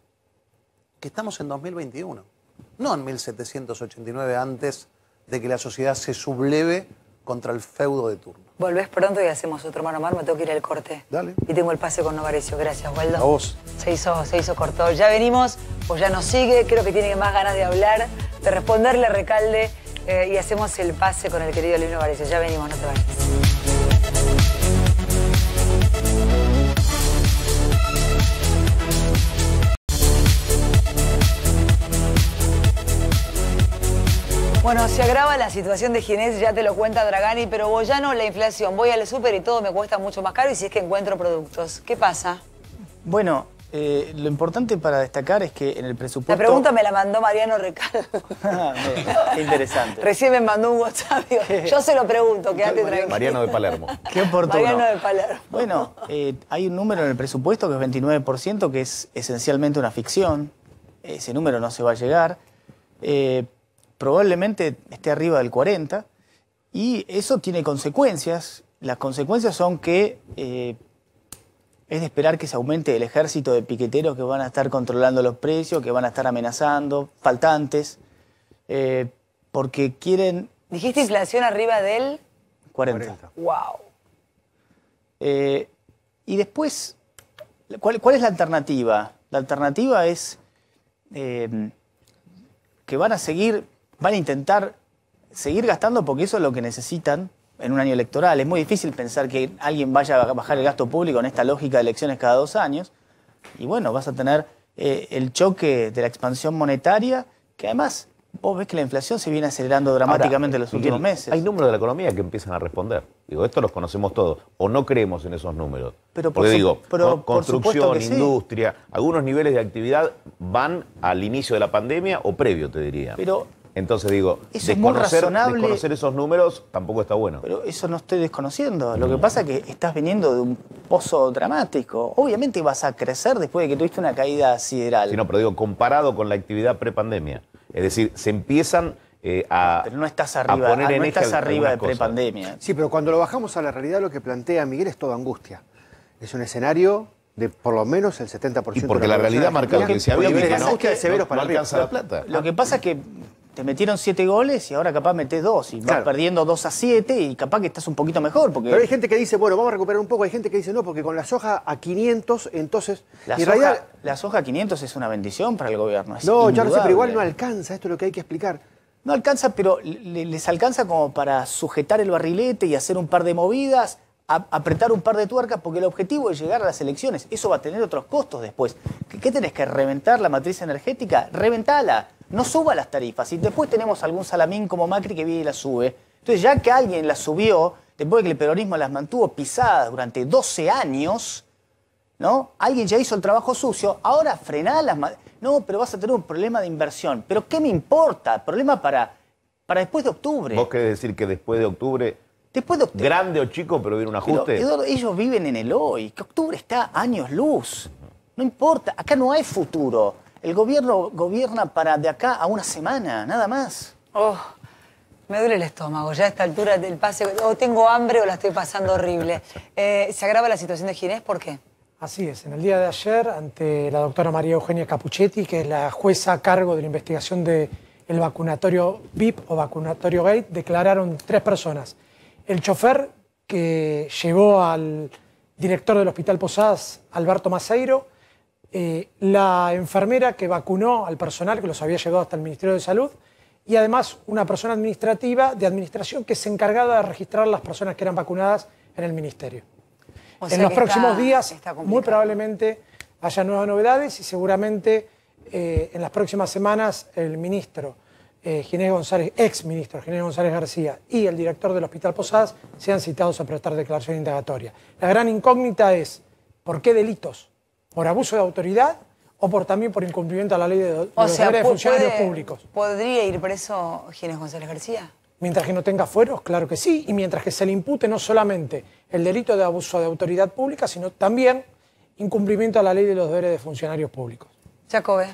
que estamos en 2021, no en 1789 antes de que la sociedad se subleve contra el feudo de turno. Volvés pronto y hacemos otro mano a mano. Me tengo que ir al corte. Dale. Y tengo el pase con Novarecio. Gracias, Waldo. A vos. Se hizo, se hizo corto. Ya venimos, o ya nos sigue. Creo que tiene más ganas de hablar, de responderle Recalde. Eh, y hacemos el pase con el querido Luis Novarecio. Ya venimos, no te vayas. Bueno, se agrava la situación de Ginés, ya te lo cuenta Dragani, pero Boyano, la inflación, voy al súper y todo me cuesta mucho más caro y si es que encuentro productos. ¿Qué pasa? Bueno, eh, lo importante para destacar es que en el presupuesto... La pregunta me la mandó Mariano Recaldo. Ah, qué interesante. Recién me mandó un WhatsApp. yo se lo pregunto, quédate tranquilo. Mariano de Palermo. Qué oportuno. Mariano de Palermo. Bueno, eh, hay un número en el presupuesto que es 29%, que es esencialmente una ficción. Ese número no se va a llegar. Eh, probablemente esté arriba del 40, y eso tiene consecuencias. Las consecuencias son que eh, es de esperar que se aumente el ejército de piqueteros que van a estar controlando los precios, que van a estar amenazando, faltantes, eh, porque quieren... Dijiste inflación arriba del... 40. ¡Wow! Eh, y después, ¿cuál, ¿cuál, es la alternativa? La alternativa es que van a seguir van a intentar seguir gastando porque eso es lo que necesitan en un año electoral. Es muy difícil pensar que alguien vaya a bajar el gasto público en esta lógica de elecciones cada dos años. Y bueno, vas a tener eh, el choque de la expansión monetaria, que además vos ves que la inflación se viene acelerando dramáticamente en los últimos meses. Hay números de la economía que empiezan a responder. Digo, esto los conocemos todos, o no creemos en esos números. Pero digo, construcción, industria, algunos niveles de actividad van al inicio de la pandemia o previo, te diría. Pero entonces digo, es desconocer, esos números tampoco está bueno. Pero eso no estoy desconociendo. Lo que pasa es que estás viniendo de un pozo dramático. Obviamente vas a crecer después de que tuviste una caída sideral. Sí, no, pero digo, comparado con la actividad prepandemia. Es decir, se empiezan eh, a. Pero no estás arriba, poner ah, en no estás arriba de prepandemia. Sí, pero cuando lo bajamos a la realidad, lo que plantea Miguel es toda angustia. Es un escenario de por lo menos el 70% y porque la, la realidad marca lo que se había severos para alcanza la plata. Lo que pasa es que te metieron siete goles y ahora capaz metes dos y vas perdiendo dos a siete y capaz que estás un poquito mejor. Porque... Pero hay gente que dice, bueno, vamos a recuperar un poco, hay gente que dice, no, porque con la soja a 500, entonces... La, soja, a 500 es una bendición para el gobierno. no, ya sé, pero igual no alcanza, esto es lo que hay que explicar. No alcanza, pero les alcanza como para sujetar el barrilete y hacer un par de movidas apretar un par de tuercas porque el objetivo es llegar a las elecciones. Eso va a tener otros costos después. ¿Qué, tenés que reventar la matriz energética? Reventala. No suba las tarifas. Y después tenemos algún salamín como Macri que viene y la sube. Entonces, ya que alguien las subió, después de que el peronismo las mantuvo pisadas durante 12 años, ¿no? Alguien ya hizo el trabajo sucio, ahora frená las... No, pero vas a tener un problema de inversión. ¿Pero qué me importa? Problema para, para después de octubre. ¿Vos querés decir que después de octubre de octubre... Grande o chico, pero viene un ajuste. ellos viven en el hoy, que octubre está años luz. No importa, acá no hay futuro. El gobierno gobierna para de acá a una semana, nada más. Oh, me duele el estómago, ya a esta altura del pase, o tengo hambre o la estoy pasando horrible. Eh, ¿Se agrava la situación de Ginés? ¿Por qué? Así es, en el día de ayer, ante la doctora María Eugenia Capuchetti, que es la jueza a cargo de la investigación del vacunatorio VIP o vacunatorio Gate, declararon tres personas el chofer que llevó al director del Hospital Posadas, Alberto Maceiro, eh, la enfermera que vacunó al personal que los había llevado hasta el Ministerio de Salud y además una persona administrativa de administración que se encargaba de registrar las personas que eran vacunadas en el Ministerio. en los próximos días, muy probablemente haya nuevas novedades y seguramente eh, en las próximas semanas el ministro eh, Ginés González, ex ministro Ginés González García y el director del Hospital Posadas sean citados a prestar declaración indagatoria. La gran incógnita es, ¿por qué delitos? ¿Por abuso de autoridad o por también por incumplimiento a la ley de, los deberes de funcionarios públicos? ¿Podría ir preso Ginés González García? Mientras que no tenga fueros, claro que sí, y mientras que se le impute no solamente el delito de abuso de autoridad pública, sino también incumplimiento a la ley de los deberes de funcionarios públicos. Jacobe.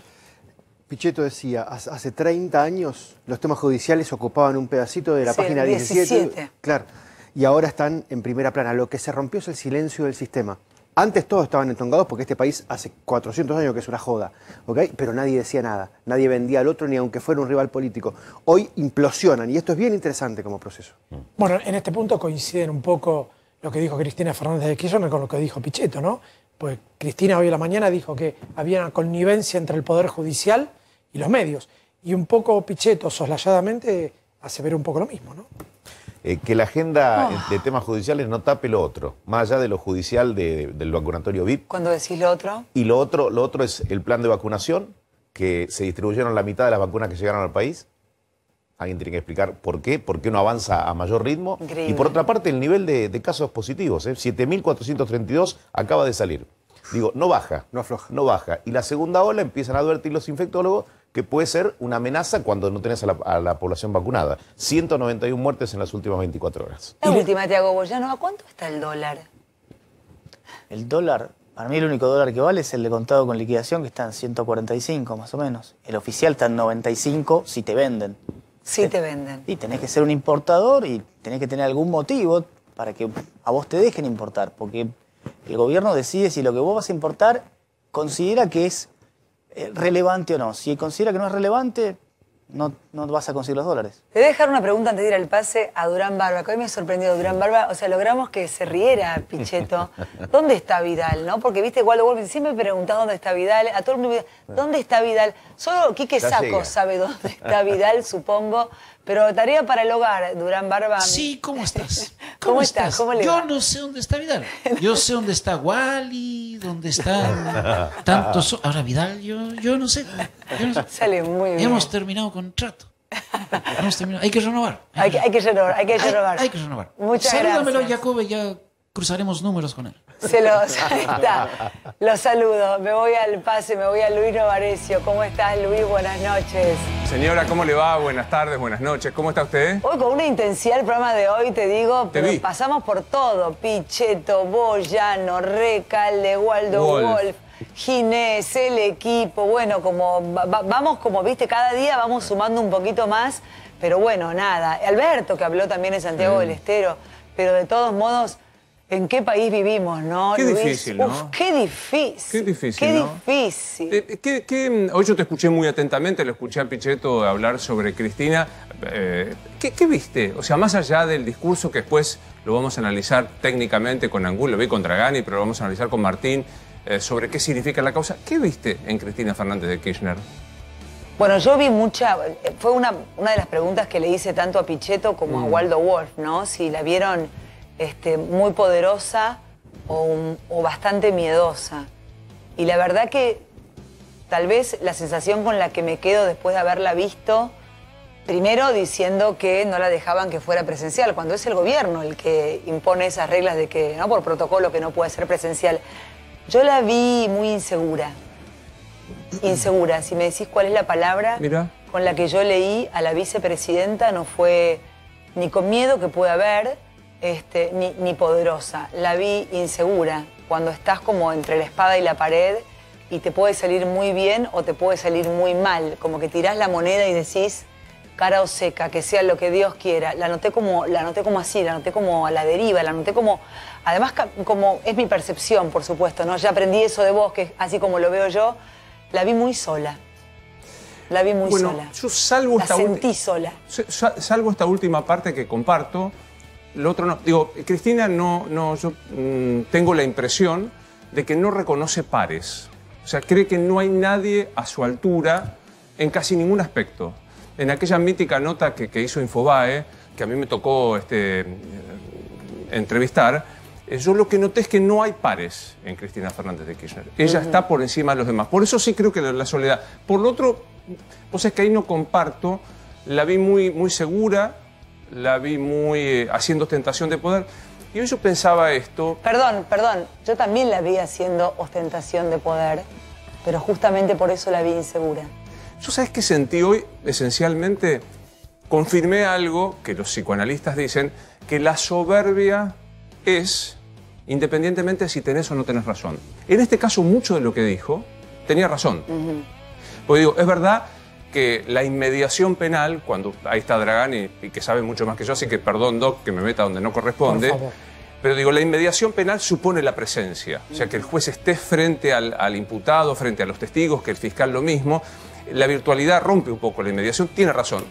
Pichetto decía, hace 30 años los temas judiciales ocupaban un pedacito de la página 17. Claro. Y ahora están en primera plana. Lo que se rompió es el silencio del sistema. Antes todos estaban entongados porque este país hace 400 años que es una joda, Pero nadie decía nada, nadie vendía al otro ni aunque fuera un rival político. Hoy implosionan y esto es bien interesante como proceso. Bueno, en este punto coinciden un poco lo que dijo Cristina Fernández de Kirchner con lo que dijo Pichetto, ¿no? Pues Cristina hoy en la mañana dijo que había una connivencia entre el Poder Judicial y los medios. Y un poco Pichetto, soslayadamente, ver un poco lo mismo, ¿no? Eh, que la agenda ah. de temas judiciales no tape lo otro, más allá de lo judicial del vacunatorio VIP. Cuando decís lo otro? Y lo otro, lo otro es el plan de vacunación, que se distribuyeron la mitad de las vacunas que llegaron al país. Alguien tiene que explicar por qué, por qué no avanza a mayor ritmo. Y por otra parte, el nivel de, casos positivos, ¿eh? 7.432 acaba de salir. Digo, no baja. No afloja. No baja. Y la segunda ola empiezan a advertir los infectólogos que puede ser una amenaza cuando no tenés a la, población vacunada. 191 muertes en las últimas 24 horas. La última, Tiago Boyano, ¿a cuánto está el dólar? El dólar, para mí el único dólar que vale es el de contado con liquidación, que está en 145 más o menos. El oficial está en 95 si te venden. Sí eh, te venden. Y tenés que ser un importador y tenés que tener algún motivo para que a vos te dejen importar, porque el gobierno decide si lo que vos vas a importar considera que es eh, relevante o no. Si considera que no es relevante, no, vas a conseguir los dólares. Te voy a dejar una pregunta antes de ir al pase a Durán Barba, que hoy me sorprendido Durán Barba. O sea, logramos que se riera Pichetto. ¿Dónde está Vidal, no? Porque, viste, igual siempre me preguntaba dónde está Vidal. A todo el mundo ¿dónde está Vidal? Solo Quique Saco sabe dónde está Vidal, supongo. Pero tarea para el hogar, Durán Barba. Sí, ¿cómo estás? ¿Cómo, estás? ¿Cómo le va? Yo no sé dónde está Vidal. Yo sé dónde está Wally, dónde está tantos. Ahora Vidal, yo, yo no sé. Sale muy bien. Hemos terminado contrato. Hemos terminado. Hay que renovar. Hay, que, renovar, hay que renovar. Hay, que renovar. Muchas gracias. Salúdamelo, Jacobe, ya cruzaremos números con él. Se los, está. Los saludo. Me voy al pase, me voy a Luis Novarecio. ¿Cómo estás, Luis? Buenas noches. Señora, ¿cómo le va? Buenas tardes, buenas noches. ¿Cómo está usted? Hoy con una intensidad el programa de hoy, te digo, pasamos por todo. Picheto, Boyano, Recalde, Waldo Wolf. Ginés, el equipo, bueno, como vamos como viste, cada día vamos sumando un poquito más, pero bueno, nada. Alberto que habló también en Santiago del Estero, pero de todos modos, en qué país vivimos, ¿no? Qué difícil, ¿no? qué difícil. Qué difícil. Qué difícil. Eh, eh, mm, hoy yo te escuché muy atentamente, lo escuché a Pichetto hablar sobre Cristina. Eh, ¿qué, viste? O sea, más allá del discurso que después lo vamos a analizar técnicamente con Angulo, lo vi con Dragani, pero lo vamos a analizar con Martín, sobre qué significa la causa. ¿Qué viste en Cristina Fernández de Kirchner? Bueno, yo vi mucha. Fue una, de las preguntas que le hice tanto a Pichetto como a mm. Waldo Wolf, ¿no? Si la vieron este, muy poderosa o, bastante miedosa. Y la verdad que tal vez la sensación con la que me quedo después de haberla visto, primero diciendo que no la dejaban que fuera presencial, cuando es el gobierno el que impone esas reglas de que, ¿no? Por protocolo que no puede ser presencial. Yo la vi muy insegura. Insegura, si me decís cuál es la palabra con la que yo leí a la vicepresidenta, no fue ni con miedo que pueda haber, este, ni, poderosa, la vi insegura, cuando estás como entre la espada y la pared y te puede salir muy bien o te puede salir muy mal, como que tirás la moneda y decís cara o seca, que sea lo que Dios quiera. La noté como, la noté como así, la noté como a la deriva, la noté como, además como es mi percepción, por supuesto, ¿no? Ya aprendí eso de vos, que así como lo veo yo, la vi muy sola. La vi muy sola. Yo salvo la sentí sola. Salvo esta última parte que comparto, lo otro no. Digo, Cristina, no, no, yo mm, tengo la impresión de que no reconoce pares. O sea, cree que no hay nadie a su altura en casi ningún aspecto. En aquella mítica nota que, hizo Infobae, que a mí me tocó este, eh, entrevistar, eh, yo lo que noté es que no hay pares en Cristina Fernández de Kirchner. Ella está por encima de los demás. Por eso sí creo que la, soledad. Por lo otro, pues es que ahí no comparto, la vi muy, muy segura, la vi muy eh, haciendo ostentación de poder. Y yo pensaba esto. Perdón, perdón, yo también la vi haciendo ostentación de poder, pero justamente por eso la vi insegura. Yo sabes que sentí hoy, esencialmente, confirmé algo que los psicoanalistas dicen, que la soberbia es, independientemente de si tenés o no tenés razón. En este caso, mucho de lo que dijo tenía razón. Porque digo, es verdad que la inmediación penal, cuando ahí está Dragani, y que sabe mucho más que yo, así que perdón, Doc, que me meta donde no corresponde. Pero digo, la inmediación penal supone la presencia, o sea, que el juez esté frente al, imputado, frente a los testigos, que el fiscal lo mismo. La virtualidad rompe un poco la inmediación, tiene razón.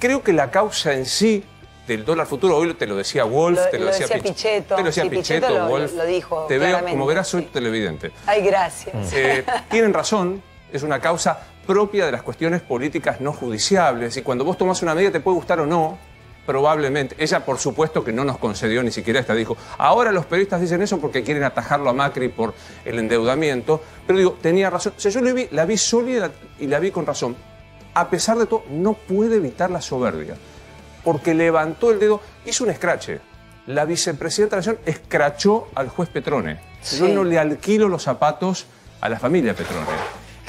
Creo que la causa en sí del dólar futuro, hoy te lo decía Wolf, te lo, decía, Pichetto, te lo decía Pichetto, Wolf, lo, dijo te veo, como verás, soy televidente. Ay, gracias. Eh, tienen razón, es una causa propia de las cuestiones políticas no judiciables. Y cuando vos tomás una medida, te puede gustar o no, probablemente. Ella, por supuesto, que no nos concedió ni siquiera esta. Dijo, ahora los periodistas dicen eso porque quieren atajarlo a Macri por el endeudamiento. Pero digo, tenía razón. O yo la vi, la vi sólida y la vi con razón. A pesar de todo, no puede evitar la soberbia. Porque levantó el dedo, hizo un escrache. La vicepresidenta de la Nación escrachó al juez Petrone. Yo no le alquilo los zapatos a la familia Petrone.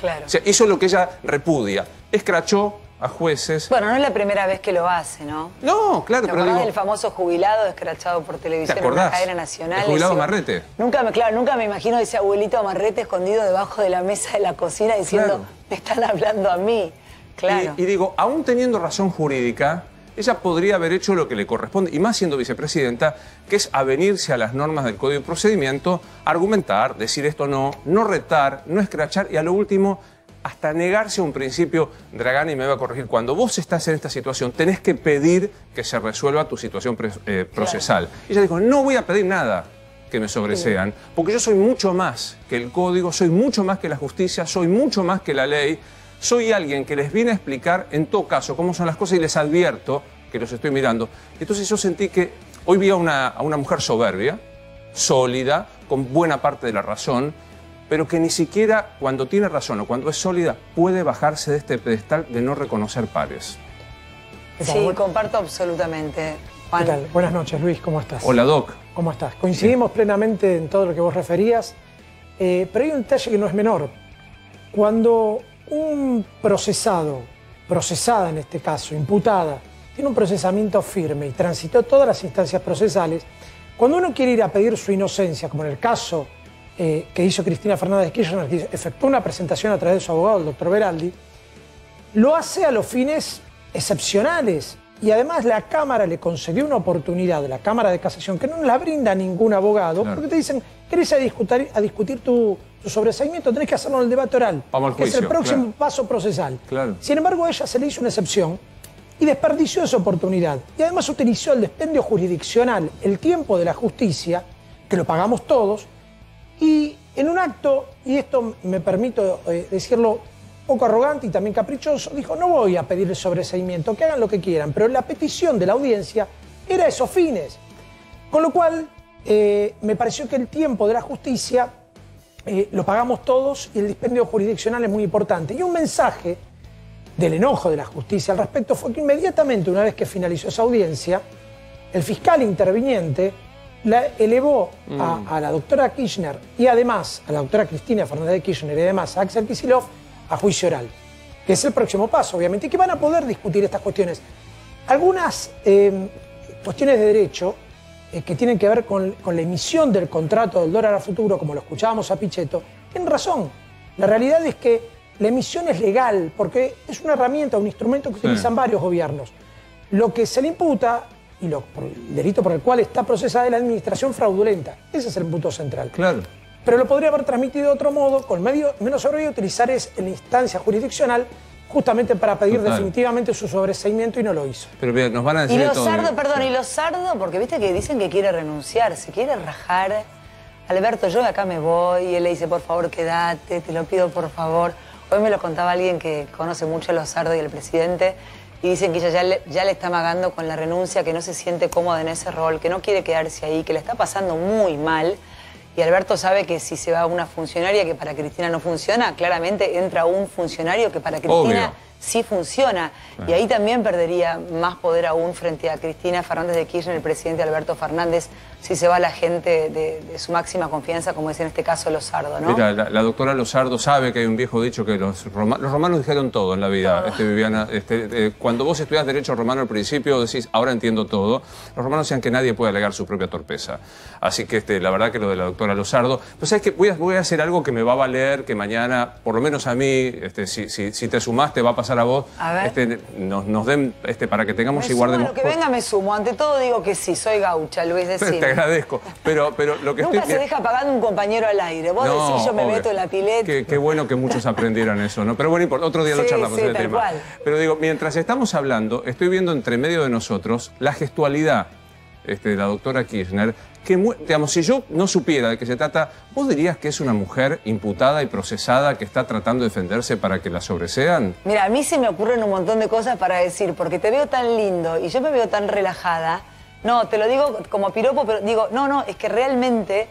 Claro. O sea, eso es lo que ella repudia. Escrachó a jueces. Bueno, no es la primera vez que lo hace, ¿no? No, claro, ¿Te pero del famoso jubilado escrachado por televisión en la cadena nacional? jubilado Marrete. Nunca me, claro, nunca me imagino ese abuelito Marrete escondido debajo de la mesa de la cocina diciendo, me están hablando a mí. Claro. y digo, aún teniendo razón jurídica, ella podría haber hecho lo que le corresponde, y más siendo vicepresidenta, que es avenirse a las normas del Código de Procedimiento, argumentar, decir esto no, no retar, no escrachar y a lo último hasta negarse a un principio, Dragani me va a corregir, cuando vos estás en esta situación tenés que pedir que se resuelva tu situación eh, procesal. Ella dijo, no voy a pedir nada que me sobresean, porque yo soy mucho más que el código, soy mucho más que la justicia, soy mucho más que la ley. Soy alguien que les viene a explicar, en todo caso, cómo son las cosas y les advierto que los estoy mirando. Entonces yo sentí que hoy vi a una, mujer soberbia, sólida, con buena parte de la razón, pero que ni siquiera cuando tiene razón o cuando es sólida puede bajarse de este pedestal de no reconocer pares. Sí, comparto absolutamente. Buenas noches, Luis, ¿cómo estás? Hola, Doc. ¿Cómo estás? Coincidimos plenamente en todo lo que vos referías, eh, pero hay un detalle que no es menor. Cuando un procesado, procesada en este caso, imputada, tiene un procesamiento firme y transitó todas las instancias procesales, cuando uno quiere ir a pedir su inocencia, como en el caso eh, que hizo Cristina Fernández Kirchner, que efectuó una presentación a través de su abogado, el doctor Beraldi, lo hace a los fines excepcionales, y además la Cámara le concedió una oportunidad, la Cámara de Casación, que no la brinda ningún abogado, porque te dicen, querés a discutir, a discutir tu, tu sobreseimiento, tenés que hacerlo en el debate oral, al que es el próximo paso procesal. Claro. Sin embargo, ella se le hizo una excepción y desperdició esa oportunidad. Y además utilizó el despendio jurisdiccional, el tiempo de la justicia, que lo pagamos todos, y en un acto, y esto me permito eh, decirlo poco arrogante y también caprichoso, dijo, no voy a pedir el sobreseimiento, que hagan lo que quieran, pero la petición de la audiencia era esos fines. Con lo cual, eh, me pareció que el tiempo de la justicia eh, lo pagamos todos y el dispendio jurisdiccional es muy importante. Y un mensaje del enojo de la justicia al respecto fue que inmediatamente, una vez que finalizó esa audiencia, el fiscal interviniente la elevó a, mm. la doctora Kirchner y además a la doctora Cristina Fernández de Kirchner y además a Axel Kisilov a juicio oral, que es el próximo paso, obviamente, y que van a poder discutir estas cuestiones. Algunas eh, cuestiones de derecho eh, que tienen que ver con, la emisión del contrato del dólar a futuro, como lo escuchábamos a Pichetto, tienen razón. La realidad es que la emisión es legal, porque es una herramienta, un instrumento que utilizan varios gobiernos. Lo que se le imputa y el delito por el cual está procesada es la administración fraudulenta. Ese es el punto central. Claro pero lo podría haber transmitido de otro modo, con medio, menos sobrevivir, utilizar es la instancia jurisdiccional justamente para pedir definitivamente su sobreseimiento y no lo hizo. Pero nos van a decir Y los sardos, perdón, y Lozardo, porque viste que dicen que quiere renunciar, se quiere rajar. Alberto, yo de acá me voy, y él le dice, por favor, quédate, te lo pido, por favor. Hoy me lo contaba alguien que conoce mucho a sardo y al presidente, y dicen que ya le, ya le está magando con la renuncia, que no se siente cómoda en ese rol, que no quiere quedarse ahí, que le está pasando muy mal. Y Alberto sabe que si se va una funcionaria que para Cristina no funciona, claramente entra un funcionario que para Cristina sí funciona. Y ahí también perdería más poder aún frente a Cristina Fernández de Kirchner, el presidente Alberto Fernández, si se va la gente de, su máxima confianza, como es en este caso Lozardo, ¿no? Mira, la, doctora Lozardo sabe que hay un viejo dicho que los, romanos dijeron todo en la vida, ah. este, Viviana. Este, eh, cuando vos estudias Derecho Romano al principio, decís, ahora entiendo todo. Los romanos decían que nadie puede alegar su propia torpeza. Así que este, la verdad que lo de la doctora Lozardo... Pues es que voy a, hacer algo que me va a valer, que mañana, por lo menos a mí, este, si, te sumás, te va a pasar la voz, Este, nos, den, este, para que tengamos y guardemos. lo que venga me sumo. Ante todo digo que sí, soy gaucha, Luis, decir. Te agradezco. Pero, pero lo que Nunca se deja pagando un compañero al aire. Vos decís, yo me meto en la pileta. Qué, bueno que muchos aprendieran eso, ¿no? Pero bueno, otro día lo charlamos sí, el tema. Pero digo, mientras estamos hablando, estoy viendo entre medio de nosotros la gestualidad este, la doctora Kirchner, que, si yo no supiera de qué se trata, ¿vos dirías que es una mujer imputada y procesada que está tratando de defenderse para que la sobresean? Mira, a mí se me ocurren un montón de cosas para decir, porque te veo tan lindo y yo me veo tan relajada. No, te lo digo como piropo, pero digo, no, no, es que realmente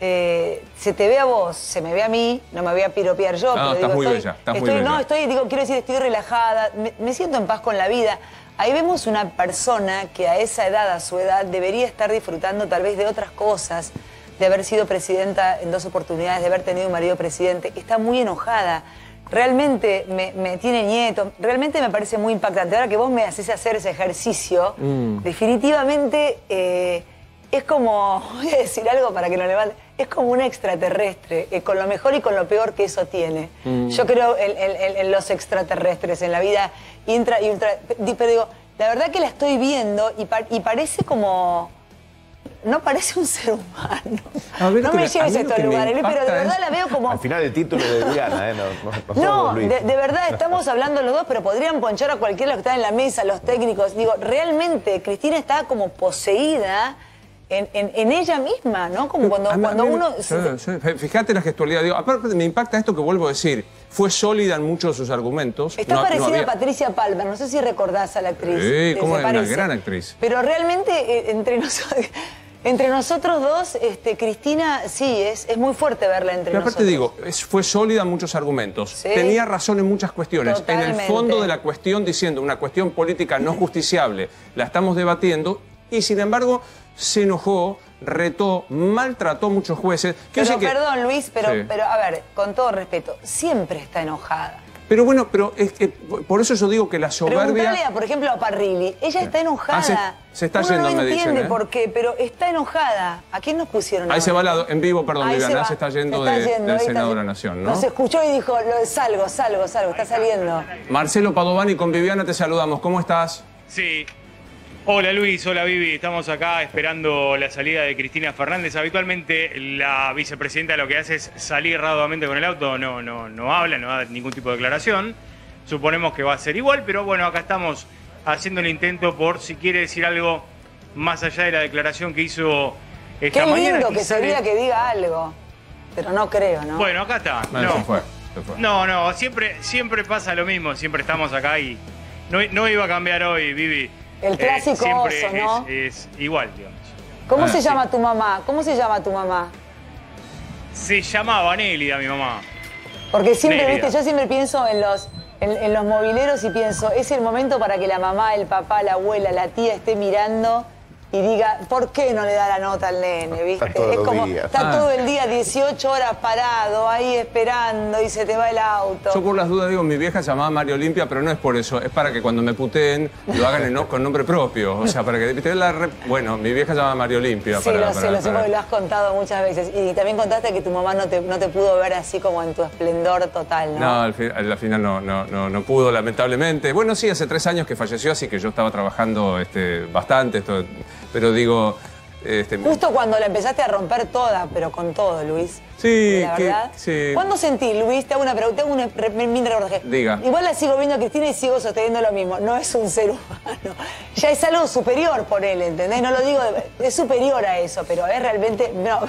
eh, se te ve a vos, se me ve a mí, no me voy a piropear yo. No, ah, muy bella, No, estoy, digo, quiero decir, estoy relajada, me siento en paz con la vida. Ahí vemos una persona que a esa edad, a su edad, debería estar disfrutando tal vez de otras cosas, de haber sido presidenta en dos oportunidades, de haber tenido un marido presidente. Está muy enojada. Realmente me, tiene nieto, realmente me parece muy impactante. Ahora que vos me haces hacer ese ejercicio, mm. definitivamente eh, es como, voy a decir algo para que no levante es como un extraterrestre, eh, con lo mejor y con lo peor que eso tiene. Mm. Yo creo en, los extraterrestres, en la vida intra y ultra. Pero digo, la verdad que la estoy viendo y, parece como. No parece un ser humano. no me lleves a, estos lugares, pero de verdad la veo como. Al final el título de Diana, ¿eh? No, de, verdad estamos hablando los dos, pero podrían ponchar a cualquiera que está en la mesa, los técnicos. Digo, realmente Cristina estaba como poseída en, ella misma, ¿no? Como cuando, cuando uno... Fíjate la gestualidad. Digo, aparte, me impacta esto que vuelvo a decir. Fue sólida en muchos de sus argumentos. Está parecida a Patricia Palmer, no sé si recordás a la actriz. Sí, como una gran actriz. Pero realmente, eh, entre nosotros... dos, este, Cristina, sí, es, es, muy fuerte verla entre nosotros. Pero aparte digo, fue sólida en muchos argumentos. Tenía razón en muchas cuestiones. En el fondo de la cuestión, diciendo una cuestión política no justiciable, la estamos debatiendo y sin embargo se enojó, retó, maltrató a muchos jueces. Que perdón, Luis, pero, pero a ver, con todo respeto, siempre está enojada. Pero bueno, pero es que por eso yo digo que la soberbia... Preguntale, por ejemplo, a Parrilli. Ella está enojada. Ah, se, está yendo, no me dicen. No entiende ¿eh? por qué, pero está enojada. ¿A quién nos pusieron? Ahí se va la, en vivo, perdón, Ahí se, está yendo, de, la del Senado de la Nación, ¿no? Nos escuchó y dijo, salgo, salgo, salgo, está saliendo. Marcelo Padovani con Viviana te saludamos. ¿Cómo estás? Sí, Hola Luis, hola Vivi, estamos acá esperando la salida de Cristina Fernández. Habitualmente la vicepresidenta lo que hace es salir rápidamente con el auto, no, no, no habla, no da ningún tipo de declaración. Suponemos que va a ser igual, pero bueno, acá estamos haciendo un intento por si quiere decir algo más allá de la declaración que hizo esta mañana. Qué lindo que sería que diga algo, pero no creo, ¿no? Bueno, acá está. no. no, siempre, siempre pasa lo mismo, siempre estamos acá y no, no iba a cambiar hoy, Vivi. El eh, clásico oso, ¿no? Es, igual, digamos. ¿Cómo ah, se llama tu mamá? ¿Cómo se llama tu mamá? Se llamaba Nélida, mi mamá. Porque siempre, viste, yo siempre pienso en los, en, los mobileros y pienso, es el momento para que la mamá, el papá, la abuela, la tía esté mirando y diga, ¿por qué no le da la nota al nene? ¿viste? Está es como, está ah. todo el día 18 horas parado, ahí esperando y se te va el auto. Yo por las dudas digo, mi vieja se llamaba Mario Olimpia, pero no es por eso, es para que cuando me puteen lo hagan en, con nombre propio. O sea, para que ¿viste? La Bueno, mi vieja se llamaba Mario Olimpia. Sí, lo sé, lo sé, lo has contado muchas veces. Y también contaste que tu mamá no te, no te pudo ver así como en tu esplendor total, ¿no? No, al, final no, no, no, pudo, lamentablemente. Bueno, sí, hace tres años que falleció, así que yo estaba trabajando este, bastante pero digo... Este, Justo cuando la empezaste a romper toda, pero con todo, Luis. Sí, ¿Cuándo sentí, Luis? Te hago una pregunta, tengo Diga. Igual la sigo viendo a Cristina y sigo sosteniendo lo mismo. No es un ser humano. Ya es algo superior por él, ¿entendés? No lo digo, es superior a eso, pero es realmente. No,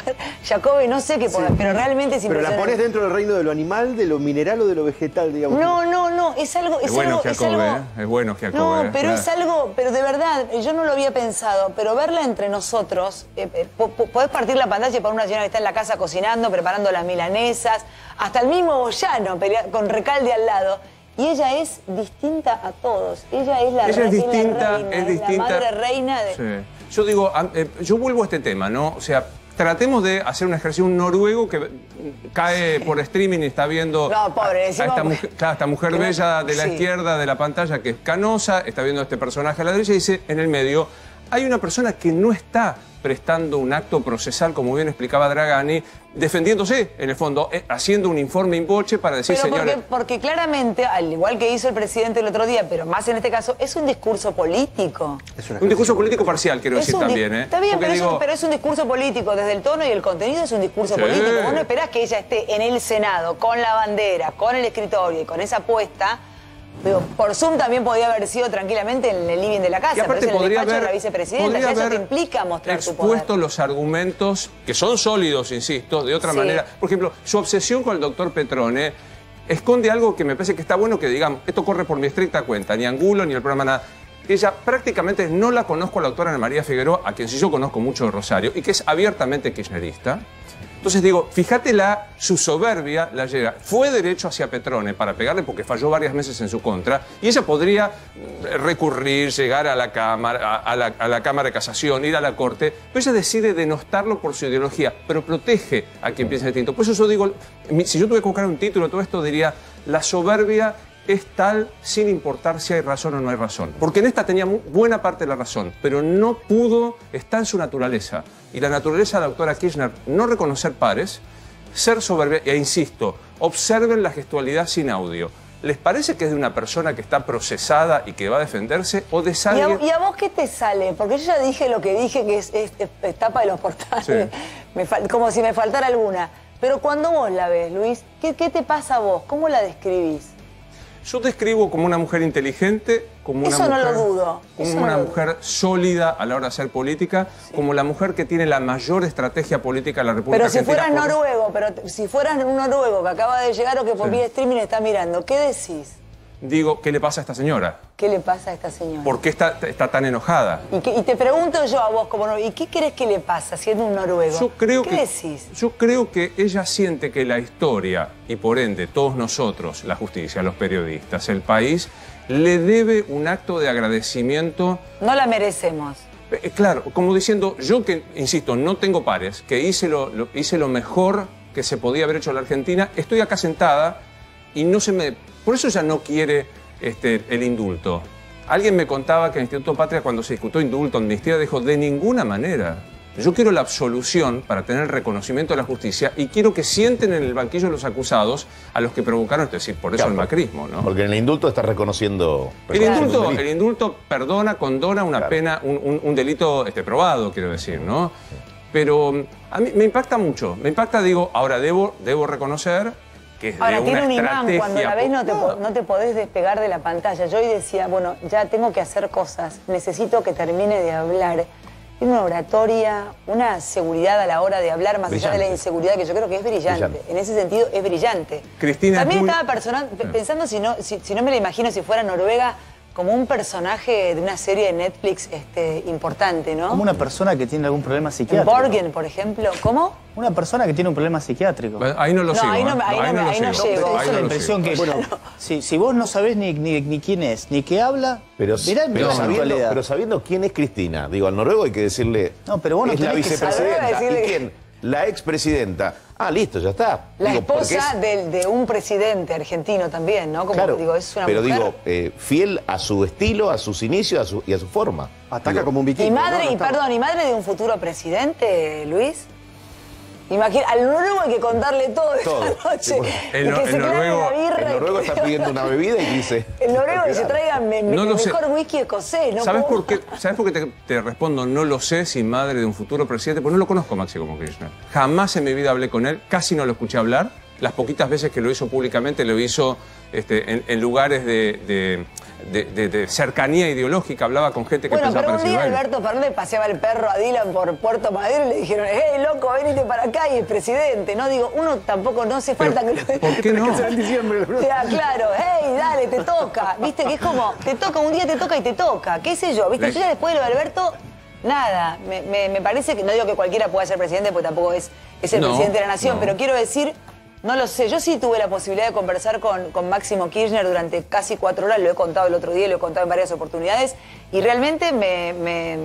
Jacobi, no sé qué pero realmente es Pero la pones dentro del reino de lo animal, de lo mineral o de lo vegetal, digamos. No, no, no. Es algo. Es, es bueno, algo, es, ¿eh? es bueno, Jacobi. No, ¿eh? pero es algo. Pero de verdad, yo no lo había pensado, pero verla entre nosotros. Eh, podés partir la pantalla para una señora que está en la casa cocinando, pero preparando las milanesas, hasta el mismo Boyano con Recalde al lado. Y ella es distinta a todos. Ella es la ella es es, la madre reina de... Yo digo, eh, yo vuelvo a este tema, ¿no? O sea, tratemos de hacer un ejercicio, un noruego que cae por streaming y está viendo a, esta, mujer, bella de la izquierda de la pantalla que es canosa, está viendo a este personaje a la derecha y dice en el medio, hay una persona que no está prestando un acto procesal, como bien explicaba Dragani, defendiéndose, en el fondo, eh, haciendo un informe in para decir, pero porque, claramente, al igual que hizo el presidente el otro día, pero más en este caso, es un discurso político. un discurso político parcial, quiero decir también. ¿eh? Está bien, pero, es un, discurso político. Desde el tono y el contenido es un discurso político. Vos no esperás que ella esté en el Senado, con la bandera, con el escritorio y con esa apuesta por Zoom también podía haber sido tranquilamente en el living de la casa, pero podría el haber, de la vicepresidenta, te implica mostrar los argumentos, que son sólidos, insisto, de otra manera. Por ejemplo, su obsesión con el doctor Petrone esconde algo que me parece que está bueno que digamos, esto corre por mi estricta cuenta, ni Angulo, ni el programa nada. Ella prácticamente no la conozco a la doctora Ana María Figueroa, a quien sí yo conozco mucho de Rosario, y que es abiertamente kirchnerista. Entonces digo, fíjate la, su soberbia, la llega. Fue derecho hacia Petrone para pegarle porque falló varias meses en su contra y ella podría eh, recurrir, llegar a la Cámara, a, la, Cámara de Casación, ir a la Corte, pero ella decide denostarlo por su ideología, pero protege a quien piensa distinto. Por eso yo digo, si yo tuve que buscar un título todo esto, diría la soberbia es tal sin importar si hay razón o no hay razón. Porque en esta tenía buena parte de la razón, pero no pudo, está en su naturaleza. Y la naturaleza de la doctora Kirchner, no reconocer pares, ser soberbia, e insisto, observen la gestualidad sin audio. ¿Les parece que es de una persona que está procesada y que va a defenderse o de alguien... ¿Y, a, vos qué te sale? Porque yo ya dije lo que dije, que es, esta de los portales, como si me faltara alguna. Pero cuando vos la ves, Luis, ¿qué, ¿qué te pasa a vos? ¿Cómo la describís? Yo te escribo como una mujer inteligente, como una, Eso mujer, no lo dudo. Como una mujer sólida a la hora de hacer política, como la mujer que tiene la mayor estrategia política de la República Pero si fueras noruego, pero si fueras un noruego que acaba de llegar o que por sí. vía streaming está mirando, ¿qué decís? digo, ¿qué le pasa a esta señora? ¿Qué le pasa a esta señora? ¿Por qué está, tan enojada? ¿Y, te pregunto yo a vos, como ¿y qué crees que le pasa siendo un noruego? Yo creo ¿Qué que, decís? Yo creo que ella siente que la historia, y por ende todos nosotros, la justicia, los periodistas, el país, le debe un acto de agradecimiento. No la merecemos. Eh, claro, como diciendo, yo que, insisto, no tengo pares, que hice lo, hice lo mejor que se podía haber hecho en la Argentina, estoy acá sentada y no se me por eso ya no quiere este, el indulto. Alguien me contaba que en el Instituto Patria, cuando se discutió indulto, amnistía, dijo de ninguna manera. Yo quiero la absolución para tener el reconocimiento de la justicia y quiero que sienten en el banquillo los acusados a los que provocaron, es decir, por eso el macrismo, ¿no? Porque en el indulto está reconociendo. el, indulto, indulto perdona, condona una pena, un, delito este, probado, quiero decir, ¿no? Pero mm, a mí me impacta mucho. Me impacta, digo, ahora debo, debo reconocer Ahora, tiene un imán, cuando la vez no te, no te, podés despegar de la pantalla. Yo hoy decía, bueno, ya tengo que hacer cosas, necesito que termine de hablar. Tiene una oratoria, una seguridad a la hora de hablar, más allá de la inseguridad, que yo creo que es brillante. En ese sentido, es brillante. Cristina También estaba pensando, si no, si, si no me la imagino, si fuera Noruega, como un personaje de una serie de Netflix este, importante, ¿no? Como una persona que tiene algún problema psiquiátrico. Borgen, por ejemplo. ¿Cómo? Una persona que tiene un problema psiquiátrico. Ahí no lo sé. Ahí no, ahí no, es la impresión que... Bueno, si, vos no sabés ni, quién es, ni qué habla, pero, mirá, pero, sabiendo, quién es Cristina, digo, al noruego hay que decirle... No, pero bueno. es la vicepresidenta. ¿Y quién? La expresidenta Ah, listo, ya está. La esposa de, un presidente argentino también, ¿no? Como claro, digo, es una Pero digo, eh, fiel a su estilo, a sus inicios y a su forma. Ataca como un vikingo. Y madre, y perdón, ¿y madre de un futuro presidente, Luis? Imagina, al noruego hay que contarle todo, todo. esta noche. el, noruego, el noruego está pidiendo una bebida y dice. El noruego dice, se traiga mejor whisky escocés, ¿no? ¿Sabes por qué, ¿sabes por qué te, respondo no lo sé sin madre de un futuro presidente? Porque no lo conozco, Maxi, como Kirchner. Jamás en mi vida hablé con él, casi no lo escuché hablar. Las poquitas veces que lo hizo públicamente lo hizo este, en, lugares de, cercanía ideológica, hablaba con gente que bueno, pensaba pero un día Alberto Fernández paseaba el perro a Dylan por Puerto Madero y le dijeron, hey, loco, venite para acá y es presidente, ¿no? Digo, uno tampoco, no hace falta que lo... ¿Por qué no? claro, hey, dale, te toca. Viste que es como, te toca, un día te toca y te toca, qué sé yo. Viste, yo ya después de lo de Alberto, nada, me, parece que, no digo que cualquiera pueda ser presidente, porque tampoco es, el presidente de la nación, pero quiero decir no lo sé, yo sí tuve la posibilidad de conversar con, Máximo Kirchner durante casi cuatro horas, lo he contado el otro día, lo he contado en varias oportunidades, y realmente me,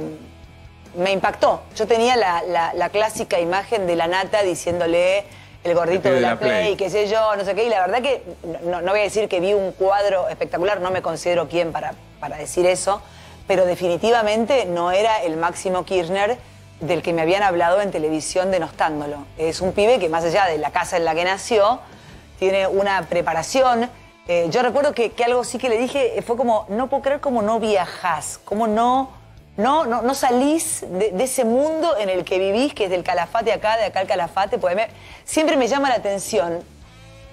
impactó. Yo tenía la, clásica imagen de la nata diciéndole el gordito de, la, play, qué sé yo, no sé qué, y la verdad que no, voy a decir que vi un cuadro espectacular, no me considero quien para, para decir eso, pero definitivamente no era el Máximo Kirchner del que me habían hablado en televisión denostándolo. Es un pibe que más allá de la casa en la que nació, tiene una preparación. Eh, yo recuerdo que, algo sí que le dije eh, fue como, no puedo creer cómo no viajas, cómo no, no, no, salís de, ese mundo en el que vivís, que es del calafate acá, de acá al calafate. siempre me llama la atención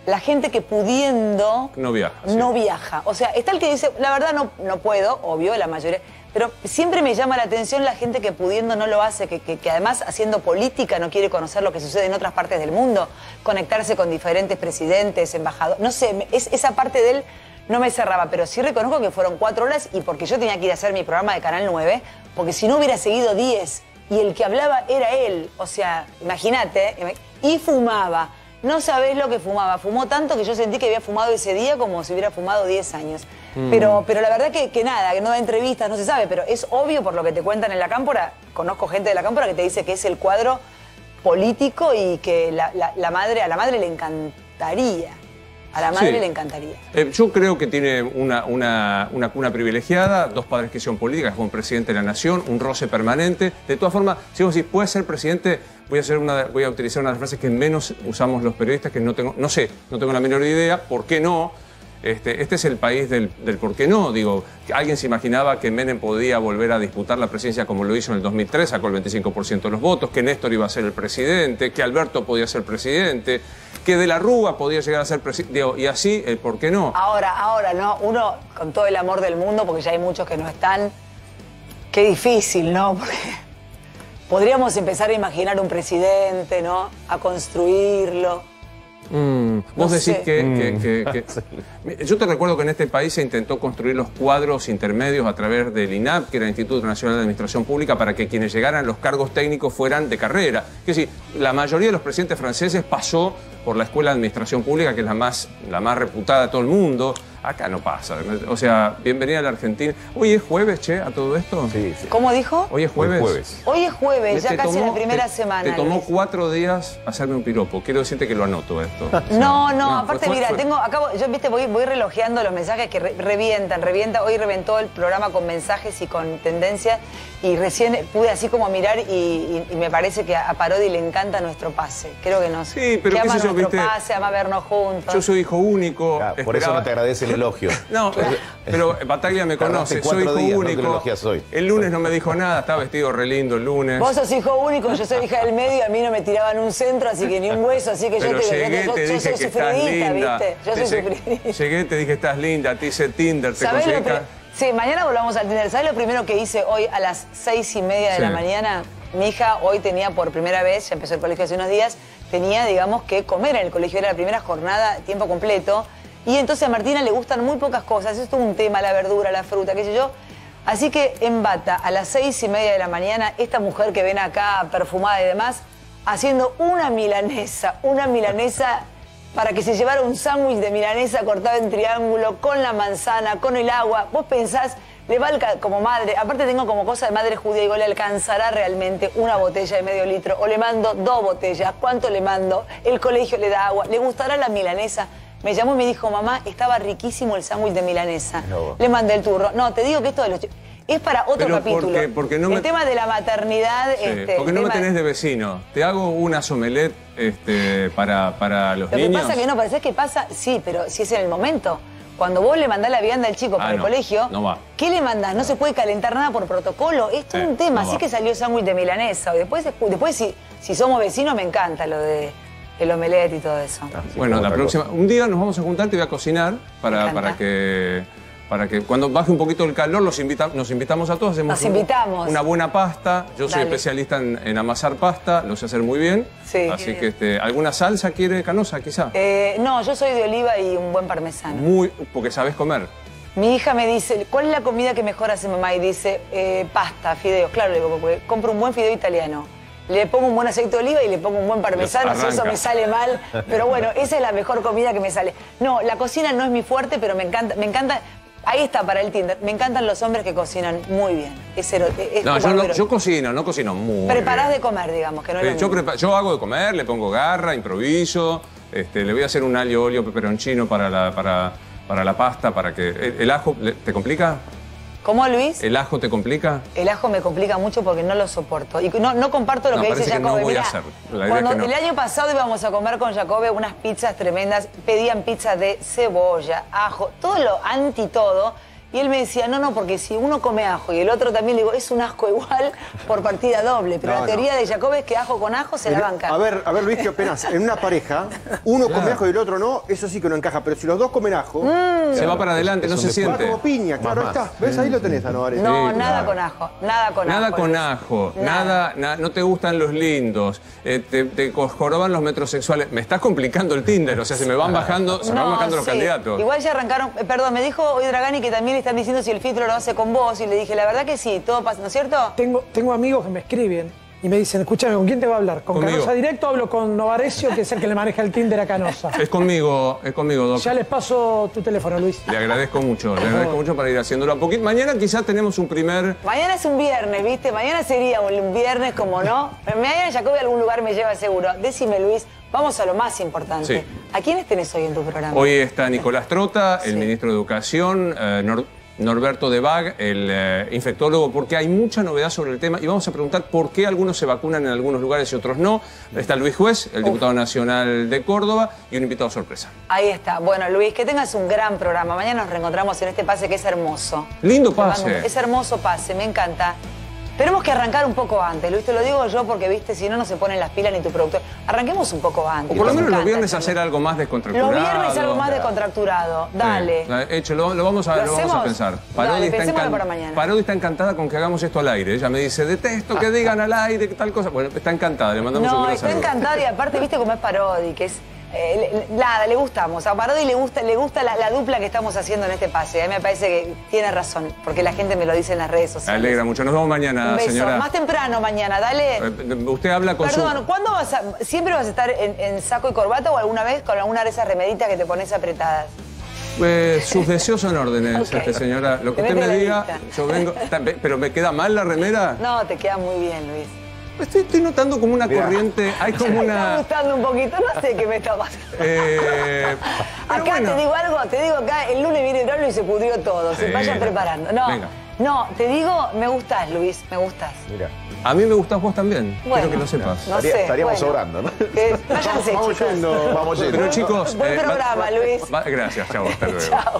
la gente que pudiendo... No viaja. No viaja. O sea, está el que dice, la verdad no, no puedo, obvio, la mayoría pero siempre me llama la atención la gente que pudiendo no lo hace, que, además haciendo política no quiere conocer lo que sucede en otras partes del mundo, conectarse con diferentes presidentes, embajadores. No sé, esa parte de él no me cerraba, pero sí reconozco que fueron cuatro horas y porque yo tenía que ir a hacer mi programa de Canal 9, porque si no hubiera seguido 10 y el que hablaba era él, o sea, imagínate, y fumaba no sabés lo que fumaba. Fumó tanto que yo sentí que había fumado ese día como si hubiera fumado 10 años. Mm. Pero, pero la verdad que, que nada, que no da entrevistas, no se sabe, pero es obvio por lo que te cuentan en la cámpora. Conozco gente de la cámpora que te dice que es el cuadro político y que la, la madre, a la madre le encantaría a la madre le encantaría. Eh, yo creo que tiene una, cuna privilegiada, dos padres que son políticas, un presidente de la nación, un roce permanente. De todas formas, si puede ser presidente, voy a, hacer una, voy a utilizar una de las frases que menos usamos los periodistas, que no tengo, no sé, no tengo la menor idea, ¿por qué no? Este, este, es el país del, por qué no. Digo, alguien se imaginaba que Menem podía volver a disputar la presidencia como lo hizo en el 2003, sacó el 25% de los votos, que Néstor iba a ser el presidente, que Alberto podía ser presidente, que de la Rúa podía llegar a ser presidente. Y así, el por qué no. Ahora, ahora, ¿no? Uno, con todo el amor del mundo, porque ya hay muchos que no están, qué difícil, ¿no? podríamos empezar a imaginar un presidente, ¿no? A construirlo vos decís que, Yo te recuerdo que en este país se intentó construir los cuadros intermedios a través del INAP, que era el Instituto Nacional de Administración Pública, para que quienes llegaran los cargos técnicos fueran de carrera. Es decir, la mayoría de los presidentes franceses pasó por la Escuela de Administración Pública, que es la más, la más reputada de todo el mundo. Acá no pasa. O sea, bienvenida a la Argentina. Hoy es jueves, che, a todo esto. Sí, sí. ¿Cómo dijo? Hoy es jueves. Hoy es jueves, ya casi la primera semana. Te tomó cuatro días hacerme un piropo. Quiero decirte que lo anoto esto. no, no, aparte, mira, tengo, acabo, yo viste, voy, voy relojeando los mensajes que revientan, revienta. Hoy reventó el programa con mensajes y con tendencias y recién pude así como mirar y, me parece que a Parodi le encanta nuestro pase. Creo que nos sí, pero que ama nuestro viste, pase, ama vernos juntos. Yo soy hijo único. por eso no te agradece el elogio. no, eh, pero Bataglia me conoce, soy hijo único. El lunes no me dijo nada, estaba vestido re lindo el lunes. Vos sos hijo único, yo soy hija del medio, a mí no me tiraban un centro, así que ni un hueso, así que yo te, llegué, yo, te dije yo soy que linda. ¿viste? Yo soy sufridita. Llegué, te dije estás linda, te hice Tinder, te conseguí... Sí, mañana volvamos al Tinder. ¿Sabes lo primero que hice hoy a las seis y media de la mañana? Mi hija hoy tenía por primera vez, ya empezó el colegio hace unos días, tenía, digamos, que comer en el colegio. Era la primera jornada, tiempo completo. Y entonces a Martina le gustan muy pocas cosas. Esto es un tema, la verdura, la fruta, qué sé yo. Así que en bata, a las seis y media de la mañana, esta mujer que ven acá perfumada y demás, haciendo una milanesa, una milanesa para que se llevara un sándwich de milanesa cortado en triángulo, con la manzana, con el agua. Vos pensás, le va como madre, aparte tengo como cosa de madre judía, digo, le alcanzará realmente una botella de medio litro, o le mando dos botellas, ¿cuánto le mando? El colegio le da agua, ¿le gustará la milanesa? Me llamó y me dijo, mamá, estaba riquísimo el sándwich de milanesa. No. Le mandé el turro. No, te digo que esto de los es para otro capítulo. Porque, no El tema de la maternidad. Este, porque no me tenés de vecino. Te hago una somelet este, para, los niños. Lo que pasa que no, parece que pasa, sí, pero si es en el momento. Cuando vos le mandás la vianda al chico ah, para el colegio, ¿qué le mandás? No se puede calentar nada por protocolo. Es un tema. Así que salió Samuel de milanesa. después, después si, si somos vecinos, me encanta lo de el omelette y todo eso. Ah, bueno, la próxima. Un día nos vamos a juntar, te voy a cocinar para, para que para que cuando baje un poquito el calor los nos invitamos a todos, hacemos una buena pasta. Yo soy especialista en, amasar pasta, lo sé hacer muy bien. Sí. Así que este, alguna salsa quiere canosa quizá. Eh, no, yo soy de oliva y un buen parmesano. Muy, porque sabes comer. Mi hija me dice, ¿cuál es la comida que mejor hace mamá? Y dice, eh, pasta, fideos. Claro, le digo, porque compro un buen fideo italiano le pongo un buen aceite de oliva y le pongo un buen parmesano, si eso me sale mal. Pero bueno, esa es la mejor comida que me sale. No, la cocina no es mi fuerte, pero me encanta, me encanta, Ahí está para el Tinder. Me encantan los hombres que cocinan muy bien. Es no, yo, cocino, no cocino muy Preparás de comer, digamos, que no es eh, yo, hago de comer, le pongo garra, improviso. Este, le voy a hacer un alio, olio, peperoncino para la, para, la pasta, para que... el ajo te complica? ¿Cómo, Luis? ¿El ajo te complica? El ajo me complica mucho porque no lo soporto. Y no, no comparto lo que dice Jacobe. No voy a hacer. cuando el año pasado íbamos a comer con Jacobe unas pizzas tremendas, pedían pizza de cebolla, ajo, todo lo anti todo. Y él me decía, no, no, porque si uno come ajo y el otro también, digo, es un asco igual por partida doble. Pero la teoría de Jacob es que ajo con ajo se la banca. A ver, a ver, Luis, que apenas en una pareja, uno come ajo y el otro no, eso sí que no encaja. Pero si los dos comen ajo... Mm. se va para adelante, no se, siente. piña, claro, está. ¿Ves? Ahí lo tenés, No, nada con ajo, nada con ajo. nada con ajo, nada, no te gustan los lindos, eh, te, te joroban los metrosexuales. Me estás complicando el Tinder, o sea, se me van bajando, se van bajando los candidatos. Igual ya arrancaron, eh, perdón, me dijo hoy Dragani que también están diciendo si el filtro lo hace con vos y le dije, la verdad que sí, todo pasa, ¿no es cierto? Tengo, tengo amigos que me escriben y me dicen, escúchame, ¿con quién te va a hablar? ¿Con Canosa directo hablo con Novarecio, que es el que le maneja el Tinder a Canosa? Es conmigo, es conmigo, doctor. Ya les paso tu teléfono, Luis. Le agradezco mucho, le agradezco mucho para ir haciéndolo Mañana quizás tenemos un primer... Mañana es un viernes, ¿viste? Mañana sería un viernes, como no. Mañana Jacobi a algún lugar me lleva seguro. Decime, Luis, Vamos a lo más importante. ¿A quiénes tenés hoy en tu programa? Hoy está Nicolás Trota, el ministro de Educación, eh, Norberto De Bag, el eh, infectólogo, porque hay mucha novedad sobre el tema y vamos a preguntar por qué algunos se vacunan en algunos lugares y otros no. Está Luis Juez, el diputado nacional de Córdoba, y un invitado sorpresa. Ahí está. Bueno, Luis, que tengas un gran programa. Mañana nos reencontramos en este pase que es hermoso. Lindo pase. Es hermoso pase, me encanta. Tenemos que arrancar un poco antes, Luis, te lo digo yo porque, viste, si no, no se ponen las pilas ni tu productor. Arranquemos un poco antes. O por lo menos los viernes hacer algo más descontracturado. Los viernes algo más descontracturado, dale. hecho, lo, vamos a, a pensar. Parodi está encantada con que hagamos esto al aire. Ella me dice, detesto que digan al aire tal cosa. Bueno, está encantada, le mandamos un mensaje. No, está encantada y aparte, viste cómo es Parodi, que es eh, nada, le gustamos. A Parodi le gusta, le gusta la, dupla que estamos haciendo en este pase. A eh. mí me parece que tiene razón, porque la gente me lo dice en las redes sociales. alegra mucho. Nos vemos mañana, señora. Más temprano mañana, dale. Eh, usted habla con Perdón, ¿cuándo vas siempre vas a estar en, saco y corbata o alguna vez con alguna de esas remeritas que te pones apretadas? sus deseos son órdenes, este, señora. Lo que usted me diga, yo vengo. Pero me queda mal la remera. No, te queda muy bien, Luis. Estoy, notando como una corriente. Hay como una. Me está gustando un poquito, no sé qué me está pasando. Eh, acá te digo algo, te digo acá, el lunes viene el y se pudrió todo. Se vayan preparando. No, no, te digo, me gustas, Luis, me gustas. Mira. A mí me gustás vos también. Bueno, Quiero que lo sepas. No, Estaríamos sobrando, ¿no? Eh, váyanse, vamos yendo, vamos yendo. Pero chicos. Buen eh, programa, Luis. gracias, chao, hasta luego. chao.